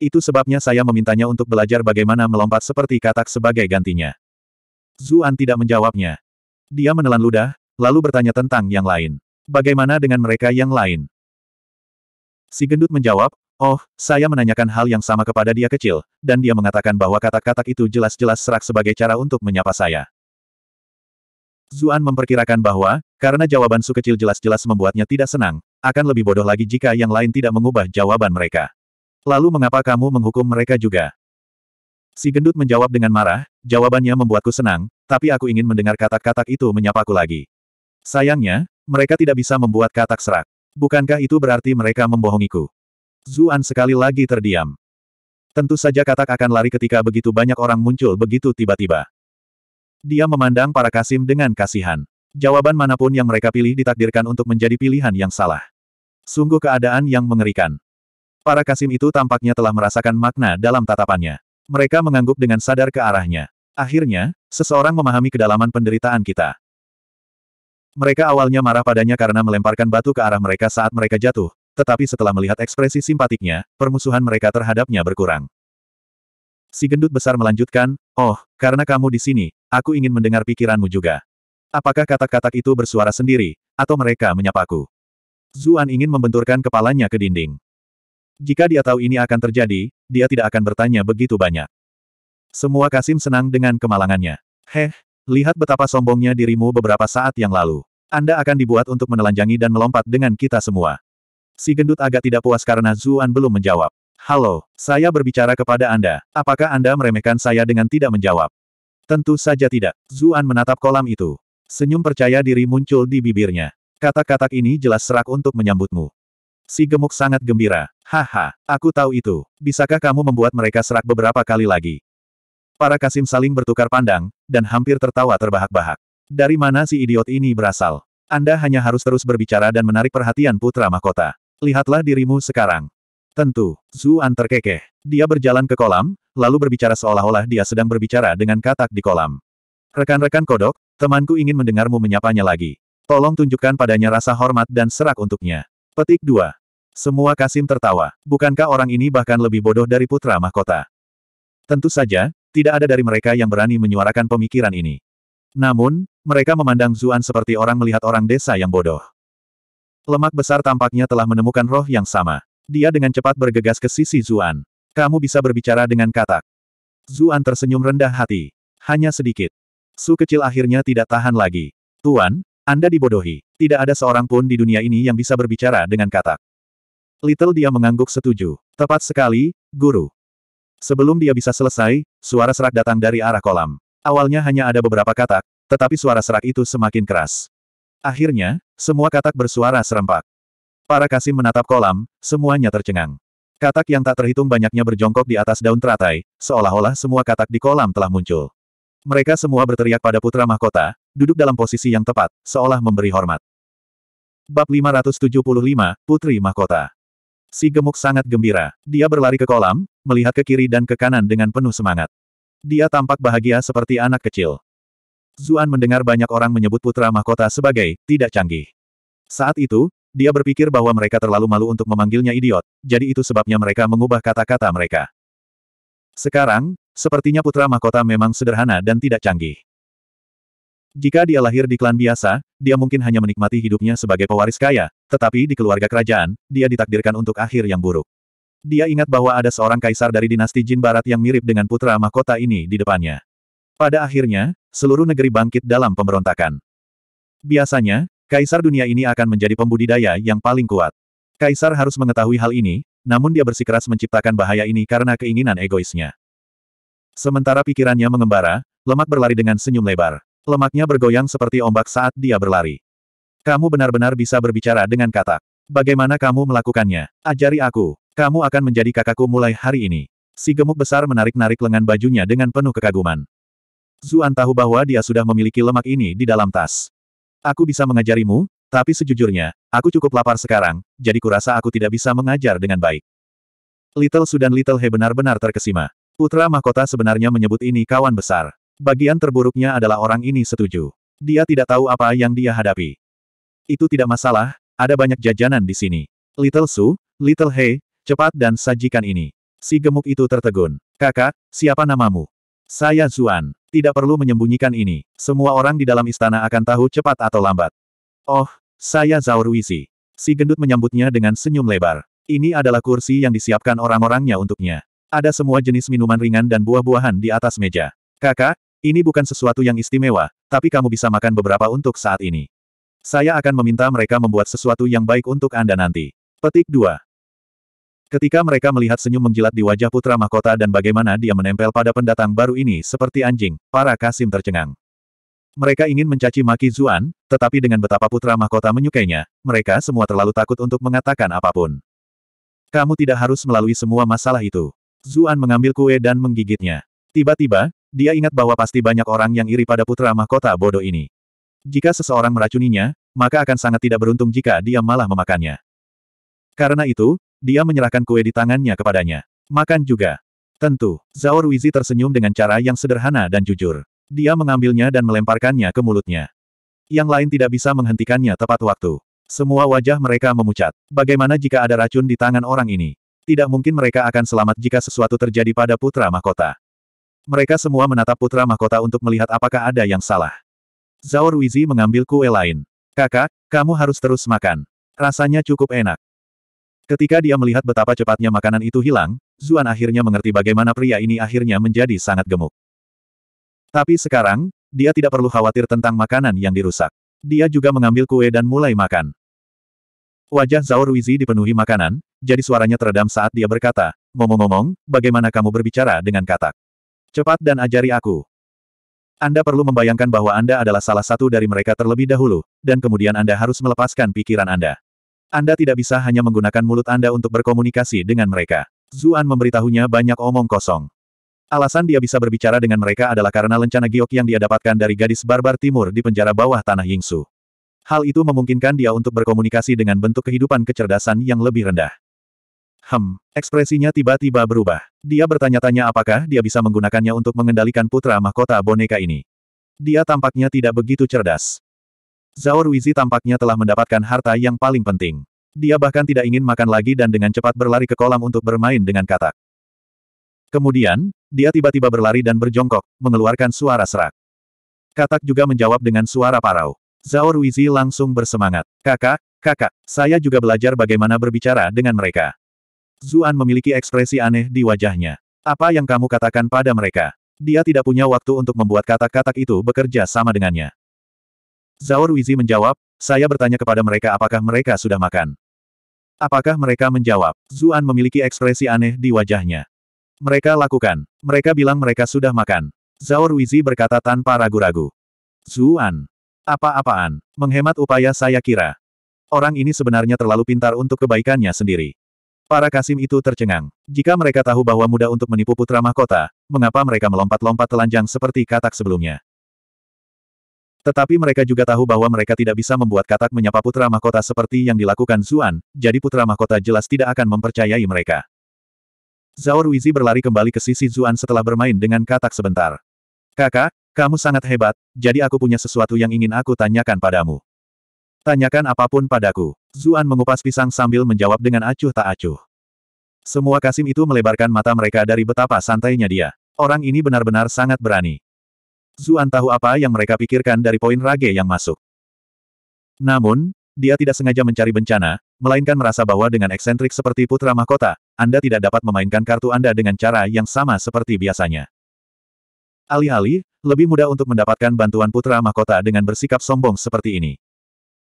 Itu sebabnya saya memintanya untuk belajar bagaimana melompat seperti katak sebagai gantinya. Zuan tidak menjawabnya. Dia menelan ludah, lalu bertanya tentang yang lain. Bagaimana dengan mereka yang lain? Si gendut menjawab, Oh, saya menanyakan hal yang sama kepada dia kecil, dan dia mengatakan bahwa katak-katak itu jelas-jelas serak sebagai cara untuk menyapa saya. Zuan memperkirakan bahwa, karena jawaban Su kecil jelas-jelas membuatnya tidak senang, akan lebih bodoh lagi jika yang lain tidak mengubah jawaban mereka. Lalu mengapa kamu menghukum mereka juga? Si gendut menjawab dengan marah, jawabannya membuatku senang, tapi aku ingin mendengar katak-katak itu menyapaku lagi. Sayangnya, mereka tidak bisa membuat katak serak. Bukankah itu berarti mereka membohongiku? Zuan sekali lagi terdiam. Tentu saja katak akan lari ketika begitu banyak orang muncul begitu tiba-tiba. Dia memandang para Kasim dengan kasihan. Jawaban manapun yang mereka pilih ditakdirkan untuk menjadi pilihan yang salah. Sungguh keadaan yang mengerikan. Para Kasim itu tampaknya telah merasakan makna dalam tatapannya. Mereka mengangguk dengan sadar ke arahnya. Akhirnya, seseorang memahami kedalaman penderitaan kita. Mereka awalnya marah padanya karena melemparkan batu ke arah mereka saat mereka jatuh, tetapi setelah melihat ekspresi simpatiknya, permusuhan mereka terhadapnya berkurang. Si gendut besar melanjutkan, Oh, karena kamu di sini, aku ingin mendengar pikiranmu juga. Apakah katak-katak itu bersuara sendiri, atau mereka menyapaku? Zuan ingin membenturkan kepalanya ke dinding. Jika dia tahu ini akan terjadi, dia tidak akan bertanya begitu banyak. Semua Kasim senang dengan kemalangannya. Heh, lihat betapa sombongnya dirimu beberapa saat yang lalu. Anda akan dibuat untuk menelanjangi dan melompat dengan kita semua. Si gendut agak tidak puas karena Zuan belum menjawab. Halo, saya berbicara kepada Anda. Apakah Anda meremehkan saya dengan tidak menjawab? Tentu saja tidak. Zuan menatap kolam itu. Senyum percaya diri muncul di bibirnya. Kata-kata ini jelas serak untuk menyambutmu. Si gemuk sangat gembira. Haha, aku tahu itu. Bisakah kamu membuat mereka serak beberapa kali lagi? Para kasim saling bertukar pandang, dan hampir tertawa terbahak-bahak. Dari mana si idiot ini berasal? Anda hanya harus terus berbicara dan menarik perhatian putra mahkota. Lihatlah dirimu sekarang. Tentu, Zuan terkekeh. Dia berjalan ke kolam, lalu berbicara seolah-olah dia sedang berbicara dengan katak di kolam. Rekan-rekan kodok, temanku ingin mendengarmu menyapanya lagi. Tolong tunjukkan padanya rasa hormat dan serak untuknya. Petik 2. Semua Kasim tertawa. Bukankah orang ini bahkan lebih bodoh dari putra mahkota? Tentu saja, tidak ada dari mereka yang berani menyuarakan pemikiran ini. Namun, mereka memandang Zuan seperti orang melihat orang desa yang bodoh. Lemak besar tampaknya telah menemukan roh yang sama. Dia dengan cepat bergegas ke sisi Zuan. Kamu bisa berbicara dengan katak. Zuan tersenyum rendah hati. Hanya sedikit. Su kecil akhirnya tidak tahan lagi. Tuan, Anda dibodohi. Tidak ada seorang pun di dunia ini yang bisa berbicara dengan katak. Little dia mengangguk setuju. Tepat sekali, guru. Sebelum dia bisa selesai, suara serak datang dari arah kolam. Awalnya hanya ada beberapa katak, tetapi suara serak itu semakin keras. Akhirnya, semua katak bersuara serempak. Para kasih menatap kolam, semuanya tercengang. Katak yang tak terhitung banyaknya berjongkok di atas daun teratai, seolah-olah semua katak di kolam telah muncul. Mereka semua berteriak pada putra mahkota, duduk dalam posisi yang tepat, seolah memberi hormat. Bab 575, Putri Mahkota Si gemuk sangat gembira. Dia berlari ke kolam, melihat ke kiri dan ke kanan dengan penuh semangat. Dia tampak bahagia seperti anak kecil. Zuan mendengar banyak orang menyebut putra mahkota sebagai tidak canggih. Saat itu, dia berpikir bahwa mereka terlalu malu untuk memanggilnya idiot, jadi itu sebabnya mereka mengubah kata-kata mereka. Sekarang, sepertinya putra mahkota memang sederhana dan tidak canggih. Jika dia lahir di klan biasa, dia mungkin hanya menikmati hidupnya sebagai pewaris kaya, tetapi di keluarga kerajaan, dia ditakdirkan untuk akhir yang buruk. Dia ingat bahwa ada seorang kaisar dari dinasti Jin Barat yang mirip dengan putra mahkota ini di depannya. Pada akhirnya, seluruh negeri bangkit dalam pemberontakan. Biasanya, Kaisar dunia ini akan menjadi pembudidaya yang paling kuat. Kaisar harus mengetahui hal ini, namun dia bersikeras menciptakan bahaya ini karena keinginan egoisnya. Sementara pikirannya mengembara, lemak berlari dengan senyum lebar. Lemaknya bergoyang seperti ombak saat dia berlari. Kamu benar-benar bisa berbicara dengan katak. Bagaimana kamu melakukannya? Ajari aku. Kamu akan menjadi kakakku mulai hari ini. Si gemuk besar menarik-narik lengan bajunya dengan penuh kekaguman. Zuan tahu bahwa dia sudah memiliki lemak ini di dalam tas. Aku bisa mengajarimu, tapi sejujurnya, aku cukup lapar sekarang, jadi kurasa aku tidak bisa mengajar dengan baik. Little Sudan Little He benar-benar terkesima. Putra mahkota sebenarnya menyebut ini kawan besar. Bagian terburuknya adalah orang ini setuju. Dia tidak tahu apa yang dia hadapi. Itu tidak masalah, ada banyak jajanan di sini. Little Su, Little He, cepat dan sajikan ini. Si gemuk itu tertegun. Kakak, siapa namamu? Saya Zuan. Tidak perlu menyembunyikan ini. Semua orang di dalam istana akan tahu cepat atau lambat. Oh, saya Zhao Ruizi. Si gendut menyambutnya dengan senyum lebar. Ini adalah kursi yang disiapkan orang-orangnya untuknya. Ada semua jenis minuman ringan dan buah-buahan di atas meja. Kakak, ini bukan sesuatu yang istimewa, tapi kamu bisa makan beberapa untuk saat ini. Saya akan meminta mereka membuat sesuatu yang baik untuk Anda nanti. Petik 2. Ketika mereka melihat senyum menjilat di wajah putra mahkota dan bagaimana dia menempel pada pendatang baru ini seperti anjing, para Kasim tercengang. Mereka ingin mencaci maki Zuan, tetapi dengan betapa putra mahkota menyukainya, mereka semua terlalu takut untuk mengatakan apapun. Kamu tidak harus melalui semua masalah itu. Zuan mengambil kue dan menggigitnya. Tiba-tiba, dia ingat bahwa pasti banyak orang yang iri pada putra mahkota bodoh ini. Jika seseorang meracuninya, maka akan sangat tidak beruntung jika dia malah memakannya. Karena itu, dia menyerahkan kue di tangannya kepadanya. Makan juga. Tentu, Zhao Ruizi tersenyum dengan cara yang sederhana dan jujur. Dia mengambilnya dan melemparkannya ke mulutnya. Yang lain tidak bisa menghentikannya tepat waktu. Semua wajah mereka memucat. Bagaimana jika ada racun di tangan orang ini? Tidak mungkin mereka akan selamat jika sesuatu terjadi pada putra mahkota. Mereka semua menatap putra mahkota untuk melihat apakah ada yang salah. Zhao Ruizi mengambil kue lain. Kakak, kamu harus terus makan. Rasanya cukup enak. Ketika dia melihat betapa cepatnya makanan itu hilang, Zuan akhirnya mengerti bagaimana pria ini akhirnya menjadi sangat gemuk. Tapi sekarang, dia tidak perlu khawatir tentang makanan yang dirusak. Dia juga mengambil kue dan mulai makan. Wajah Zhao Ruizi dipenuhi makanan, jadi suaranya teredam saat dia berkata, Ngomong-ngomong, bagaimana kamu berbicara dengan katak? Cepat dan ajari aku. Anda perlu membayangkan bahwa Anda adalah salah satu dari mereka terlebih dahulu, dan kemudian Anda harus melepaskan pikiran Anda. Anda tidak bisa hanya menggunakan mulut Anda untuk berkomunikasi dengan mereka. Zuan memberitahunya banyak omong kosong. Alasan dia bisa berbicara dengan mereka adalah karena lencana giok yang dia dapatkan dari gadis barbar timur di penjara bawah tanah Yingsu. Hal itu memungkinkan dia untuk berkomunikasi dengan bentuk kehidupan kecerdasan yang lebih rendah. Hem, ekspresinya tiba-tiba berubah. Dia bertanya-tanya apakah dia bisa menggunakannya untuk mengendalikan putra mahkota boneka ini. Dia tampaknya tidak begitu cerdas. Zhao Ruizi tampaknya telah mendapatkan harta yang paling penting. Dia bahkan tidak ingin makan lagi dan dengan cepat berlari ke kolam untuk bermain dengan katak. Kemudian, dia tiba-tiba berlari dan berjongkok, mengeluarkan suara serak. Katak juga menjawab dengan suara parau. Zhao Ruizi langsung bersemangat. Kakak, kakak, saya juga belajar bagaimana berbicara dengan mereka. Zuan memiliki ekspresi aneh di wajahnya. Apa yang kamu katakan pada mereka? Dia tidak punya waktu untuk membuat katak-katak itu bekerja sama dengannya. Zhao Ruizi menjawab, saya bertanya kepada mereka apakah mereka sudah makan. Apakah mereka menjawab? Zuan memiliki ekspresi aneh di wajahnya. Mereka lakukan. Mereka bilang mereka sudah makan. Zhao Ruizi berkata tanpa ragu-ragu. Zuan. Apa-apaan. Menghemat upaya saya kira. Orang ini sebenarnya terlalu pintar untuk kebaikannya sendiri. Para kasim itu tercengang. Jika mereka tahu bahwa mudah untuk menipu putra mahkota, mengapa mereka melompat-lompat telanjang seperti katak sebelumnya? Tetapi mereka juga tahu bahwa mereka tidak bisa membuat katak menyapa putra mahkota seperti yang dilakukan Zuan, jadi putra mahkota jelas tidak akan mempercayai mereka. Zhao Ruizi berlari kembali ke sisi Zuan setelah bermain dengan katak sebentar. Kakak, kamu sangat hebat, jadi aku punya sesuatu yang ingin aku tanyakan padamu. Tanyakan apapun padaku. Zuan mengupas pisang sambil menjawab dengan acuh tak acuh. Semua Kasim itu melebarkan mata mereka dari betapa santainya dia. Orang ini benar-benar sangat berani. Zuan tahu apa yang mereka pikirkan dari poin rage yang masuk. Namun, dia tidak sengaja mencari bencana, melainkan merasa bahwa dengan eksentrik seperti putra mahkota, Anda tidak dapat memainkan kartu Anda dengan cara yang sama seperti biasanya. Alih-alih, lebih mudah untuk mendapatkan bantuan putra mahkota dengan bersikap sombong seperti ini.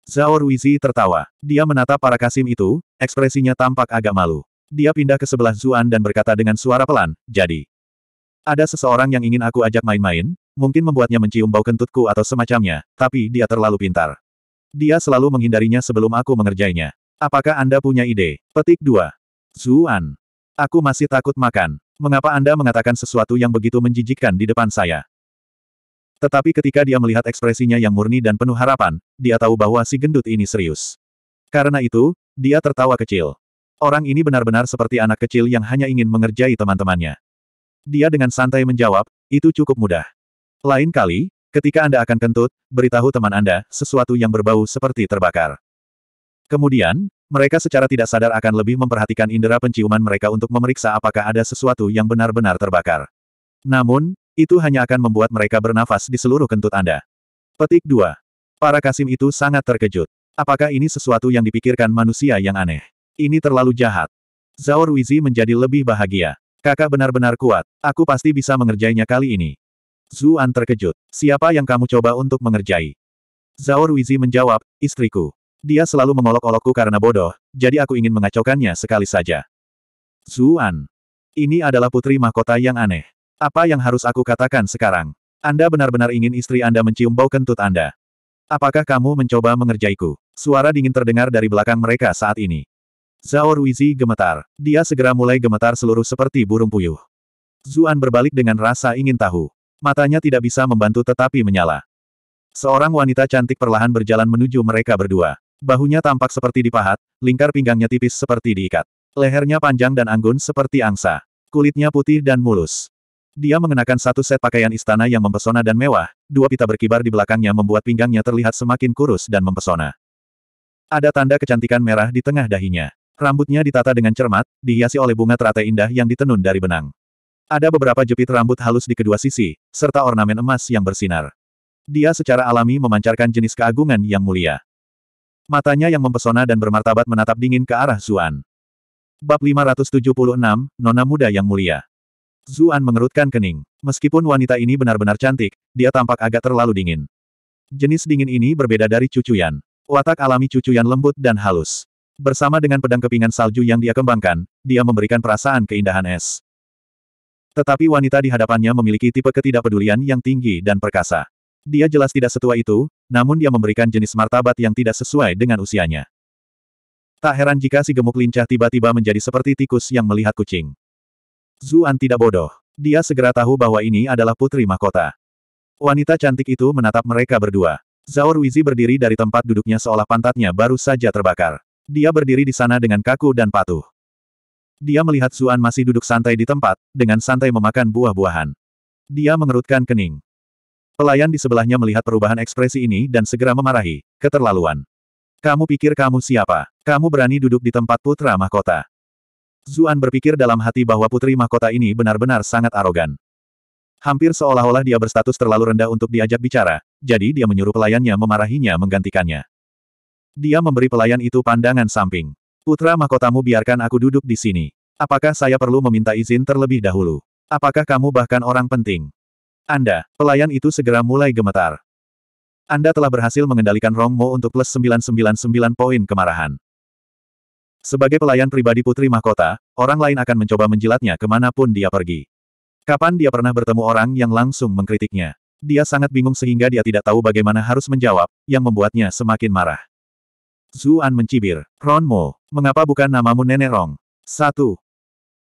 Zhao Ruizi tertawa. Dia menatap para kasim itu, ekspresinya tampak agak malu. Dia pindah ke sebelah Zuan dan berkata dengan suara pelan, jadi. Ada seseorang yang ingin aku ajak main-main, mungkin membuatnya mencium bau kentutku atau semacamnya, tapi dia terlalu pintar. Dia selalu menghindarinya sebelum aku mengerjainya. Apakah Anda punya ide? Petik 2. Zuan. Aku masih takut makan. Mengapa Anda mengatakan sesuatu yang begitu menjijikkan di depan saya? Tetapi ketika dia melihat ekspresinya yang murni dan penuh harapan, dia tahu bahwa si gendut ini serius. Karena itu, dia tertawa kecil. Orang ini benar-benar seperti anak kecil yang hanya ingin mengerjai teman-temannya. Dia dengan santai menjawab, itu cukup mudah. Lain kali, ketika Anda akan kentut, beritahu teman Anda sesuatu yang berbau seperti terbakar. Kemudian, mereka secara tidak sadar akan lebih memperhatikan indera penciuman mereka untuk memeriksa apakah ada sesuatu yang benar-benar terbakar. Namun, itu hanya akan membuat mereka bernafas di seluruh kentut Anda. Petik 2. Para Kasim itu sangat terkejut. Apakah ini sesuatu yang dipikirkan manusia yang aneh? Ini terlalu jahat. Zawar Wizi menjadi lebih bahagia. Kakak benar-benar kuat. Aku pasti bisa mengerjainya kali ini. Zuan terkejut. Siapa yang kamu coba untuk mengerjai? Zhao Ruizi menjawab, istriku. Dia selalu mengolok-olokku karena bodoh, jadi aku ingin mengacaukannya sekali saja. Zuan. Ini adalah putri mahkota yang aneh. Apa yang harus aku katakan sekarang? Anda benar-benar ingin istri Anda mencium bau kentut Anda. Apakah kamu mencoba mengerjaiku? Suara dingin terdengar dari belakang mereka saat ini. Zhao Ruizi gemetar. Dia segera mulai gemetar seluruh seperti burung puyuh. Zuan berbalik dengan rasa ingin tahu. Matanya tidak bisa membantu tetapi menyala. Seorang wanita cantik perlahan berjalan menuju mereka berdua. Bahunya tampak seperti dipahat, lingkar pinggangnya tipis seperti diikat. Lehernya panjang dan anggun seperti angsa. Kulitnya putih dan mulus. Dia mengenakan satu set pakaian istana yang mempesona dan mewah, dua pita berkibar di belakangnya membuat pinggangnya terlihat semakin kurus dan mempesona. Ada tanda kecantikan merah di tengah dahinya. Rambutnya ditata dengan cermat, dihiasi oleh bunga teratai indah yang ditenun dari benang. Ada beberapa jepit rambut halus di kedua sisi, serta ornamen emas yang bersinar. Dia secara alami memancarkan jenis keagungan yang mulia. Matanya yang mempesona dan bermartabat menatap dingin ke arah Zuan. Bab 576, Nona Muda Yang Mulia. Zuan mengerutkan kening. Meskipun wanita ini benar-benar cantik, dia tampak agak terlalu dingin. Jenis dingin ini berbeda dari cucuyan. Watak alami cucuyan lembut dan halus. Bersama dengan pedang kepingan salju yang dia kembangkan, dia memberikan perasaan keindahan es. Tetapi wanita di hadapannya memiliki tipe ketidakpedulian yang tinggi dan perkasa. Dia jelas tidak setua itu, namun dia memberikan jenis martabat yang tidak sesuai dengan usianya. Tak heran jika si gemuk lincah tiba-tiba menjadi seperti tikus yang melihat kucing. Zuan tidak bodoh. Dia segera tahu bahwa ini adalah putri mahkota. Wanita cantik itu menatap mereka berdua. Zhao Ruizi berdiri dari tempat duduknya seolah pantatnya baru saja terbakar. Dia berdiri di sana dengan kaku dan patuh. Dia melihat Zuan masih duduk santai di tempat, dengan santai memakan buah-buahan. Dia mengerutkan kening. Pelayan di sebelahnya melihat perubahan ekspresi ini dan segera memarahi, keterlaluan. Kamu pikir kamu siapa? Kamu berani duduk di tempat putra mahkota. Zuan berpikir dalam hati bahwa putri mahkota ini benar-benar sangat arogan. Hampir seolah-olah dia berstatus terlalu rendah untuk diajak bicara, jadi dia menyuruh pelayannya memarahinya menggantikannya. Dia memberi pelayan itu pandangan samping. Putra mahkotamu biarkan aku duduk di sini. Apakah saya perlu meminta izin terlebih dahulu? Apakah kamu bahkan orang penting? Anda, pelayan itu segera mulai gemetar. Anda telah berhasil mengendalikan Rong Mo untuk plus 999 poin kemarahan. Sebagai pelayan pribadi Putri Mahkota, orang lain akan mencoba menjilatnya kemanapun dia pergi. Kapan dia pernah bertemu orang yang langsung mengkritiknya? Dia sangat bingung sehingga dia tidak tahu bagaimana harus menjawab, yang membuatnya semakin marah. Zuan mencibir, Ron Mo, Mengapa bukan namamu Nenek Rong? Satu.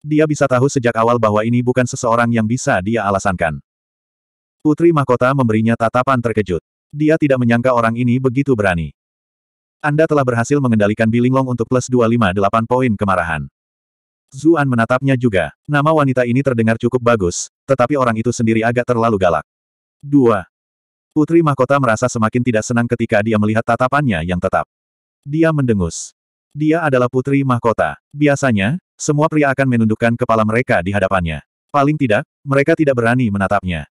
Dia bisa tahu sejak awal bahwa ini bukan seseorang yang bisa dia alasankan. Putri Mahkota memberinya tatapan terkejut. Dia tidak menyangka orang ini begitu berani. Anda telah berhasil mengendalikan Bilinglong untuk plus 258 poin kemarahan. Zuan menatapnya juga. Nama wanita ini terdengar cukup bagus, tetapi orang itu sendiri agak terlalu galak. 2. Putri Mahkota merasa semakin tidak senang ketika dia melihat tatapannya yang tetap. Dia mendengus. Dia adalah putri mahkota. Biasanya, semua pria akan menundukkan kepala mereka di hadapannya. Paling tidak, mereka tidak berani menatapnya.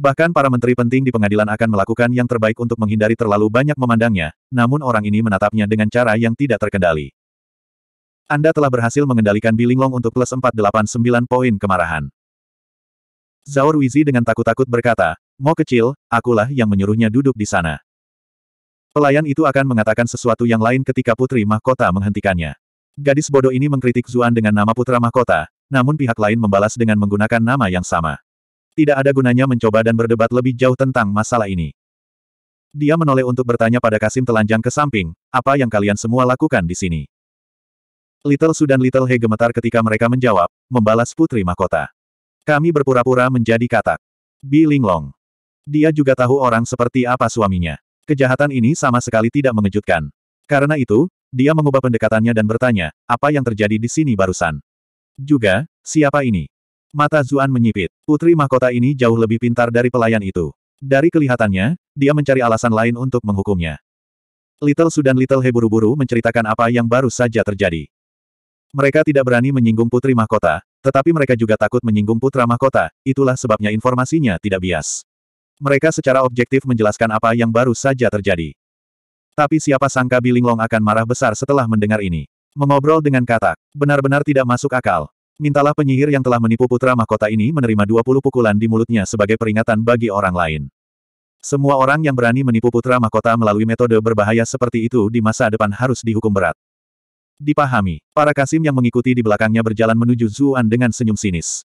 Bahkan para menteri penting di pengadilan akan melakukan yang terbaik untuk menghindari terlalu banyak memandangnya, namun orang ini menatapnya dengan cara yang tidak terkendali. Anda telah berhasil mengendalikan Bilinglong untuk plus 489 poin kemarahan. Zaur Wizi dengan takut-takut berkata, "Mau kecil, akulah yang menyuruhnya duduk di sana. Pelayan itu akan mengatakan sesuatu yang lain ketika Putri Mahkota menghentikannya. Gadis bodoh ini mengkritik Zuan dengan nama Putra Mahkota, namun pihak lain membalas dengan menggunakan nama yang sama. Tidak ada gunanya mencoba dan berdebat lebih jauh tentang masalah ini. Dia menoleh untuk bertanya pada Kasim telanjang ke samping, apa yang kalian semua lakukan di sini? Little Su dan Little He gemetar ketika mereka menjawab, membalas Putri Mahkota. Kami berpura-pura menjadi katak. Bi Linglong. Dia juga tahu orang seperti apa suaminya. Kejahatan ini sama sekali tidak mengejutkan. Karena itu, dia mengubah pendekatannya dan bertanya, apa yang terjadi di sini barusan? Juga, siapa ini? Mata Zuan menyipit. Putri mahkota ini jauh lebih pintar dari pelayan itu. Dari kelihatannya, dia mencari alasan lain untuk menghukumnya. Little Su Little He buru-buru menceritakan apa yang baru saja terjadi. Mereka tidak berani menyinggung putri mahkota, tetapi mereka juga takut menyinggung putra mahkota, itulah sebabnya informasinya tidak bias. Mereka secara objektif menjelaskan apa yang baru saja terjadi. Tapi siapa sangka Bilinglong akan marah besar setelah mendengar ini. Mengobrol dengan kata, benar-benar tidak masuk akal. Mintalah penyihir yang telah menipu putra mahkota ini menerima 20 pukulan di mulutnya sebagai peringatan bagi orang lain. Semua orang yang berani menipu putra mahkota melalui metode berbahaya seperti itu di masa depan harus dihukum berat. Dipahami, para kasim yang mengikuti di belakangnya berjalan menuju Zuan dengan senyum sinis.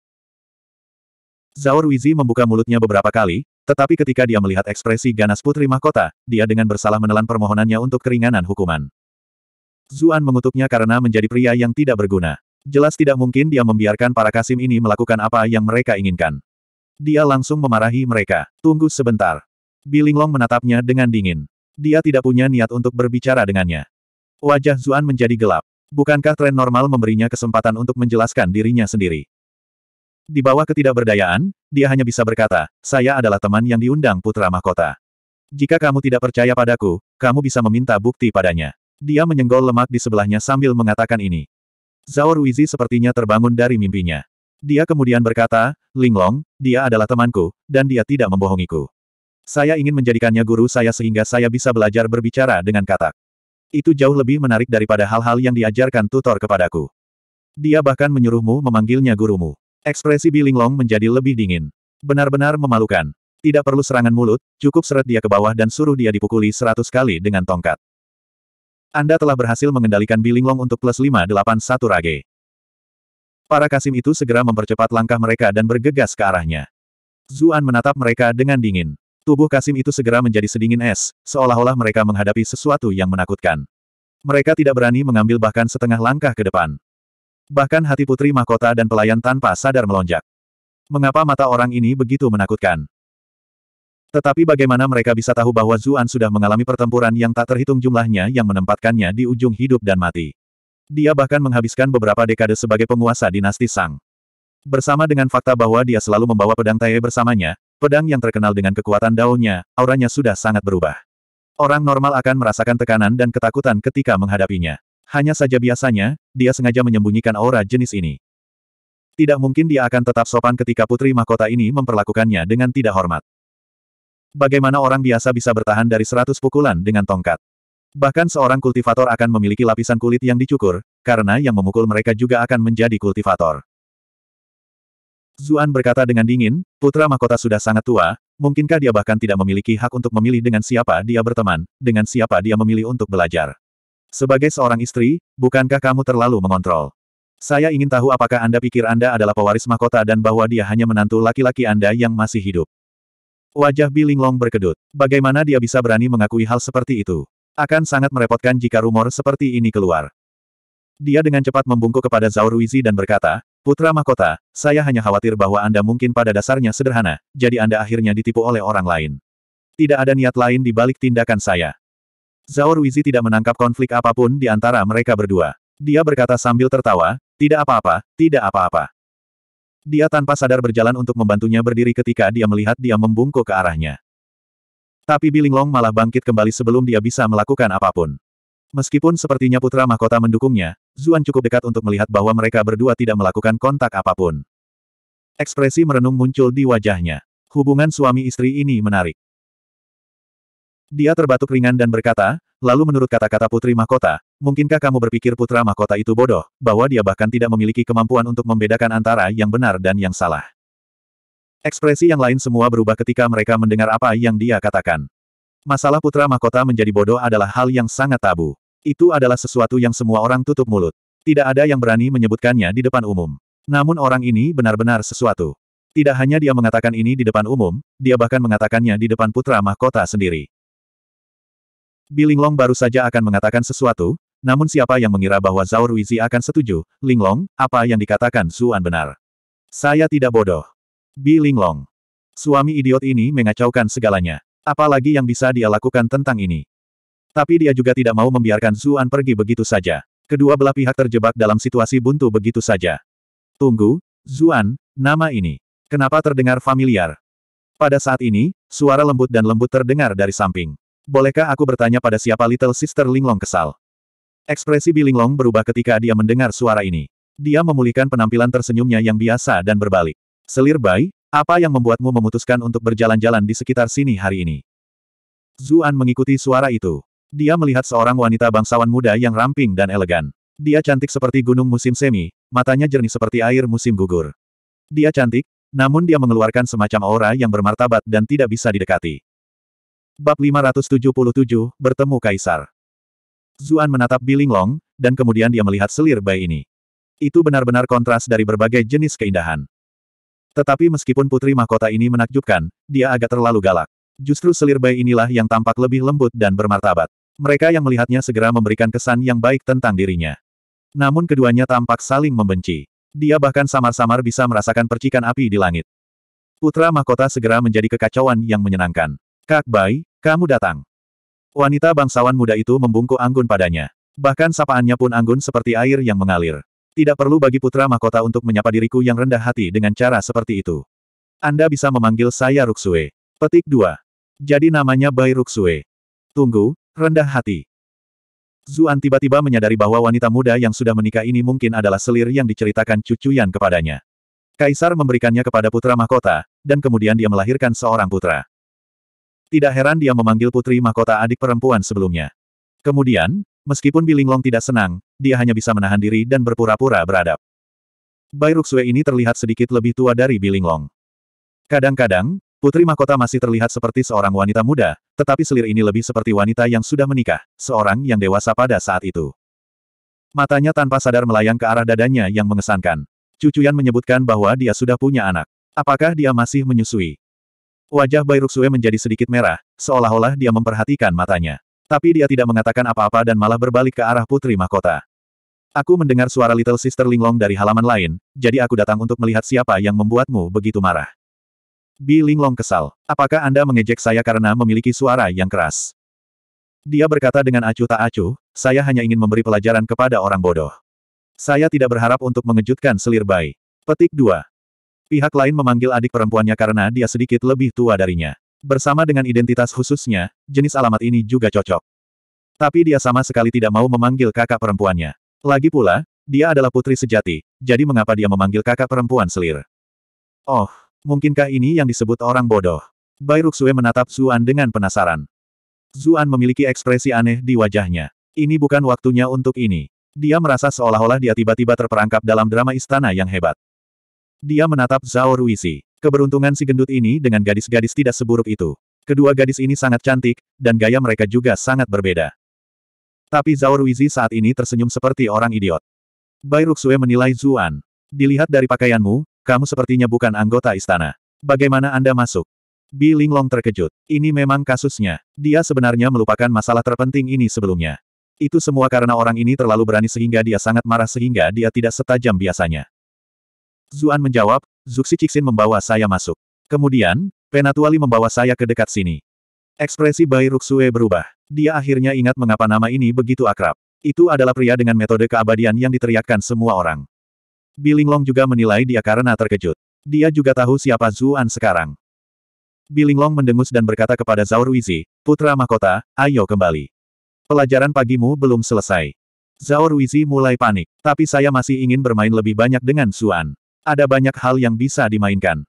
Zhao Ruizi membuka mulutnya beberapa kali, tetapi ketika dia melihat ekspresi ganas Putri Mahkota, dia dengan bersalah menelan permohonannya untuk keringanan hukuman. Zuan mengutuknya karena menjadi pria yang tidak berguna. Jelas tidak mungkin dia membiarkan para kasim ini melakukan apa yang mereka inginkan. Dia langsung memarahi mereka. Tunggu sebentar. Bilinglong menatapnya dengan dingin. Dia tidak punya niat untuk berbicara dengannya. Wajah Zuan menjadi gelap. Bukankah tren normal memberinya kesempatan untuk menjelaskan dirinya sendiri? Di bawah ketidakberdayaan, dia hanya bisa berkata, saya adalah teman yang diundang putra mahkota. Jika kamu tidak percaya padaku, kamu bisa meminta bukti padanya. Dia menyenggol lemak di sebelahnya sambil mengatakan ini. Zhao Ruizi sepertinya terbangun dari mimpinya. Dia kemudian berkata, Linglong, dia adalah temanku, dan dia tidak membohongiku. Saya ingin menjadikannya guru saya sehingga saya bisa belajar berbicara dengan katak. Itu jauh lebih menarik daripada hal-hal yang diajarkan tutor kepadaku. Dia bahkan menyuruhmu memanggilnya gurumu. Ekspresi Bilinglong menjadi lebih dingin. Benar-benar memalukan. Tidak perlu serangan mulut, cukup seret dia ke bawah dan suruh dia dipukuli seratus kali dengan tongkat. Anda telah berhasil mengendalikan Bilinglong untuk plus 581 rage. Para kasim itu segera mempercepat langkah mereka dan bergegas ke arahnya. Zuan menatap mereka dengan dingin. Tubuh kasim itu segera menjadi sedingin es, seolah-olah mereka menghadapi sesuatu yang menakutkan. Mereka tidak berani mengambil bahkan setengah langkah ke depan. Bahkan hati putri mahkota dan pelayan tanpa sadar melonjak. Mengapa mata orang ini begitu menakutkan? Tetapi bagaimana mereka bisa tahu bahwa Zuan sudah mengalami pertempuran yang tak terhitung jumlahnya yang menempatkannya di ujung hidup dan mati. Dia bahkan menghabiskan beberapa dekade sebagai penguasa dinasti Sang. Bersama dengan fakta bahwa dia selalu membawa pedang Tae bersamanya, pedang yang terkenal dengan kekuatan daunnya, auranya sudah sangat berubah. Orang normal akan merasakan tekanan dan ketakutan ketika menghadapinya. Hanya saja biasanya, dia sengaja menyembunyikan aura jenis ini. Tidak mungkin dia akan tetap sopan ketika putri mahkota ini memperlakukannya dengan tidak hormat. Bagaimana orang biasa bisa bertahan dari seratus pukulan dengan tongkat? Bahkan seorang kultivator akan memiliki lapisan kulit yang dicukur, karena yang memukul mereka juga akan menjadi kultivator. Zuan berkata dengan dingin, putra mahkota sudah sangat tua, mungkinkah dia bahkan tidak memiliki hak untuk memilih dengan siapa dia berteman, dengan siapa dia memilih untuk belajar. Sebagai seorang istri, bukankah kamu terlalu mengontrol? Saya ingin tahu apakah Anda pikir Anda adalah pewaris mahkota dan bahwa dia hanya menantu laki-laki Anda yang masih hidup. Wajah Long berkedut. Bagaimana dia bisa berani mengakui hal seperti itu? Akan sangat merepotkan jika rumor seperti ini keluar. Dia dengan cepat membungkuk kepada Zhao Ruizi dan berkata, Putra Mahkota, saya hanya khawatir bahwa Anda mungkin pada dasarnya sederhana, jadi Anda akhirnya ditipu oleh orang lain. Tidak ada niat lain di balik tindakan saya. Zhao Ruizi tidak menangkap konflik apapun di antara mereka berdua. Dia berkata sambil tertawa, tidak apa-apa, tidak apa-apa. Dia tanpa sadar berjalan untuk membantunya berdiri ketika dia melihat dia membungkuk ke arahnya. Tapi Long malah bangkit kembali sebelum dia bisa melakukan apapun. Meskipun sepertinya putra mahkota mendukungnya, Zuan cukup dekat untuk melihat bahwa mereka berdua tidak melakukan kontak apapun. Ekspresi merenung muncul di wajahnya. Hubungan suami istri ini menarik. Dia terbatuk ringan dan berkata, lalu menurut kata-kata Putri Mahkota, mungkinkah kamu berpikir Putra Mahkota itu bodoh, bahwa dia bahkan tidak memiliki kemampuan untuk membedakan antara yang benar dan yang salah. Ekspresi yang lain semua berubah ketika mereka mendengar apa yang dia katakan. Masalah Putra Mahkota menjadi bodoh adalah hal yang sangat tabu. Itu adalah sesuatu yang semua orang tutup mulut. Tidak ada yang berani menyebutkannya di depan umum. Namun orang ini benar-benar sesuatu. Tidak hanya dia mengatakan ini di depan umum, dia bahkan mengatakannya di depan Putra Mahkota sendiri. Bilinglong baru saja akan mengatakan sesuatu, namun siapa yang mengira bahwa Zhao Ruizi akan setuju, Linglong, apa yang dikatakan Zuan benar. Saya tidak bodoh. Bilinglong. Suami idiot ini mengacaukan segalanya. Apalagi yang bisa dia lakukan tentang ini. Tapi dia juga tidak mau membiarkan Zuan pergi begitu saja. Kedua belah pihak terjebak dalam situasi buntu begitu saja. Tunggu, Zuan, nama ini. Kenapa terdengar familiar? Pada saat ini, suara lembut dan lembut terdengar dari samping. Bolehkah aku bertanya pada siapa Little Sister Linglong kesal? Ekspresi Bilinglong berubah ketika dia mendengar suara ini. Dia memulihkan penampilan tersenyumnya yang biasa dan berbalik. Selir Bai, apa yang membuatmu memutuskan untuk berjalan-jalan di sekitar sini hari ini? Zuan mengikuti suara itu. Dia melihat seorang wanita bangsawan muda yang ramping dan elegan. Dia cantik seperti gunung musim semi, matanya jernih seperti air musim gugur. Dia cantik, namun dia mengeluarkan semacam aura yang bermartabat dan tidak bisa didekati. Bab 577, Bertemu Kaisar. Zuan menatap Bilinglong, dan kemudian dia melihat selir bayi ini. Itu benar-benar kontras dari berbagai jenis keindahan. Tetapi meskipun putri mahkota ini menakjubkan, dia agak terlalu galak. Justru selir bayi inilah yang tampak lebih lembut dan bermartabat. Mereka yang melihatnya segera memberikan kesan yang baik tentang dirinya. Namun keduanya tampak saling membenci. Dia bahkan samar-samar bisa merasakan percikan api di langit. Putra mahkota segera menjadi kekacauan yang menyenangkan. Kak Bai, kamu datang. Wanita bangsawan muda itu membungkuk anggun padanya. Bahkan sapaannya pun anggun seperti air yang mengalir. Tidak perlu bagi putra mahkota untuk menyapa diriku yang rendah hati dengan cara seperti itu. Anda bisa memanggil saya Ruksue. Petik 2. Jadi namanya Bai Ruksue. Tunggu, rendah hati. Zuan tiba-tiba menyadari bahwa wanita muda yang sudah menikah ini mungkin adalah selir yang diceritakan cucu Yan kepadanya. Kaisar memberikannya kepada putra mahkota, dan kemudian dia melahirkan seorang putra. Tidak heran dia memanggil putri mahkota adik perempuan sebelumnya. Kemudian, meskipun Bilinglong tidak senang, dia hanya bisa menahan diri dan berpura-pura beradab. Bai Ruxue ini terlihat sedikit lebih tua dari Bilinglong. Kadang-kadang, Putri mahkota masih terlihat seperti seorang wanita muda, tetapi selir ini lebih seperti wanita yang sudah menikah, seorang yang dewasa pada saat itu. Matanya tanpa sadar melayang ke arah dadanya yang mengesankan. Cucuyan menyebutkan bahwa dia sudah punya anak. Apakah dia masih menyusui? Wajah Bai Ruxue menjadi sedikit merah, seolah-olah dia memperhatikan matanya. Tapi dia tidak mengatakan apa-apa dan malah berbalik ke arah Putri Mahkota. Aku mendengar suara Little Sister Linglong dari halaman lain, jadi aku datang untuk melihat siapa yang membuatmu begitu marah. Bi Linglong kesal. Apakah Anda mengejek saya karena memiliki suara yang keras? Dia berkata dengan acuh tak acuh, saya hanya ingin memberi pelajaran kepada orang bodoh. Saya tidak berharap untuk mengejutkan selir bayi. Petik 2. Pihak lain memanggil adik perempuannya karena dia sedikit lebih tua darinya. Bersama dengan identitas khususnya, jenis alamat ini juga cocok. Tapi dia sama sekali tidak mau memanggil kakak perempuannya. Lagi pula, dia adalah putri sejati, jadi mengapa dia memanggil kakak perempuan selir? Oh, mungkinkah ini yang disebut orang bodoh? Bai Ruxue menatap Zuan dengan penasaran. Zuan memiliki ekspresi aneh di wajahnya. Ini bukan waktunya untuk ini. Dia merasa seolah-olah dia tiba-tiba terperangkap dalam drama istana yang hebat. Dia menatap Zhao Ruizi. Keberuntungan si gendut ini dengan gadis-gadis tidak seburuk itu. Kedua gadis ini sangat cantik, dan gaya mereka juga sangat berbeda. Tapi Zhao Ruizi saat ini tersenyum seperti orang idiot. Bai Ruxue menilai Zuan. Dilihat dari pakaianmu, kamu sepertinya bukan anggota istana. Bagaimana Anda masuk? Bi Linglong terkejut. Ini memang kasusnya. Dia sebenarnya melupakan masalah terpenting ini sebelumnya. Itu semua karena orang ini terlalu berani sehingga dia sangat marah sehingga dia tidak setajam biasanya. Zuan menjawab, Zuxi Cixin membawa saya masuk. Kemudian, Penatuali membawa saya ke dekat sini. Ekspresi Bai Ruxue berubah. Dia akhirnya ingat mengapa nama ini begitu akrab. Itu adalah pria dengan metode keabadian yang diteriakkan semua orang. Bilinglong juga menilai dia karena terkejut. Dia juga tahu siapa Zuan sekarang. Bilinglong mendengus dan berkata kepada Zhao Ruizi, Putra Mahkota, ayo kembali. Pelajaran pagimu belum selesai. Zhao Ruizi mulai panik, tapi saya masih ingin bermain lebih banyak dengan Zuan. Ada banyak hal yang bisa dimainkan.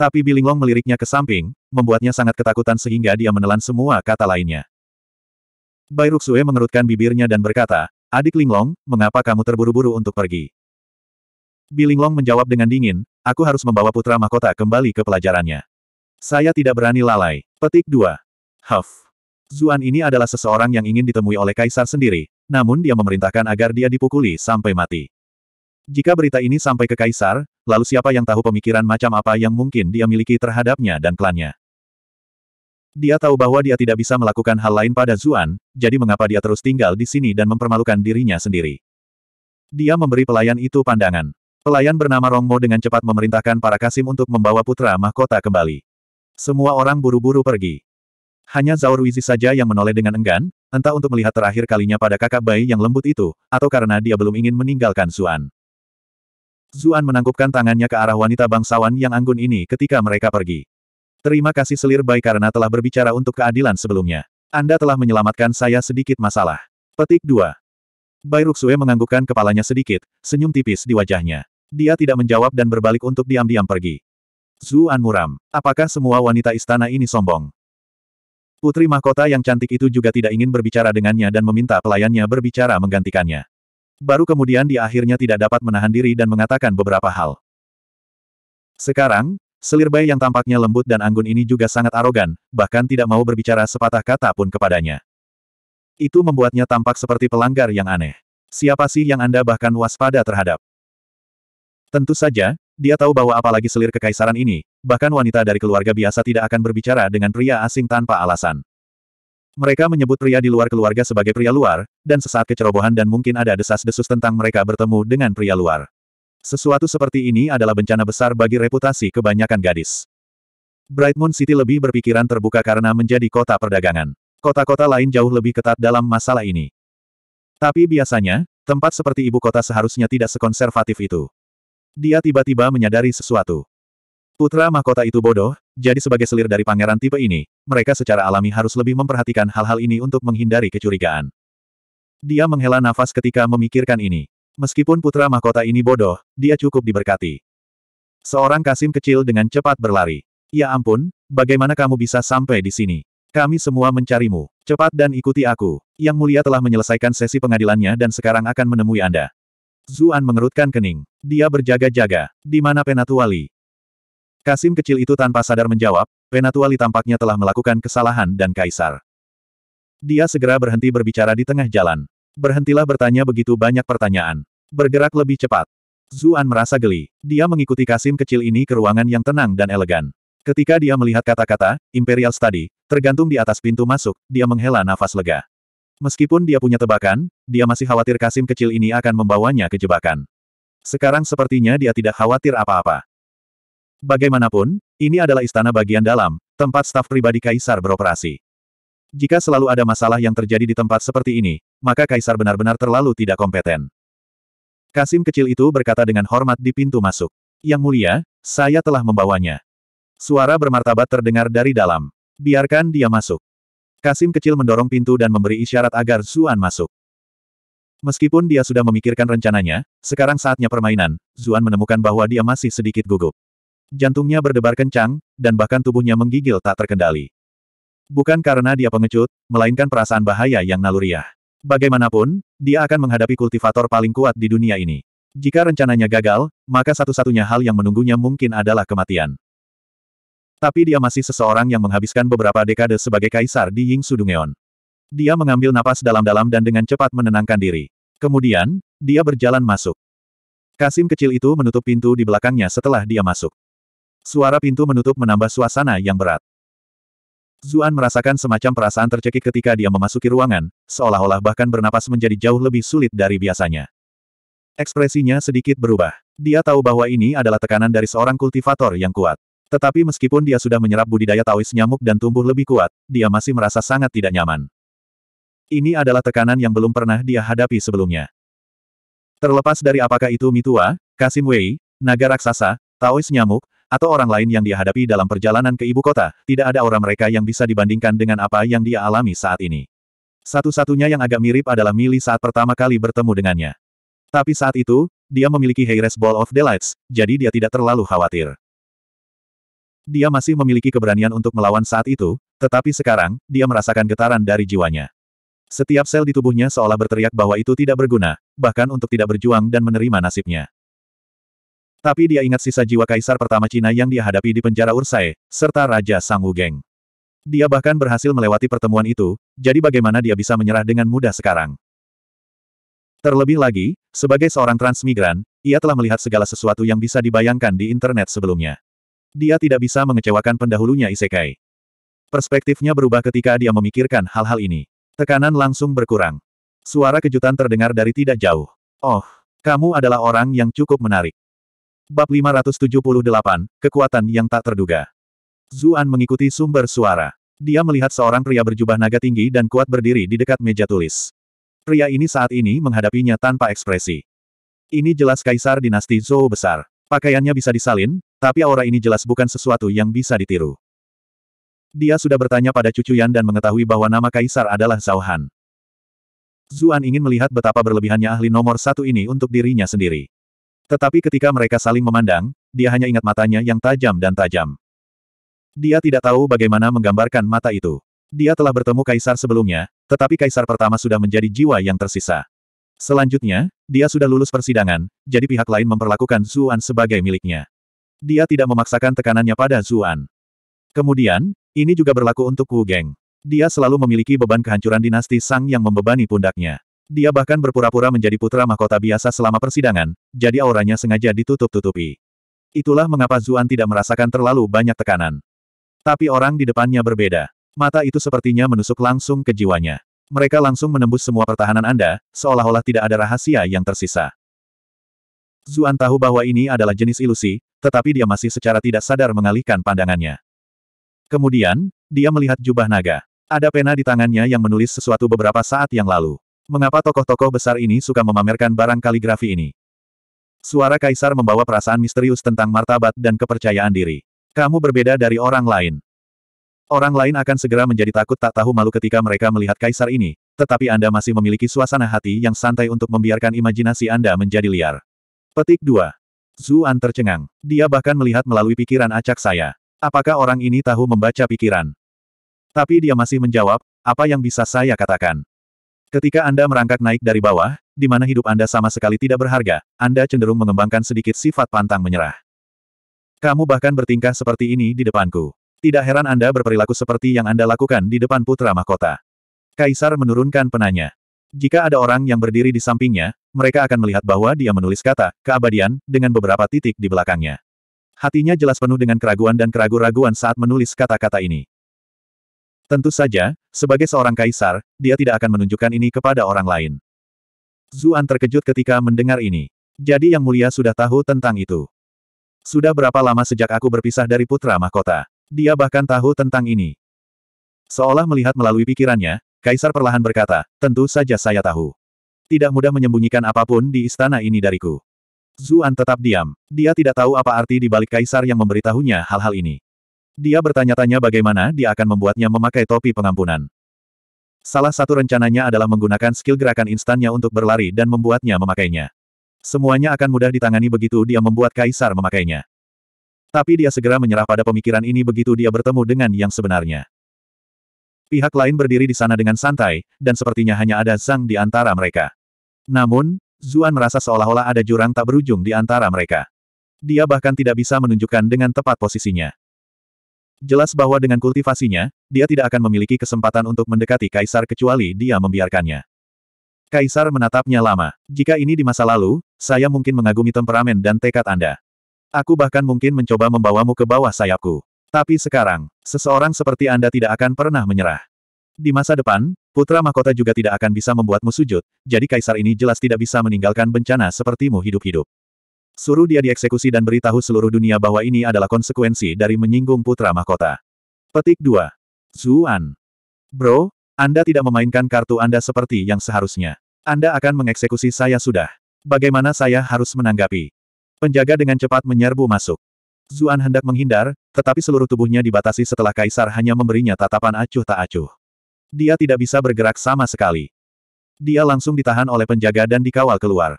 Tapi Bilinglong meliriknya ke samping, membuatnya sangat ketakutan sehingga dia menelan semua kata lainnya. Bai Ruxue mengerutkan bibirnya dan berkata, Adik Linglong, mengapa kamu terburu-buru untuk pergi? Bilinglong menjawab dengan dingin, aku harus membawa putra mahkota kembali ke pelajarannya. Saya tidak berani lalai. Petik 2. Huff. Zuan ini adalah seseorang yang ingin ditemui oleh kaisar sendiri, namun dia memerintahkan agar dia dipukuli sampai mati. Jika berita ini sampai ke Kaisar, lalu siapa yang tahu pemikiran macam apa yang mungkin dia miliki terhadapnya dan klannya? Dia tahu bahwa dia tidak bisa melakukan hal lain pada Zuan, jadi mengapa dia terus tinggal di sini dan mempermalukan dirinya sendiri? Dia memberi pelayan itu pandangan. Pelayan bernama Rongmo dengan cepat memerintahkan para kasim untuk membawa putra mahkota kembali. Semua orang buru-buru pergi. Hanya Zaur Wizi saja yang menoleh dengan enggan, entah untuk melihat terakhir kalinya pada kakak bayi yang lembut itu, atau karena dia belum ingin meninggalkan Zuan. Zuan menangkupkan tangannya ke arah wanita bangsawan yang anggun ini ketika mereka pergi. Terima kasih selir baik karena telah berbicara untuk keadilan sebelumnya. Anda telah menyelamatkan saya sedikit masalah. Petik 2. Bai Ruxue menganggukkan kepalanya sedikit, senyum tipis di wajahnya. Dia tidak menjawab dan berbalik untuk diam-diam pergi. Zuan muram. Apakah semua wanita istana ini sombong? Putri mahkota yang cantik itu juga tidak ingin berbicara dengannya dan meminta pelayannya berbicara menggantikannya. Baru kemudian dia akhirnya tidak dapat menahan diri dan mengatakan beberapa hal. Sekarang, Selir Bai yang tampaknya lembut dan anggun ini juga sangat arogan, bahkan tidak mau berbicara sepatah kata pun kepadanya. Itu membuatnya tampak seperti pelanggar yang aneh. Siapa sih yang Anda bahkan waspada terhadap? Tentu saja, dia tahu bahwa apalagi selir kekaisaran ini, bahkan wanita dari keluarga biasa tidak akan berbicara dengan pria asing tanpa alasan. Mereka menyebut pria di luar keluarga sebagai pria luar, dan sesaat kecerobohan dan mungkin ada desas-desus tentang mereka bertemu dengan pria luar. Sesuatu seperti ini adalah bencana besar bagi reputasi kebanyakan gadis. Bright Moon City lebih berpikiran terbuka karena menjadi kota perdagangan. Kota-kota lain jauh lebih ketat dalam masalah ini. Tapi biasanya, tempat seperti ibu kota seharusnya tidak sekonservatif itu. Dia tiba-tiba menyadari sesuatu. Putra mahkota itu bodoh, jadi sebagai selir dari pangeran tipe ini, mereka secara alami harus lebih memperhatikan hal-hal ini untuk menghindari kecurigaan. Dia menghela nafas ketika memikirkan ini. Meskipun putra mahkota ini bodoh, dia cukup diberkati. Seorang Kasim kecil dengan cepat berlari. Ya ampun, bagaimana kamu bisa sampai di sini? Kami semua mencarimu. Cepat dan ikuti aku. Yang mulia telah menyelesaikan sesi pengadilannya dan sekarang akan menemui Anda. Zuan mengerutkan kening. Dia berjaga-jaga. Di mana Penatuali? Kasim kecil itu tanpa sadar menjawab, Penatuali tampaknya telah melakukan kesalahan dan kaisar. Dia segera berhenti berbicara di tengah jalan. Berhentilah bertanya begitu banyak pertanyaan. Bergerak lebih cepat. Zuan merasa geli. Dia mengikuti Kasim kecil ini ke ruangan yang tenang dan elegan. Ketika dia melihat kata-kata, Imperial Study, tergantung di atas pintu masuk, dia menghela nafas lega. Meskipun dia punya tebakan, dia masih khawatir Kasim kecil ini akan membawanya ke jebakan. Sekarang sepertinya dia tidak khawatir apa-apa. Bagaimanapun, ini adalah istana bagian dalam, tempat staf pribadi Kaisar beroperasi. Jika selalu ada masalah yang terjadi di tempat seperti ini, maka Kaisar benar-benar terlalu tidak kompeten. Kasim kecil itu berkata dengan hormat di pintu masuk. Yang mulia, saya telah membawanya. Suara bermartabat terdengar dari dalam. Biarkan dia masuk. Kasim kecil mendorong pintu dan memberi isyarat agar Zuan masuk. Meskipun dia sudah memikirkan rencananya, sekarang saatnya permainan, Zuan menemukan bahwa dia masih sedikit gugup. Jantungnya berdebar kencang, dan bahkan tubuhnya menggigil tak terkendali. Bukan karena dia pengecut, melainkan perasaan bahaya yang naluriah. Bagaimanapun, dia akan menghadapi kultivator paling kuat di dunia ini. Jika rencananya gagal, maka satu-satunya hal yang menunggunya mungkin adalah kematian. Tapi dia masih seseorang yang menghabiskan beberapa dekade sebagai kaisar di Ying Dungeon. Dia mengambil napas dalam-dalam dan dengan cepat menenangkan diri. Kemudian, dia berjalan masuk. Kasim kecil itu menutup pintu di belakangnya setelah dia masuk. Suara pintu menutup menambah suasana yang berat. Zuan merasakan semacam perasaan tercekik ketika dia memasuki ruangan, seolah-olah bahkan bernapas menjadi jauh lebih sulit dari biasanya. Ekspresinya sedikit berubah. Dia tahu bahwa ini adalah tekanan dari seorang kultivator yang kuat. Tetapi meskipun dia sudah menyerap budidaya tawis nyamuk dan tumbuh lebih kuat, dia masih merasa sangat tidak nyaman. Ini adalah tekanan yang belum pernah dia hadapi sebelumnya. Terlepas dari apakah itu Mitua, Kasim Wei, naga raksasa, Taois nyamuk, atau orang lain yang dia hadapi dalam perjalanan ke ibu kota, tidak ada orang mereka yang bisa dibandingkan dengan apa yang dia alami saat ini. Satu-satunya yang agak mirip adalah Mili saat pertama kali bertemu dengannya. Tapi saat itu, dia memiliki Heires Ball of Delights, jadi dia tidak terlalu khawatir. Dia masih memiliki keberanian untuk melawan saat itu, tetapi sekarang, dia merasakan getaran dari jiwanya. Setiap sel di tubuhnya seolah berteriak bahwa itu tidak berguna, bahkan untuk tidak berjuang dan menerima nasibnya. Tapi dia ingat sisa jiwa kaisar pertama Cina yang dia hadapi di penjara Ursae, serta Raja Sang Wugeng. Dia bahkan berhasil melewati pertemuan itu, jadi bagaimana dia bisa menyerah dengan mudah sekarang? Terlebih lagi, sebagai seorang transmigran, ia telah melihat segala sesuatu yang bisa dibayangkan di internet sebelumnya. Dia tidak bisa mengecewakan pendahulunya Isekai. Perspektifnya berubah ketika dia memikirkan hal-hal ini. Tekanan langsung berkurang. Suara kejutan terdengar dari tidak jauh. Oh, kamu adalah orang yang cukup menarik. Bab 578, Kekuatan yang tak terduga. Zuan mengikuti sumber suara. Dia melihat seorang pria berjubah naga tinggi dan kuat berdiri di dekat meja tulis. Pria ini saat ini menghadapinya tanpa ekspresi. Ini jelas kaisar dinasti Zhou besar. Pakaiannya bisa disalin, tapi aura ini jelas bukan sesuatu yang bisa ditiru. Dia sudah bertanya pada cucu Yan dan mengetahui bahwa nama kaisar adalah Zhao Han. Zuan ingin melihat betapa berlebihannya ahli nomor satu ini untuk dirinya sendiri. Tetapi ketika mereka saling memandang, dia hanya ingat matanya yang tajam dan tajam. Dia tidak tahu bagaimana menggambarkan mata itu. Dia telah bertemu kaisar sebelumnya, tetapi kaisar pertama sudah menjadi jiwa yang tersisa. Selanjutnya, dia sudah lulus persidangan, jadi pihak lain memperlakukan Zuan sebagai miliknya. Dia tidak memaksakan tekanannya pada Zuan. Kemudian, ini juga berlaku untuk Wu Geng. Dia selalu memiliki beban kehancuran dinasti Sang yang membebani pundaknya. Dia bahkan berpura-pura menjadi putra mahkota biasa selama persidangan, jadi auranya sengaja ditutup-tutupi. Itulah mengapa Zuan tidak merasakan terlalu banyak tekanan. Tapi orang di depannya berbeda. Mata itu sepertinya menusuk langsung ke jiwanya. Mereka langsung menembus semua pertahanan Anda, seolah-olah tidak ada rahasia yang tersisa. Zuan tahu bahwa ini adalah jenis ilusi, tetapi dia masih secara tidak sadar mengalihkan pandangannya. Kemudian, dia melihat jubah naga. Ada pena di tangannya yang menulis sesuatu beberapa saat yang lalu. Mengapa tokoh-tokoh besar ini suka memamerkan barang kaligrafi ini? Suara kaisar membawa perasaan misterius tentang martabat dan kepercayaan diri. Kamu berbeda dari orang lain. Orang lain akan segera menjadi takut tak tahu malu ketika mereka melihat kaisar ini, tetapi Anda masih memiliki suasana hati yang santai untuk membiarkan imajinasi Anda menjadi liar. Petik 2. Zuan tercengang. Dia bahkan melihat melalui pikiran acak saya. Apakah orang ini tahu membaca pikiran? Tapi dia masih menjawab, apa yang bisa saya katakan? Ketika Anda merangkak naik dari bawah, di mana hidup Anda sama sekali tidak berharga, Anda cenderung mengembangkan sedikit sifat pantang menyerah. Kamu bahkan bertingkah seperti ini di depanku. Tidak heran Anda berperilaku seperti yang Anda lakukan di depan putra mahkota. Kaisar menurunkan penanya. Jika ada orang yang berdiri di sampingnya, mereka akan melihat bahwa dia menulis kata, keabadian, dengan beberapa titik di belakangnya. Hatinya jelas penuh dengan keraguan dan keraguan raguan saat menulis kata-kata ini. Tentu saja, sebagai seorang kaisar, dia tidak akan menunjukkan ini kepada orang lain. Zuan terkejut ketika mendengar ini. Jadi Yang Mulia sudah tahu tentang itu. Sudah berapa lama sejak aku berpisah dari putra mahkota? Dia bahkan tahu tentang ini. Seolah melihat melalui pikirannya, Kaisar perlahan berkata, tentu saja saya tahu. Tidak mudah menyembunyikan apapun di istana ini dariku. Zuan tetap diam. Dia tidak tahu apa arti di balik Kaisar yang memberitahunya hal-hal ini. Dia bertanya-tanya bagaimana dia akan membuatnya memakai topi pengampunan. Salah satu rencananya adalah menggunakan skill gerakan instannya untuk berlari dan membuatnya memakainya. Semuanya akan mudah ditangani begitu dia membuat kaisar memakainya. Tapi dia segera menyerah pada pemikiran ini begitu dia bertemu dengan yang sebenarnya. Pihak lain berdiri di sana dengan santai, dan sepertinya hanya ada Zhang di antara mereka. Namun, Zuan merasa seolah-olah ada jurang tak berujung di antara mereka. Dia bahkan tidak bisa menunjukkan dengan tepat posisinya. Jelas bahwa dengan kultivasinya, dia tidak akan memiliki kesempatan untuk mendekati Kaisar kecuali dia membiarkannya. Kaisar menatapnya lama. Jika ini di masa lalu, saya mungkin mengagumi temperamen dan tekad Anda. Aku bahkan mungkin mencoba membawamu ke bawah sayapku. Tapi sekarang, seseorang seperti Anda tidak akan pernah menyerah. Di masa depan, putra mahkota juga tidak akan bisa membuatmu sujud, jadi kaisar ini jelas tidak bisa meninggalkan bencana sepertimu hidup-hidup. Suruh dia dieksekusi dan beritahu seluruh dunia bahwa ini adalah konsekuensi dari menyinggung putra mahkota. Petik 2. Zuan. Bro, Anda tidak memainkan kartu Anda seperti yang seharusnya. Anda akan mengeksekusi saya sudah. Bagaimana saya harus menanggapi? Penjaga dengan cepat menyerbu masuk. Zuan hendak menghindar, tetapi seluruh tubuhnya dibatasi setelah kaisar hanya memberinya tatapan acuh tak acuh. Dia tidak bisa bergerak sama sekali. Dia langsung ditahan oleh penjaga dan dikawal keluar.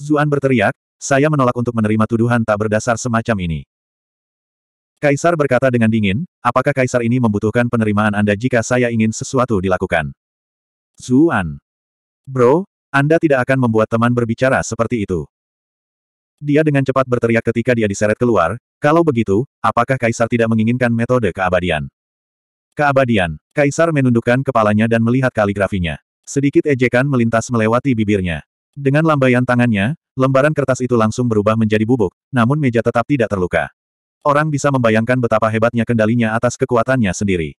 Zuan berteriak, saya menolak untuk menerima tuduhan tak berdasar semacam ini. Kaisar berkata dengan dingin, apakah kaisar ini membutuhkan penerimaan Anda jika saya ingin sesuatu dilakukan? Zuan. Bro, Anda tidak akan membuat teman berbicara seperti itu. Dia dengan cepat berteriak ketika dia diseret keluar, kalau begitu, apakah kaisar tidak menginginkan metode keabadian? Keabadian, kaisar menundukkan kepalanya dan melihat kaligrafinya. Sedikit ejekan melintas melewati bibirnya. Dengan lambaian tangannya, lembaran kertas itu langsung berubah menjadi bubuk, namun meja tetap tidak terluka. Orang bisa membayangkan betapa hebatnya kendalinya atas kekuatannya sendiri.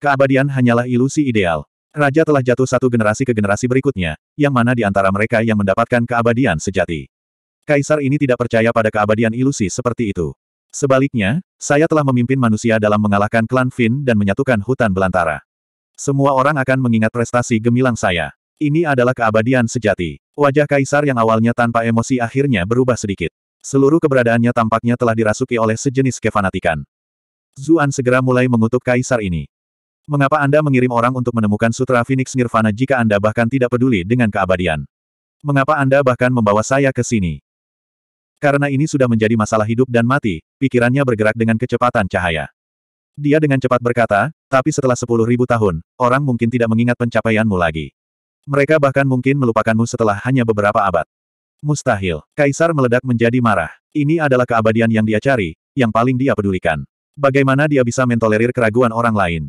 Keabadian hanyalah ilusi ideal. Raja telah jatuh satu generasi ke generasi berikutnya, yang mana di antara mereka yang mendapatkan keabadian sejati. Kaisar ini tidak percaya pada keabadian ilusi seperti itu. Sebaliknya, saya telah memimpin manusia dalam mengalahkan klan Finn dan menyatukan hutan belantara. Semua orang akan mengingat prestasi gemilang saya. Ini adalah keabadian sejati. Wajah kaisar yang awalnya tanpa emosi akhirnya berubah sedikit. Seluruh keberadaannya tampaknya telah dirasuki oleh sejenis kefanatikan. Zuan segera mulai mengutuk kaisar ini. Mengapa Anda mengirim orang untuk menemukan Sutra Phoenix Nirvana jika Anda bahkan tidak peduli dengan keabadian? Mengapa Anda bahkan membawa saya ke sini? Karena ini sudah menjadi masalah hidup dan mati, pikirannya bergerak dengan kecepatan cahaya. Dia dengan cepat berkata, tapi setelah sepuluh ribu tahun, orang mungkin tidak mengingat pencapaianmu lagi. Mereka bahkan mungkin melupakanmu setelah hanya beberapa abad. Mustahil. Kaisar meledak menjadi marah. Ini adalah keabadian yang dia cari, yang paling dia pedulikan. Bagaimana dia bisa mentolerir keraguan orang lain?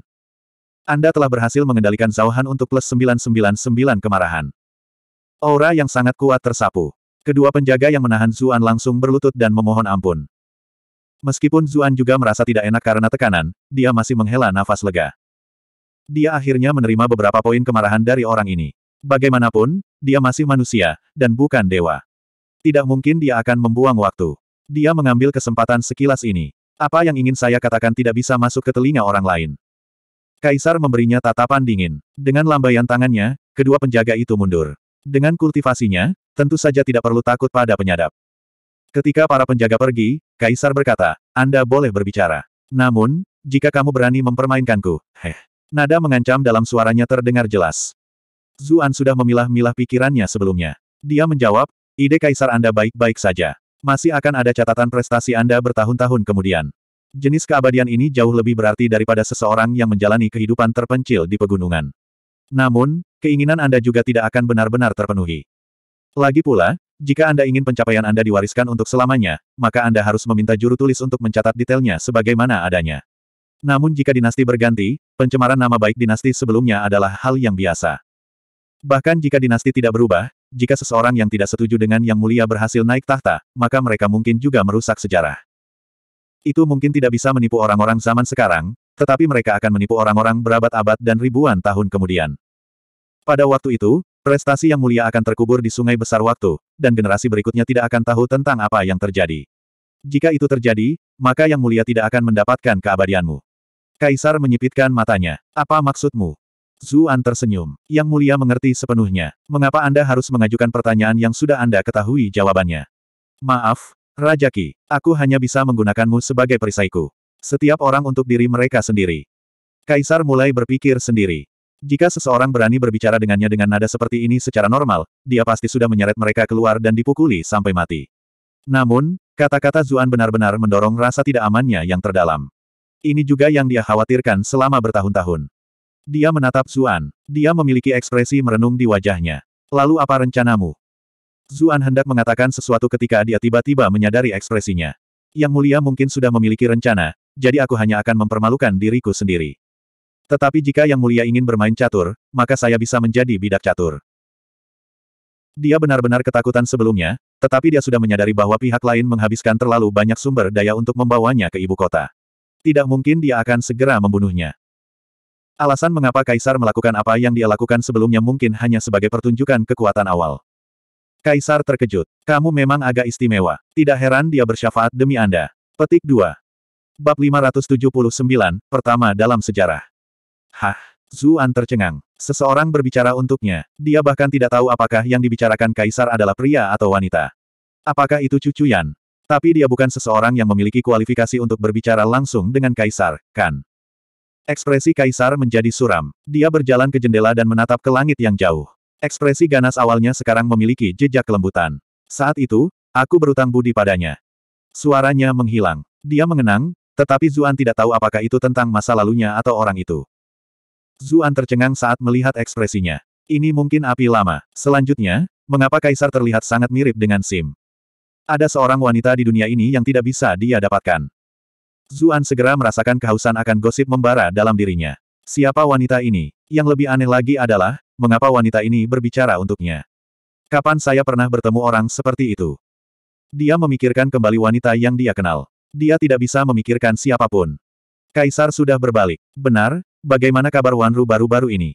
Anda telah berhasil mengendalikan Zauhan untuk plus 999 kemarahan. Aura yang sangat kuat tersapu. Kedua penjaga yang menahan Zuan langsung berlutut dan memohon ampun. Meskipun Zuan juga merasa tidak enak karena tekanan, dia masih menghela nafas lega. Dia akhirnya menerima beberapa poin kemarahan dari orang ini. Bagaimanapun, dia masih manusia, dan bukan dewa. Tidak mungkin dia akan membuang waktu. Dia mengambil kesempatan sekilas ini. Apa yang ingin saya katakan tidak bisa masuk ke telinga orang lain. Kaisar memberinya tatapan dingin. Dengan lambaian tangannya, kedua penjaga itu mundur. Dengan kultivasinya, tentu saja tidak perlu takut pada penyadap. Ketika para penjaga pergi, Kaisar berkata, Anda boleh berbicara. Namun, jika kamu berani mempermainkanku, heh. Nada mengancam dalam suaranya terdengar jelas. Zuan sudah memilah-milah pikirannya sebelumnya. Dia menjawab, ide kaisar Anda baik-baik saja. Masih akan ada catatan prestasi Anda bertahun-tahun kemudian. Jenis keabadian ini jauh lebih berarti daripada seseorang yang menjalani kehidupan terpencil di pegunungan. Namun, keinginan Anda juga tidak akan benar-benar terpenuhi. Lagi pula, jika Anda ingin pencapaian Anda diwariskan untuk selamanya, maka Anda harus meminta juru tulis untuk mencatat detailnya sebagaimana adanya. Namun jika dinasti berganti, pencemaran nama baik dinasti sebelumnya adalah hal yang biasa. Bahkan jika dinasti tidak berubah, jika seseorang yang tidak setuju dengan Yang Mulia berhasil naik tahta, maka mereka mungkin juga merusak sejarah. Itu mungkin tidak bisa menipu orang-orang zaman sekarang, tetapi mereka akan menipu orang-orang berabad-abad dan ribuan tahun kemudian. Pada waktu itu, prestasi Yang Mulia akan terkubur di sungai besar waktu, dan generasi berikutnya tidak akan tahu tentang apa yang terjadi. Jika itu terjadi, maka Yang Mulia tidak akan mendapatkan keabadianmu. Kaisar menyipitkan matanya. Apa maksudmu? Zuan tersenyum. Yang mulia mengerti sepenuhnya. Mengapa Anda harus mengajukan pertanyaan yang sudah Anda ketahui jawabannya? Maaf, Raja Ki. Aku hanya bisa menggunakanmu sebagai perisaiku. Setiap orang untuk diri mereka sendiri. Kaisar mulai berpikir sendiri. Jika seseorang berani berbicara dengannya dengan nada seperti ini secara normal, dia pasti sudah menyeret mereka keluar dan dipukuli sampai mati. Namun, kata-kata Zuan benar-benar mendorong rasa tidak amannya yang terdalam. Ini juga yang dia khawatirkan selama bertahun-tahun. Dia menatap Zuan. Dia memiliki ekspresi merenung di wajahnya. Lalu apa rencanamu? Zuan hendak mengatakan sesuatu ketika dia tiba-tiba menyadari ekspresinya. Yang mulia mungkin sudah memiliki rencana, jadi aku hanya akan mempermalukan diriku sendiri. Tetapi jika yang mulia ingin bermain catur, maka saya bisa menjadi bidak catur. Dia benar-benar ketakutan sebelumnya, tetapi dia sudah menyadari bahwa pihak lain menghabiskan terlalu banyak sumber daya untuk membawanya ke ibu kota. Tidak mungkin dia akan segera membunuhnya. Alasan mengapa Kaisar melakukan apa yang dia lakukan sebelumnya mungkin hanya sebagai pertunjukan kekuatan awal. Kaisar terkejut. Kamu memang agak istimewa. Tidak heran dia bersyafaat demi Anda. Petik 2. Bab 579, pertama dalam sejarah. Hah, Zuan tercengang. Seseorang berbicara untuknya. Dia bahkan tidak tahu apakah yang dibicarakan Kaisar adalah pria atau wanita. Apakah itu Cucuyan? Tapi dia bukan seseorang yang memiliki kualifikasi untuk berbicara langsung dengan Kaisar, kan? Ekspresi Kaisar menjadi suram. Dia berjalan ke jendela dan menatap ke langit yang jauh. Ekspresi ganas awalnya sekarang memiliki jejak kelembutan. Saat itu, aku berutang budi padanya. Suaranya menghilang. Dia mengenang, tetapi Zuan tidak tahu apakah itu tentang masa lalunya atau orang itu. Zuan tercengang saat melihat ekspresinya. Ini mungkin api lama. Selanjutnya, mengapa Kaisar terlihat sangat mirip dengan Sim? Ada seorang wanita di dunia ini yang tidak bisa dia dapatkan. Zuan segera merasakan kehausan akan gosip membara dalam dirinya. Siapa wanita ini? Yang lebih aneh lagi adalah, mengapa wanita ini berbicara untuknya? Kapan saya pernah bertemu orang seperti itu? Dia memikirkan kembali wanita yang dia kenal. Dia tidak bisa memikirkan siapapun. Kaisar sudah berbalik. Benar, bagaimana kabar Wanru baru-baru ini?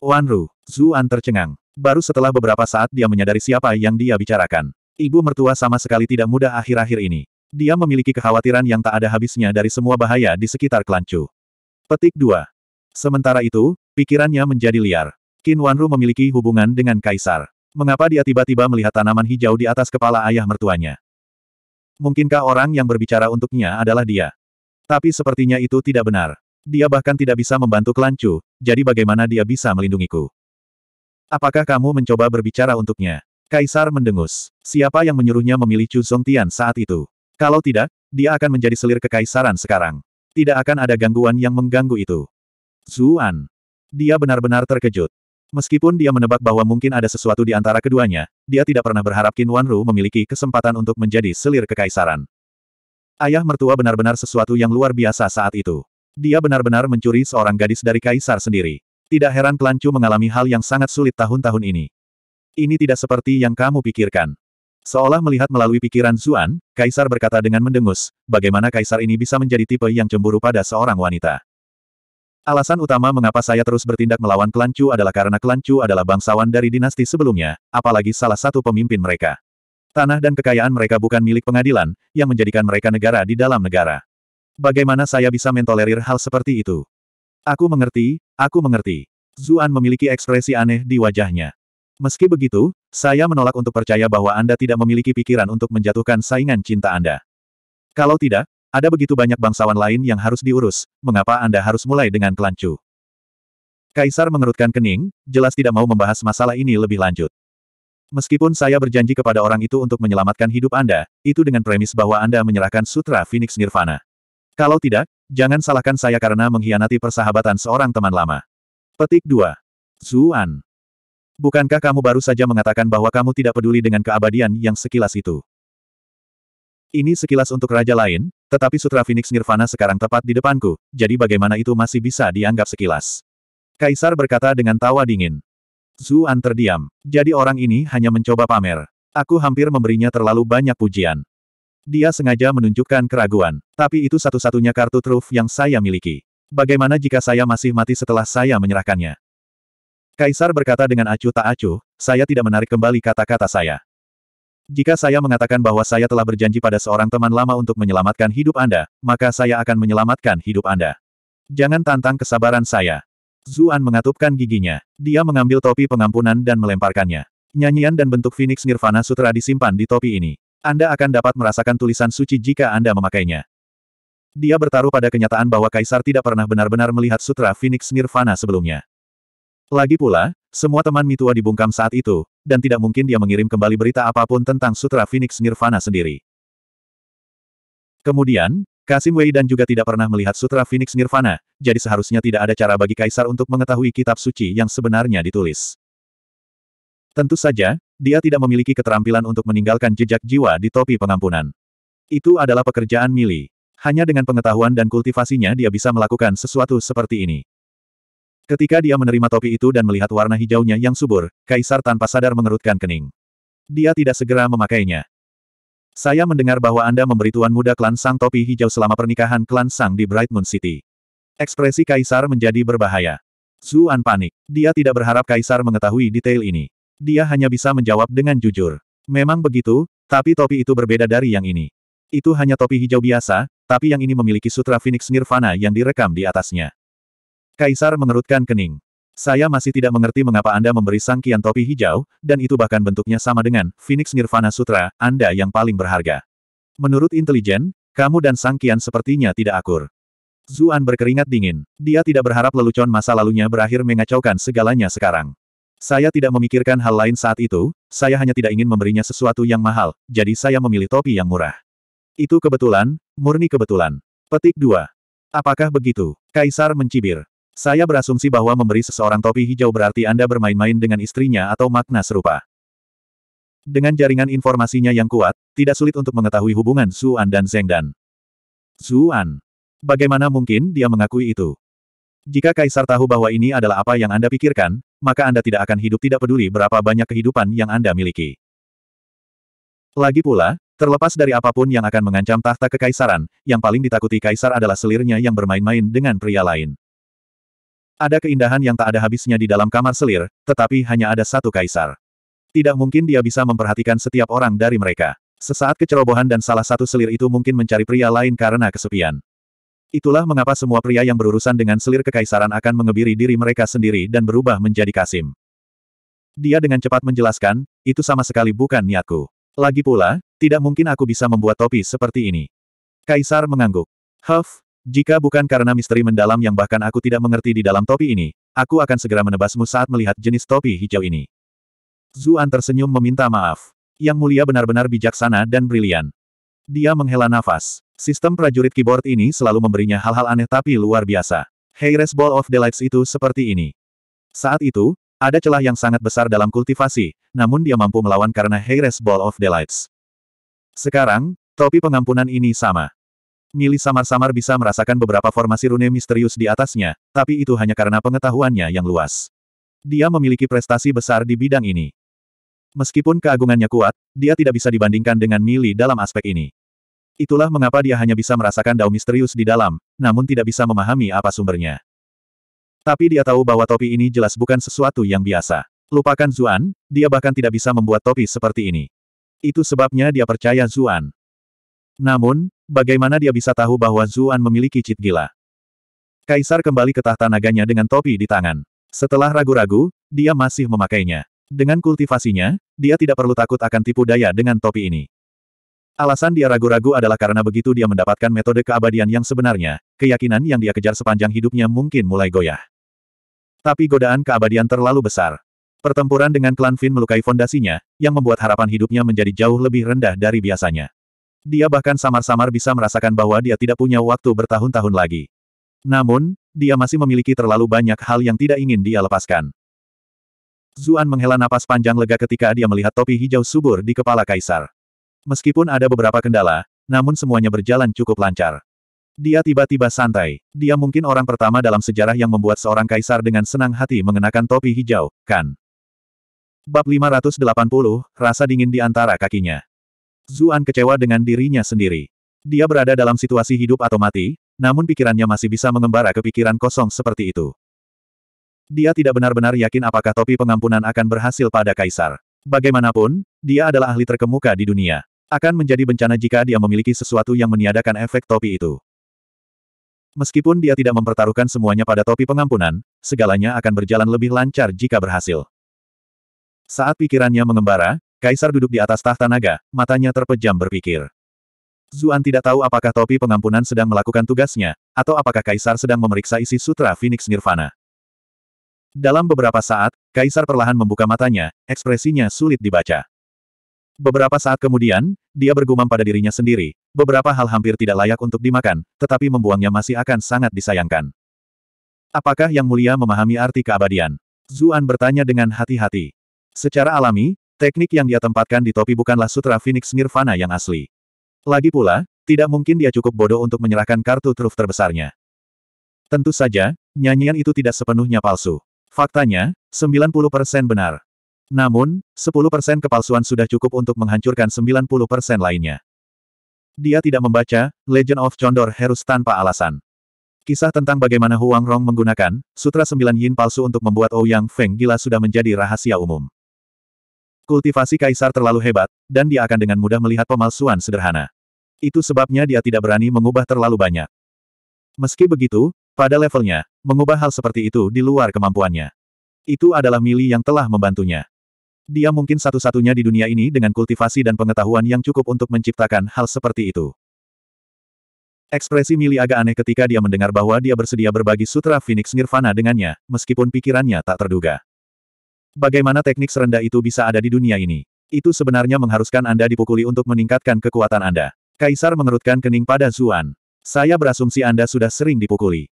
Wanru, Zuan tercengang. Baru setelah beberapa saat dia menyadari siapa yang dia bicarakan. Ibu mertua sama sekali tidak mudah akhir-akhir ini. Dia memiliki kekhawatiran yang tak ada habisnya dari semua bahaya di sekitar Kelancu. Petik 2. Sementara itu, pikirannya menjadi liar. Qin Wanru memiliki hubungan dengan Kaisar. Mengapa dia tiba-tiba melihat tanaman hijau di atas kepala ayah mertuanya? Mungkinkah orang yang berbicara untuknya adalah dia? Tapi sepertinya itu tidak benar. Dia bahkan tidak bisa membantu Kelancu, jadi bagaimana dia bisa melindungiku? Apakah kamu mencoba berbicara untuknya? Kaisar mendengus. Siapa yang menyuruhnya memilih Chu Song Tian saat itu? Kalau tidak, dia akan menjadi selir kekaisaran sekarang. Tidak akan ada gangguan yang mengganggu itu. Zuan. Dia benar-benar terkejut. Meskipun dia menebak bahwa mungkin ada sesuatu di antara keduanya, dia tidak pernah berharap Qin Wanru memiliki kesempatan untuk menjadi selir kekaisaran. Ayah mertua benar-benar sesuatu yang luar biasa saat itu. Dia benar-benar mencuri seorang gadis dari kaisar sendiri. Tidak heran Klan mengalami hal yang sangat sulit tahun-tahun ini. Ini tidak seperti yang kamu pikirkan. Seolah melihat melalui pikiran Zuan, Kaisar berkata dengan mendengus, bagaimana Kaisar ini bisa menjadi tipe yang cemburu pada seorang wanita. Alasan utama mengapa saya terus bertindak melawan klan Chu adalah karena klan Chu adalah bangsawan dari dinasti sebelumnya, apalagi salah satu pemimpin mereka. Tanah dan kekayaan mereka bukan milik pengadilan, yang menjadikan mereka negara di dalam negara. Bagaimana saya bisa mentolerir hal seperti itu? Aku mengerti, aku mengerti. Zuan memiliki ekspresi aneh di wajahnya. Meski begitu, saya menolak untuk percaya bahwa Anda tidak memiliki pikiran untuk menjatuhkan saingan cinta Anda. Kalau tidak, ada begitu banyak bangsawan lain yang harus diurus, mengapa Anda harus mulai dengan kelancu? Kaisar mengerutkan kening, jelas tidak mau membahas masalah ini lebih lanjut. Meskipun saya berjanji kepada orang itu untuk menyelamatkan hidup Anda, itu dengan premis bahwa Anda menyerahkan Sutra Phoenix Nirvana. Kalau tidak, jangan salahkan saya karena mengkhianati persahabatan seorang teman lama. Petik 2. Zuan. Bukankah kamu baru saja mengatakan bahwa kamu tidak peduli dengan keabadian yang sekilas itu? Ini sekilas untuk raja lain, tetapi Sutra Phoenix Nirvana sekarang tepat di depanku, jadi bagaimana itu masih bisa dianggap sekilas? Kaisar berkata dengan tawa dingin. Zuan terdiam. Jadi orang ini hanya mencoba pamer. Aku hampir memberinya terlalu banyak pujian. Dia sengaja menunjukkan keraguan, tapi itu satu-satunya kartu truf yang saya miliki. Bagaimana jika saya masih mati setelah saya menyerahkannya? Kaisar berkata dengan acuh tak acuh, saya tidak menarik kembali kata-kata saya. Jika saya mengatakan bahwa saya telah berjanji pada seorang teman lama untuk menyelamatkan hidup Anda, maka saya akan menyelamatkan hidup Anda. Jangan tantang kesabaran saya. Zuan mengatupkan giginya. Dia mengambil topi pengampunan dan melemparkannya. Nyanyian dan bentuk Phoenix Nirvana Sutra disimpan di topi ini. Anda akan dapat merasakan tulisan suci jika Anda memakainya. Dia bertaruh pada kenyataan bahwa Kaisar tidak pernah benar-benar melihat Sutra Phoenix Nirvana sebelumnya. Lagi pula, semua teman Mitua dibungkam saat itu, dan tidak mungkin dia mengirim kembali berita apapun tentang Sutra Phoenix Nirvana sendiri. Kemudian, Kasim Wei dan juga tidak pernah melihat Sutra Phoenix Nirvana, jadi seharusnya tidak ada cara bagi Kaisar untuk mengetahui kitab suci yang sebenarnya ditulis. Tentu saja, dia tidak memiliki keterampilan untuk meninggalkan jejak jiwa di topi pengampunan. Itu adalah pekerjaan Mili. Hanya dengan pengetahuan dan kultivasinya dia bisa melakukan sesuatu seperti ini. Ketika dia menerima topi itu dan melihat warna hijaunya yang subur, Kaisar tanpa sadar mengerutkan kening. Dia tidak segera memakainya. Saya mendengar bahwa Anda memberi tuan muda klan Sang topi hijau selama pernikahan klan Sang di Bright Moon City. Ekspresi Kaisar menjadi berbahaya. Zuan panik. Dia tidak berharap Kaisar mengetahui detail ini. Dia hanya bisa menjawab dengan jujur. Memang begitu, tapi topi itu berbeda dari yang ini. Itu hanya topi hijau biasa, tapi yang ini memiliki sutra Phoenix Nirvana yang direkam di atasnya. Kaisar mengerutkan kening. Saya masih tidak mengerti mengapa Anda memberi sang kian topi hijau, dan itu bahkan bentuknya sama dengan Phoenix Nirvana Sutra, Anda yang paling berharga. Menurut intelijen, kamu dan sang kian sepertinya tidak akur. Zuan berkeringat dingin. Dia tidak berharap lelucon masa lalunya berakhir mengacaukan segalanya sekarang. Saya tidak memikirkan hal lain saat itu, saya hanya tidak ingin memberinya sesuatu yang mahal, jadi saya memilih topi yang murah. Itu kebetulan, murni kebetulan. Petik 2. Apakah begitu? Kaisar mencibir. Saya berasumsi bahwa memberi seseorang topi hijau berarti Anda bermain-main dengan istrinya atau makna serupa. Dengan jaringan informasinya yang kuat, tidak sulit untuk mengetahui hubungan Zuan dan Zengdan. Zuan. Bagaimana mungkin dia mengakui itu? Jika Kaisar tahu bahwa ini adalah apa yang Anda pikirkan, maka Anda tidak akan hidup tidak peduli berapa banyak kehidupan yang Anda miliki. Lagi pula, terlepas dari apapun yang akan mengancam tahta kekaisaran, yang paling ditakuti Kaisar adalah selirnya yang bermain-main dengan pria lain. Ada keindahan yang tak ada habisnya di dalam kamar selir, tetapi hanya ada satu kaisar. Tidak mungkin dia bisa memperhatikan setiap orang dari mereka. Sesaat kecerobohan dan salah satu selir itu mungkin mencari pria lain karena kesepian. Itulah mengapa semua pria yang berurusan dengan selir kekaisaran akan mengebiri diri mereka sendiri dan berubah menjadi Kasim. Dia dengan cepat menjelaskan, itu sama sekali bukan niatku. Lagi pula, tidak mungkin aku bisa membuat topi seperti ini. Kaisar mengangguk. Huff, jika bukan karena misteri mendalam yang bahkan aku tidak mengerti di dalam topi ini, aku akan segera menebasmu saat melihat jenis topi hijau ini. Zuan tersenyum meminta maaf. Yang mulia benar-benar bijaksana dan brilian. Dia menghela nafas. Sistem prajurit keyboard ini selalu memberinya hal-hal aneh tapi luar biasa. Heires Ball of Delights itu seperti ini. Saat itu, ada celah yang sangat besar dalam kultivasi, namun dia mampu melawan karena Heires Ball of Delights. Sekarang, topi pengampunan ini sama. Mili samar-samar bisa merasakan beberapa formasi rune misterius di atasnya, tapi itu hanya karena pengetahuannya yang luas. Dia memiliki prestasi besar di bidang ini. Meskipun keagungannya kuat, dia tidak bisa dibandingkan dengan Mili dalam aspek ini. Itulah mengapa dia hanya bisa merasakan dao misterius di dalam, namun tidak bisa memahami apa sumbernya. Tapi dia tahu bahwa topi ini jelas bukan sesuatu yang biasa. Lupakan Zuan, dia bahkan tidak bisa membuat topi seperti ini. Itu sebabnya dia percaya Zuan. Namun, bagaimana dia bisa tahu bahwa Zuan memiliki cit gila? Kaisar kembali ke tahta naganya dengan topi di tangan. Setelah ragu-ragu, dia masih memakainya. Dengan kultivasinya, dia tidak perlu takut akan tipu daya dengan topi ini. Alasan dia ragu-ragu adalah karena begitu dia mendapatkan metode keabadian yang sebenarnya, keyakinan yang dia kejar sepanjang hidupnya mungkin mulai goyah. Tapi godaan keabadian terlalu besar. Pertempuran dengan klan Finn melukai fondasinya, yang membuat harapan hidupnya menjadi jauh lebih rendah dari biasanya. Dia bahkan samar-samar bisa merasakan bahwa dia tidak punya waktu bertahun-tahun lagi. Namun, dia masih memiliki terlalu banyak hal yang tidak ingin dia lepaskan. Zuan menghela napas panjang lega ketika dia melihat topi hijau subur di kepala kaisar. Meskipun ada beberapa kendala, namun semuanya berjalan cukup lancar. Dia tiba-tiba santai. Dia mungkin orang pertama dalam sejarah yang membuat seorang kaisar dengan senang hati mengenakan topi hijau, kan? Bab 580, rasa dingin di antara kakinya. Zuan kecewa dengan dirinya sendiri. Dia berada dalam situasi hidup atau mati, namun pikirannya masih bisa mengembara ke pikiran kosong seperti itu. Dia tidak benar-benar yakin apakah topi pengampunan akan berhasil pada Kaisar. Bagaimanapun, dia adalah ahli terkemuka di dunia. Akan menjadi bencana jika dia memiliki sesuatu yang meniadakan efek topi itu. Meskipun dia tidak mempertaruhkan semuanya pada topi pengampunan, segalanya akan berjalan lebih lancar jika berhasil. Saat pikirannya mengembara, Kaisar duduk di atas tahta naga, matanya terpejam berpikir. Zuan tidak tahu apakah topi pengampunan sedang melakukan tugasnya, atau apakah Kaisar sedang memeriksa isi sutra Phoenix Nirvana. Dalam beberapa saat, Kaisar perlahan membuka matanya, ekspresinya sulit dibaca. Beberapa saat kemudian, dia bergumam pada dirinya sendiri, beberapa hal hampir tidak layak untuk dimakan, tetapi membuangnya masih akan sangat disayangkan. Apakah Yang Mulia memahami arti keabadian? Zuan bertanya dengan hati-hati. Secara alami, Teknik yang dia tempatkan di topi bukanlah sutra Phoenix Nirvana yang asli. Lagi pula, tidak mungkin dia cukup bodoh untuk menyerahkan kartu truf terbesarnya. Tentu saja, nyanyian itu tidak sepenuhnya palsu. Faktanya, 90% benar. Namun, 10% kepalsuan sudah cukup untuk menghancurkan 90% lainnya. Dia tidak membaca Legend of Condor Herus tanpa alasan. Kisah tentang bagaimana Huang Rong menggunakan Sutra Sembilan Yin palsu untuk membuat Ouyang oh Feng gila sudah menjadi rahasia umum. Kultivasi kaisar terlalu hebat, dan dia akan dengan mudah melihat pemalsuan sederhana. Itu sebabnya dia tidak berani mengubah terlalu banyak. Meski begitu, pada levelnya, mengubah hal seperti itu di luar kemampuannya. Itu adalah Mili yang telah membantunya. Dia mungkin satu-satunya di dunia ini dengan kultivasi dan pengetahuan yang cukup untuk menciptakan hal seperti itu. Ekspresi Mili agak aneh ketika dia mendengar bahwa dia bersedia berbagi sutra Phoenix Nirvana dengannya, meskipun pikirannya tak terduga. Bagaimana teknik serendah itu bisa ada di dunia ini? Itu sebenarnya mengharuskan Anda dipukuli untuk meningkatkan kekuatan Anda. Kaisar mengerutkan kening pada Zuan. Saya berasumsi Anda sudah sering dipukuli.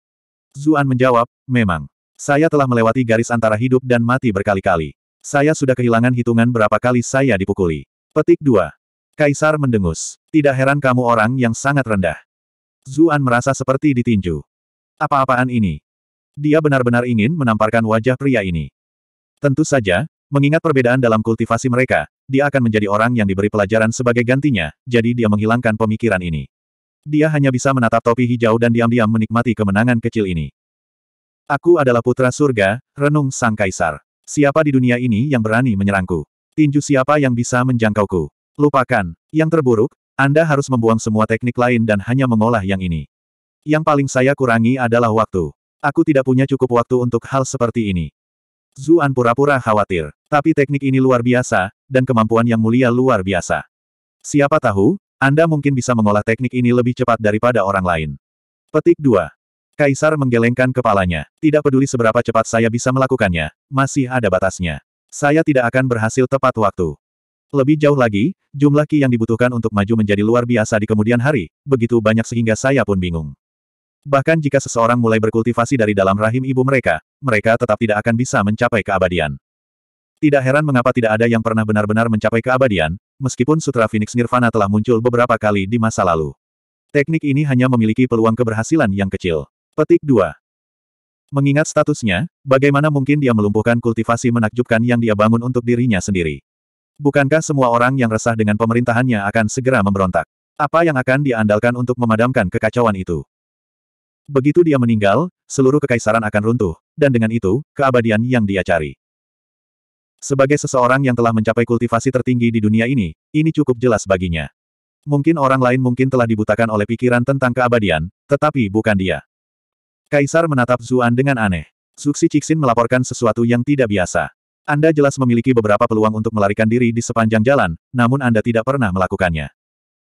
Zuan menjawab, memang. Saya telah melewati garis antara hidup dan mati berkali-kali. Saya sudah kehilangan hitungan berapa kali saya dipukuli. Petik 2. Kaisar mendengus. Tidak heran kamu orang yang sangat rendah. Zuan merasa seperti ditinju. Apa-apaan ini? Dia benar-benar ingin menamparkan wajah pria ini. Tentu saja, mengingat perbedaan dalam kultivasi mereka, dia akan menjadi orang yang diberi pelajaran sebagai gantinya, jadi dia menghilangkan pemikiran ini. Dia hanya bisa menatap topi hijau dan diam-diam menikmati kemenangan kecil ini. Aku adalah putra surga, renung sang kaisar. Siapa di dunia ini yang berani menyerangku? Tinju siapa yang bisa menjangkauku? Lupakan. Yang terburuk, Anda harus membuang semua teknik lain dan hanya mengolah yang ini. Yang paling saya kurangi adalah waktu. Aku tidak punya cukup waktu untuk hal seperti ini. Zuan pura-pura khawatir. Tapi teknik ini luar biasa, dan kemampuan yang mulia luar biasa. Siapa tahu, Anda mungkin bisa mengolah teknik ini lebih cepat daripada orang lain. Petik 2. Kaisar menggelengkan kepalanya. Tidak peduli seberapa cepat saya bisa melakukannya, masih ada batasnya. Saya tidak akan berhasil tepat waktu. Lebih jauh lagi, jumlah ki yang dibutuhkan untuk maju menjadi luar biasa di kemudian hari, begitu banyak sehingga saya pun bingung. Bahkan jika seseorang mulai berkultivasi dari dalam rahim ibu mereka, mereka tetap tidak akan bisa mencapai keabadian. Tidak heran mengapa tidak ada yang pernah benar-benar mencapai keabadian, meskipun Sutra Phoenix Nirvana telah muncul beberapa kali di masa lalu. Teknik ini hanya memiliki peluang keberhasilan yang kecil. Petik 2. Mengingat statusnya, bagaimana mungkin dia melumpuhkan kultivasi menakjubkan yang dia bangun untuk dirinya sendiri? Bukankah semua orang yang resah dengan pemerintahannya akan segera memberontak? Apa yang akan diandalkan untuk memadamkan kekacauan itu? Begitu dia meninggal, seluruh kekaisaran akan runtuh, dan dengan itu, keabadian yang dia cari. Sebagai seseorang yang telah mencapai kultivasi tertinggi di dunia ini, ini cukup jelas baginya. Mungkin orang lain mungkin telah dibutakan oleh pikiran tentang keabadian, tetapi bukan dia. Kaisar menatap Zuan dengan aneh. Suksi Cixin melaporkan sesuatu yang tidak biasa. Anda jelas memiliki beberapa peluang untuk melarikan diri di sepanjang jalan, namun Anda tidak pernah melakukannya.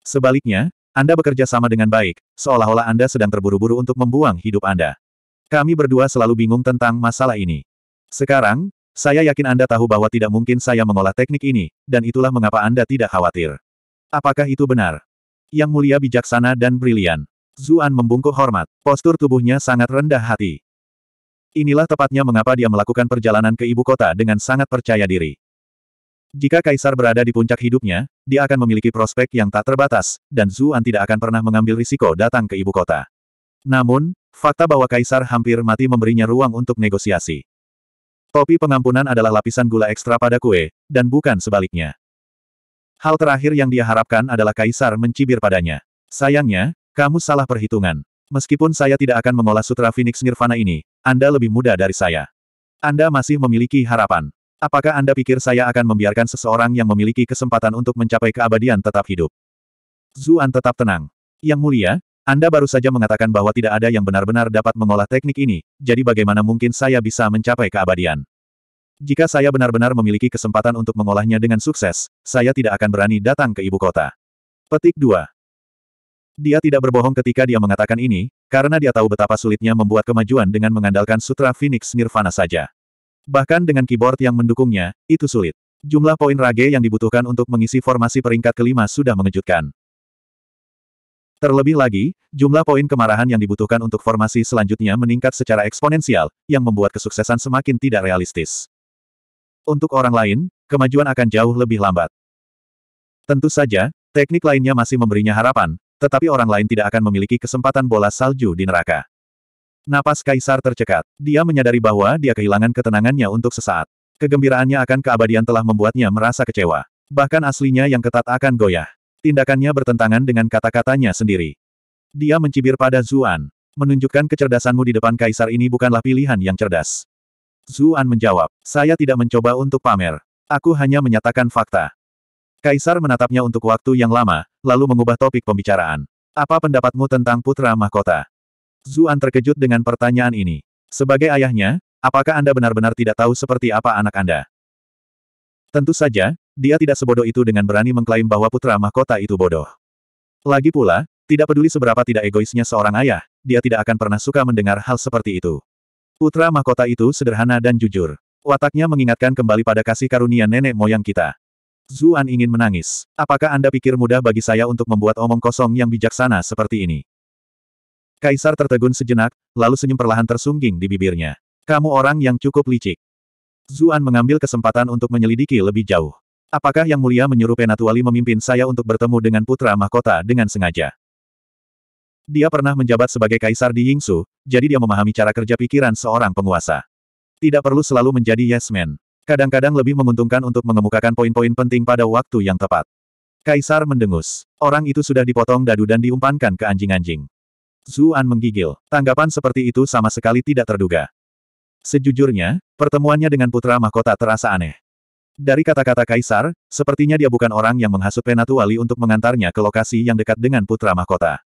Sebaliknya, anda bekerja sama dengan baik, seolah-olah Anda sedang terburu-buru untuk membuang hidup Anda. Kami berdua selalu bingung tentang masalah ini. Sekarang, saya yakin Anda tahu bahwa tidak mungkin saya mengolah teknik ini, dan itulah mengapa Anda tidak khawatir. Apakah itu benar? Yang mulia bijaksana dan brilian. Zuan membungkuk hormat. Postur tubuhnya sangat rendah hati. Inilah tepatnya mengapa dia melakukan perjalanan ke ibu kota dengan sangat percaya diri. Jika kaisar berada di puncak hidupnya, dia akan memiliki prospek yang tak terbatas, dan Zuan tidak akan pernah mengambil risiko datang ke ibu kota. Namun, fakta bahwa kaisar hampir mati memberinya ruang untuk negosiasi. Topi pengampunan adalah lapisan gula ekstra pada kue, dan bukan sebaliknya. Hal terakhir yang dia harapkan adalah kaisar mencibir padanya. Sayangnya, kamu salah perhitungan. Meskipun saya tidak akan mengolah sutra Phoenix Nirvana ini, Anda lebih muda dari saya. Anda masih memiliki harapan. Apakah Anda pikir saya akan membiarkan seseorang yang memiliki kesempatan untuk mencapai keabadian tetap hidup? Zuan tetap tenang. Yang mulia, Anda baru saja mengatakan bahwa tidak ada yang benar-benar dapat mengolah teknik ini, jadi bagaimana mungkin saya bisa mencapai keabadian? Jika saya benar-benar memiliki kesempatan untuk mengolahnya dengan sukses, saya tidak akan berani datang ke ibu kota. Petik 2. Dia tidak berbohong ketika dia mengatakan ini, karena dia tahu betapa sulitnya membuat kemajuan dengan mengandalkan Sutra Phoenix Nirvana saja. Bahkan dengan keyboard yang mendukungnya, itu sulit. Jumlah poin Rage yang dibutuhkan untuk mengisi formasi peringkat kelima sudah mengejutkan. Terlebih lagi, jumlah poin kemarahan yang dibutuhkan untuk formasi selanjutnya meningkat secara eksponensial, yang membuat kesuksesan semakin tidak realistis. Untuk orang lain, kemajuan akan jauh lebih lambat. Tentu saja, teknik lainnya masih memberinya harapan, tetapi orang lain tidak akan memiliki kesempatan bola salju di neraka. Napas Kaisar tercekat. Dia menyadari bahwa dia kehilangan ketenangannya untuk sesaat. Kegembiraannya akan keabadian telah membuatnya merasa kecewa. Bahkan aslinya yang ketat akan goyah. Tindakannya bertentangan dengan kata-katanya sendiri. Dia mencibir pada Zuan. Menunjukkan kecerdasanmu di depan Kaisar ini bukanlah pilihan yang cerdas. Zuan menjawab, saya tidak mencoba untuk pamer. Aku hanya menyatakan fakta. Kaisar menatapnya untuk waktu yang lama, lalu mengubah topik pembicaraan. Apa pendapatmu tentang putra mahkota? Zuan terkejut dengan pertanyaan ini. Sebagai ayahnya, apakah Anda benar-benar tidak tahu seperti apa anak Anda? Tentu saja, dia tidak sebodoh itu dengan berani mengklaim bahwa putra mahkota itu bodoh. Lagi pula, tidak peduli seberapa tidak egoisnya seorang ayah, dia tidak akan pernah suka mendengar hal seperti itu. Putra mahkota itu sederhana dan jujur. Wataknya mengingatkan kembali pada kasih karunia nenek moyang kita. Zuan ingin menangis. Apakah Anda pikir mudah bagi saya untuk membuat omong kosong yang bijaksana seperti ini? Kaisar tertegun sejenak, lalu senyum perlahan tersungging di bibirnya. Kamu orang yang cukup licik. Zuan mengambil kesempatan untuk menyelidiki lebih jauh. Apakah Yang Mulia menyuruh Penatuali memimpin saya untuk bertemu dengan putra mahkota dengan sengaja? Dia pernah menjabat sebagai kaisar di Yingsu, jadi dia memahami cara kerja pikiran seorang penguasa. Tidak perlu selalu menjadi yes man. Kadang-kadang lebih menguntungkan untuk mengemukakan poin-poin penting pada waktu yang tepat. Kaisar mendengus. Orang itu sudah dipotong dadu dan diumpankan ke anjing-anjing. Zuan menggigil. Tanggapan seperti itu sama sekali tidak terduga. Sejujurnya, pertemuannya dengan putra mahkota terasa aneh. Dari kata-kata kaisar, sepertinya dia bukan orang yang menghasut Penatu Ali untuk mengantarnya ke lokasi yang dekat dengan putra mahkota.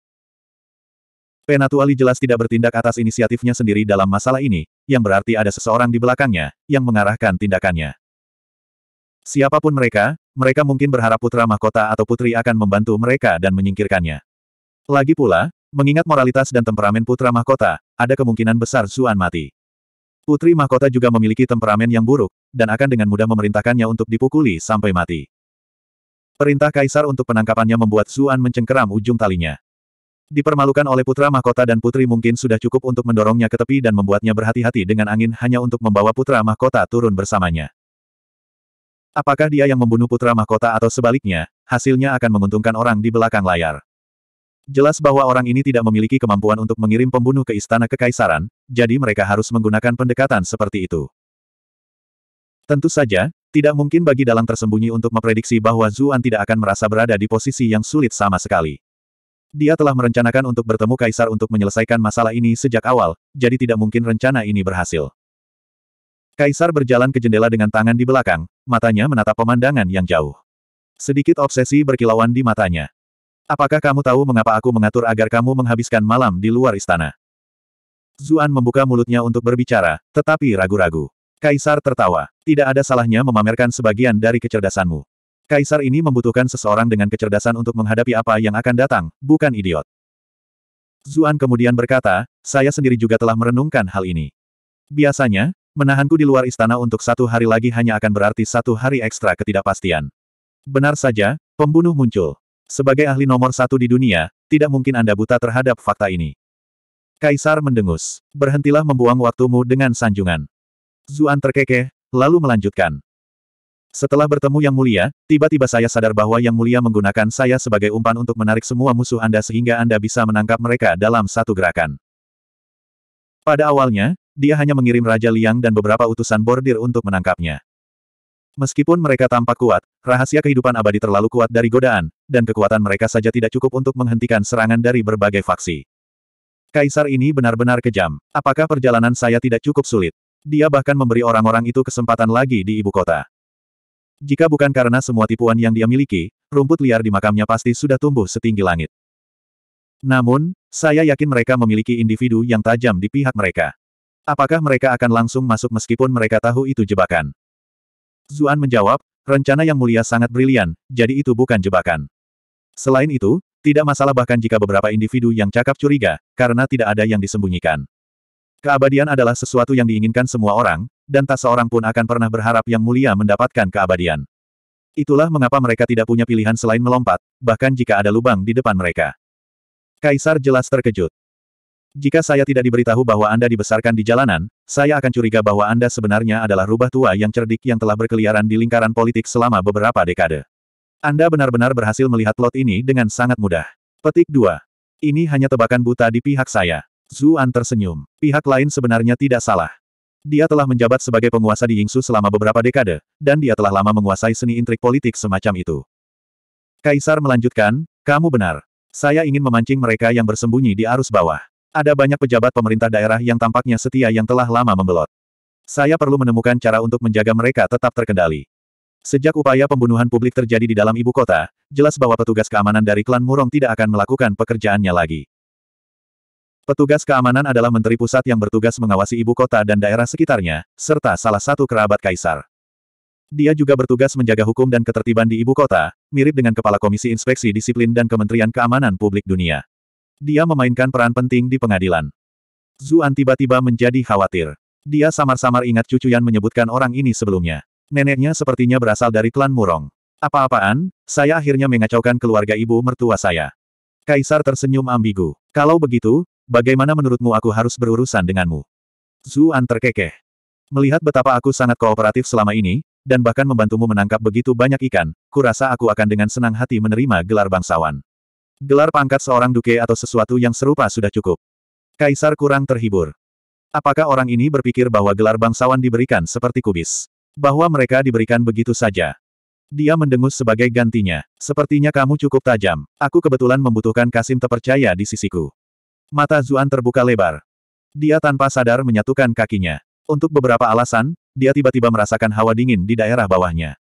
Penatu Ali jelas tidak bertindak atas inisiatifnya sendiri dalam masalah ini, yang berarti ada seseorang di belakangnya, yang mengarahkan tindakannya. Siapapun mereka, mereka mungkin berharap putra mahkota atau putri akan membantu mereka dan menyingkirkannya. Lagi pula, Mengingat moralitas dan temperamen putra mahkota, ada kemungkinan besar Zuan mati. Putri mahkota juga memiliki temperamen yang buruk, dan akan dengan mudah memerintahkannya untuk dipukuli sampai mati. Perintah kaisar untuk penangkapannya membuat Zuan mencengkeram ujung talinya. Dipermalukan oleh putra mahkota dan putri mungkin sudah cukup untuk mendorongnya ke tepi dan membuatnya berhati-hati dengan angin hanya untuk membawa putra mahkota turun bersamanya. Apakah dia yang membunuh putra mahkota atau sebaliknya, hasilnya akan menguntungkan orang di belakang layar. Jelas bahwa orang ini tidak memiliki kemampuan untuk mengirim pembunuh ke istana kekaisaran, jadi mereka harus menggunakan pendekatan seperti itu. Tentu saja, tidak mungkin bagi dalang tersembunyi untuk memprediksi bahwa Zuan tidak akan merasa berada di posisi yang sulit sama sekali. Dia telah merencanakan untuk bertemu Kaisar untuk menyelesaikan masalah ini sejak awal, jadi tidak mungkin rencana ini berhasil. Kaisar berjalan ke jendela dengan tangan di belakang, matanya menatap pemandangan yang jauh. Sedikit obsesi berkilauan di matanya. Apakah kamu tahu mengapa aku mengatur agar kamu menghabiskan malam di luar istana? Zuan membuka mulutnya untuk berbicara, tetapi ragu-ragu. Kaisar tertawa. Tidak ada salahnya memamerkan sebagian dari kecerdasanmu. Kaisar ini membutuhkan seseorang dengan kecerdasan untuk menghadapi apa yang akan datang, bukan idiot. Zuan kemudian berkata, saya sendiri juga telah merenungkan hal ini. Biasanya, menahanku di luar istana untuk satu hari lagi hanya akan berarti satu hari ekstra ketidakpastian. Benar saja, pembunuh muncul. Sebagai ahli nomor satu di dunia, tidak mungkin Anda buta terhadap fakta ini. Kaisar mendengus. Berhentilah membuang waktumu dengan sanjungan. Zuan terkekeh, lalu melanjutkan. Setelah bertemu Yang Mulia, tiba-tiba saya sadar bahwa Yang Mulia menggunakan saya sebagai umpan untuk menarik semua musuh Anda sehingga Anda bisa menangkap mereka dalam satu gerakan. Pada awalnya, dia hanya mengirim Raja Liang dan beberapa utusan bordir untuk menangkapnya. Meskipun mereka tampak kuat, Rahasia kehidupan abadi terlalu kuat dari godaan, dan kekuatan mereka saja tidak cukup untuk menghentikan serangan dari berbagai faksi. Kaisar ini benar-benar kejam. Apakah perjalanan saya tidak cukup sulit? Dia bahkan memberi orang-orang itu kesempatan lagi di ibu kota. Jika bukan karena semua tipuan yang dia miliki, rumput liar di makamnya pasti sudah tumbuh setinggi langit. Namun, saya yakin mereka memiliki individu yang tajam di pihak mereka. Apakah mereka akan langsung masuk meskipun mereka tahu itu jebakan? Zuan menjawab, Rencana yang mulia sangat brilian, jadi itu bukan jebakan. Selain itu, tidak masalah bahkan jika beberapa individu yang cakap curiga, karena tidak ada yang disembunyikan. Keabadian adalah sesuatu yang diinginkan semua orang, dan tak seorang pun akan pernah berharap yang mulia mendapatkan keabadian. Itulah mengapa mereka tidak punya pilihan selain melompat, bahkan jika ada lubang di depan mereka. Kaisar jelas terkejut. Jika saya tidak diberitahu bahwa Anda dibesarkan di jalanan, saya akan curiga bahwa Anda sebenarnya adalah rubah tua yang cerdik yang telah berkeliaran di lingkaran politik selama beberapa dekade. Anda benar-benar berhasil melihat plot ini dengan sangat mudah. Petik 2. Ini hanya tebakan buta di pihak saya. Zuan tersenyum. Pihak lain sebenarnya tidak salah. Dia telah menjabat sebagai penguasa di Yingsu selama beberapa dekade, dan dia telah lama menguasai seni intrik politik semacam itu. Kaisar melanjutkan, kamu benar. Saya ingin memancing mereka yang bersembunyi di arus bawah. Ada banyak pejabat pemerintah daerah yang tampaknya setia yang telah lama membelot. Saya perlu menemukan cara untuk menjaga mereka tetap terkendali. Sejak upaya pembunuhan publik terjadi di dalam ibu kota, jelas bahwa petugas keamanan dari klan Murong tidak akan melakukan pekerjaannya lagi. Petugas keamanan adalah menteri pusat yang bertugas mengawasi ibu kota dan daerah sekitarnya, serta salah satu kerabat kaisar. Dia juga bertugas menjaga hukum dan ketertiban di ibu kota, mirip dengan Kepala Komisi Inspeksi Disiplin dan Kementerian Keamanan Publik Dunia. Dia memainkan peran penting di pengadilan. Zuan tiba-tiba menjadi khawatir. Dia samar-samar ingat cucu yang menyebutkan orang ini sebelumnya. Neneknya sepertinya berasal dari klan Murong. Apa-apaan, saya akhirnya mengacaukan keluarga ibu mertua saya. Kaisar tersenyum ambigu. Kalau begitu, bagaimana menurutmu aku harus berurusan denganmu? Zuan terkekeh. Melihat betapa aku sangat kooperatif selama ini, dan bahkan membantumu menangkap begitu banyak ikan, kurasa aku akan dengan senang hati menerima gelar bangsawan. Gelar pangkat seorang duke atau sesuatu yang serupa sudah cukup. Kaisar kurang terhibur. Apakah orang ini berpikir bahwa gelar bangsawan diberikan seperti kubis? Bahwa mereka diberikan begitu saja? Dia mendengus sebagai gantinya. Sepertinya kamu cukup tajam. Aku kebetulan membutuhkan Kasim terpercaya di sisiku. Mata Zuan terbuka lebar. Dia tanpa sadar menyatukan kakinya. Untuk beberapa alasan, dia tiba-tiba merasakan hawa dingin di daerah bawahnya.